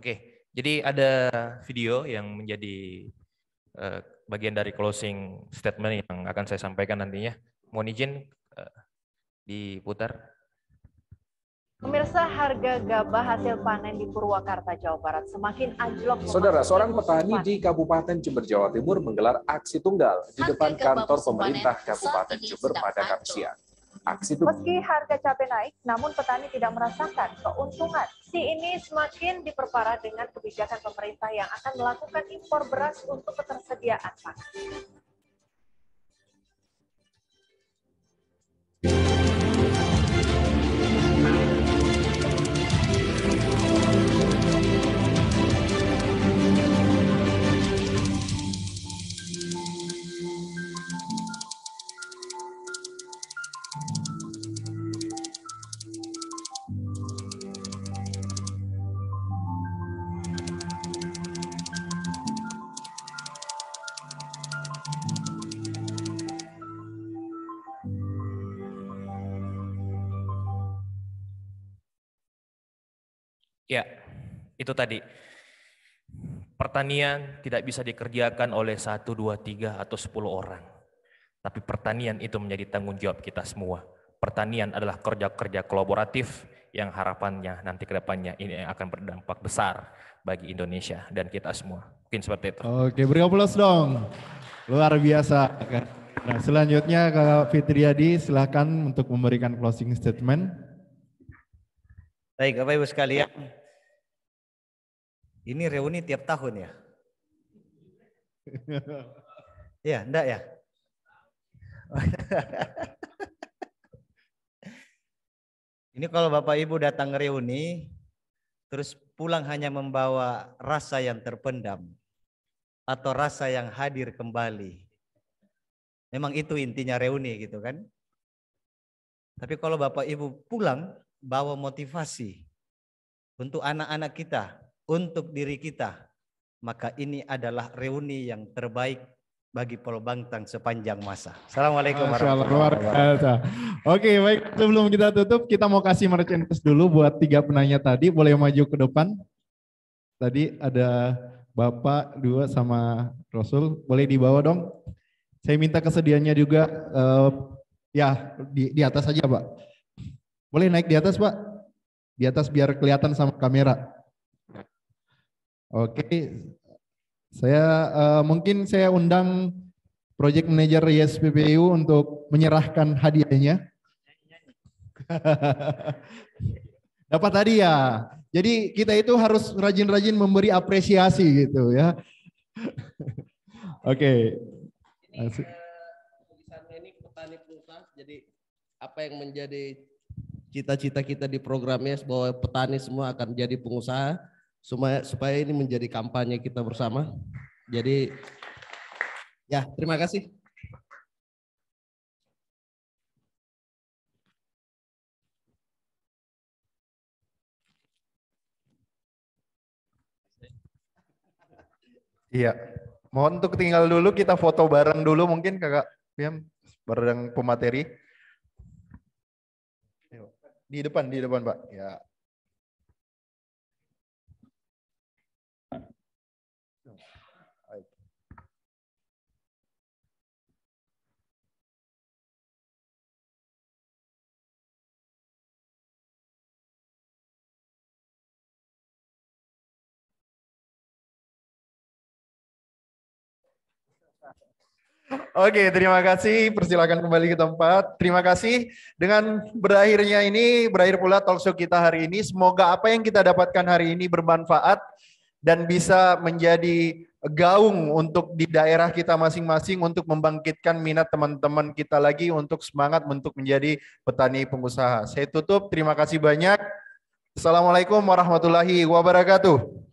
Oke, jadi ada video yang menjadi eh, bagian dari closing statement yang akan saya sampaikan nantinya. Mohon izin eh, diputar. Pemirsa, harga gabah hasil panen di Purwakarta, Jawa Barat semakin anjlok. Saudara, seorang petani di Kabupaten Jember, Jawa Timur menggelar aksi tunggal di depan kantor pemerintah Kabupaten Jember pada Kamis siang. Aksi itu. Meski harga cabai naik, namun petani tidak merasakan keuntungan. Si ini semakin diperparah dengan kebijakan pemerintah yang akan melakukan impor beras untuk ketersediaan pangan. Ya, itu tadi. Pertanian tidak bisa dikerjakan oleh satu, dua, tiga, atau sepuluh orang. Tapi pertanian itu menjadi tanggung jawab kita semua. Pertanian adalah kerja-kerja kolaboratif yang harapannya nanti kedepannya ini akan berdampak besar bagi Indonesia dan kita semua. Mungkin seperti itu. Oke, beri aplaus dong. Luar biasa. Nah, selanjutnya Kak Fitriadi silahkan untuk memberikan closing statement. Baik, Bapak Ibu sekalian. Ini reuni tiap tahun ya? Iya, enggak ya? ya? Ini kalau Bapak Ibu datang reuni, terus pulang hanya membawa rasa yang terpendam atau rasa yang hadir kembali. Memang itu intinya reuni gitu kan. Tapi kalau Bapak Ibu pulang, bawa motivasi untuk anak-anak kita untuk diri kita, maka ini adalah reuni yang terbaik bagi Bangtang sepanjang masa. Assalamualaikum warahmatullahi wabarakatuh. Oke, baik. Sebelum kita tutup, kita mau kasih merchandise dulu buat tiga penanya tadi. Boleh maju ke depan. Tadi ada Bapak, dua sama Rasul. Boleh dibawa dong. Saya minta kesediaannya juga. Uh, ya, di, di atas aja Pak. Boleh naik di atas Pak? Di atas biar kelihatan sama kamera. Oke, saya uh, mungkin saya undang Project Manager YSPPU untuk menyerahkan hadiahnya. Dapat tadi ya. Jadi kita itu harus rajin-rajin memberi apresiasi gitu ya. Oke. Okay. Eh, ini petani perusahaan, jadi apa yang menjadi cita-cita kita di programnya bahwa petani semua akan jadi pengusaha supaya supaya ini menjadi kampanye kita bersama. Jadi ya, terima kasih. Iya. Mohon untuk tinggal dulu kita foto bareng dulu mungkin Kakak Piam bareng pemateri. Di depan, di depan Pak. Ya. Oke, terima kasih. Persilakan kembali ke tempat. Terima kasih. Dengan berakhirnya ini, berakhir pula talkshow kita hari ini. Semoga apa yang kita dapatkan hari ini bermanfaat dan bisa menjadi gaung untuk di daerah kita masing-masing untuk membangkitkan minat teman-teman kita lagi untuk semangat untuk menjadi petani pengusaha. Saya tutup. Terima kasih banyak. Assalamualaikum warahmatullahi wabarakatuh.